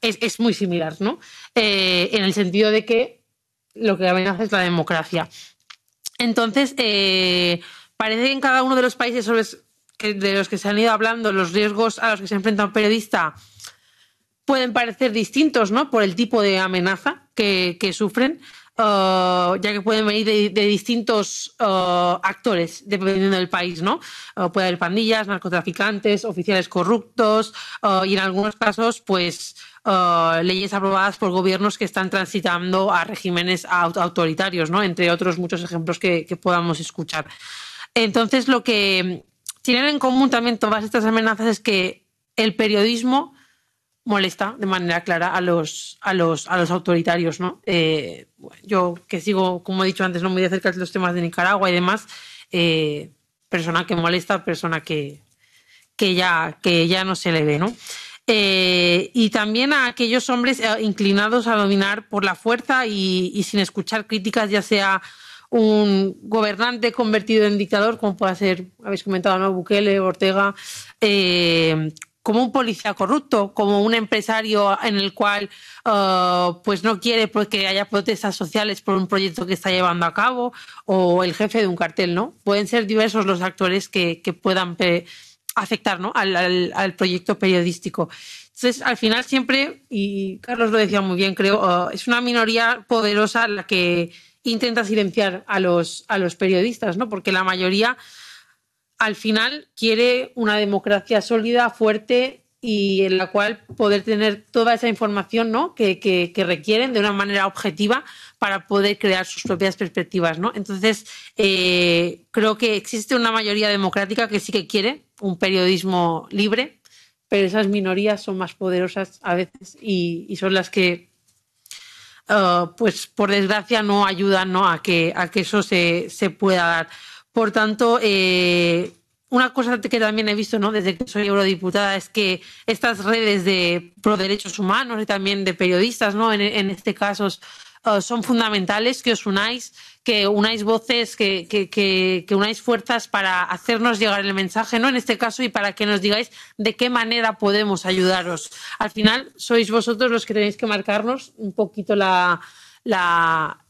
es, muy similar, ¿no? Eh, en el sentido de que lo que amenaza es la democracia. Entonces, eh, parece que en cada uno de los países de los que se han ido hablando, los riesgos a los que se enfrenta un periodista pueden parecer distintos, ¿no? Por el tipo de amenaza que sufren. Eh, ya que pueden venir de, distintos eh, actores, dependiendo del país, ¿no? Eh, puede haber pandillas, narcotraficantes, oficiales corruptos y en algunos casos, pues, leyes aprobadas por gobiernos que están transitando a regímenes autoritarios, ¿no? Entre otros muchos ejemplos que podamos escuchar. Entonces, lo que tienen en común también todas estas amenazas es que el periodismo molesta de manera clara a los, a los, a los autoritarios. ¿no? Eh, yo que sigo, como he dicho antes, no muy de cerca los temas de Nicaragua y demás, eh, persona que molesta, persona que, que, ya, que ya no se le ve. ¿no? Eh, y también a aquellos hombres inclinados a dominar por la fuerza y, sin escuchar críticas, ya sea un gobernante convertido en dictador, como puede ser, habéis comentado, ¿no? Bukele, Ortega, eh, como un policía corrupto, como un empresario en el cual eh, pues no quiere pues que haya protestas sociales por un proyecto que está llevando a cabo, o el jefe de un cartel, ¿no? Pueden ser diversos los actores que, puedan afectar ¿no? al, proyecto periodístico. Entonces, al final siempre, y Carlos lo decía muy bien, creo, eh, es una minoría poderosa la que intenta silenciar a los, a los periodistas, ¿no? Porque la mayoría al final quiere una democracia sólida, fuerte y en la cual poder tener toda esa información ¿no? que, requieren de una manera objetiva para poder crear sus propias perspectivas. ¿no? Entonces, eh, creo que existe una mayoría democrática que sí que quiere un periodismo libre, pero esas minorías son más poderosas a veces y, son las que, eh, pues por desgracia, no ayudan A, que, a eso se pueda dar. Por tanto, eh, una cosa que también he visto ¿no? desde que soy eurodiputada es que estas redes de pro derechos humanos y también de periodistas, ¿no? en, este caso, son fundamentales que os unáis, que unáis voces, que, unáis fuerzas para hacernos llegar el mensaje, ¿no? en este caso, y para que nos digáis de qué manera podemos ayudaros. Al final, sois vosotros los que tenéis que marcarnos un poquito la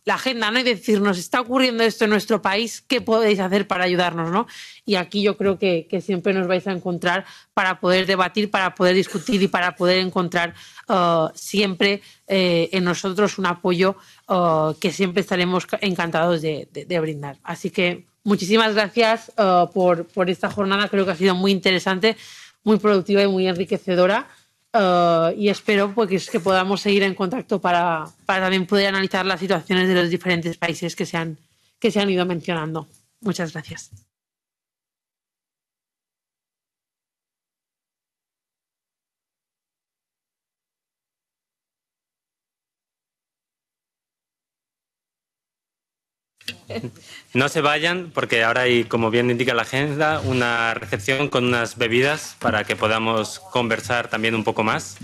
la agenda, ¿no? Y decir, nos está ocurriendo esto en nuestro país, ¿qué podéis hacer para ayudarnos, ¿no? Y aquí yo creo que, siempre nos vais a encontrar para poder debatir, para poder discutir y para poder encontrar eh, siempre eh, en nosotros un apoyo eh, que siempre estaremos encantados de, brindar. Así que muchísimas gracias por esta jornada, creo que ha sido muy interesante, muy productiva y muy enriquecedora. Eh, y espero pues, que podamos seguir en contacto para, también poder analizar las situaciones de los diferentes países que se han ido mencionando. Muchas gracias. No se vayan porque ahora hay, como bien indica la agenda, una recepción con unas bebidas para que podamos conversar también un poco más.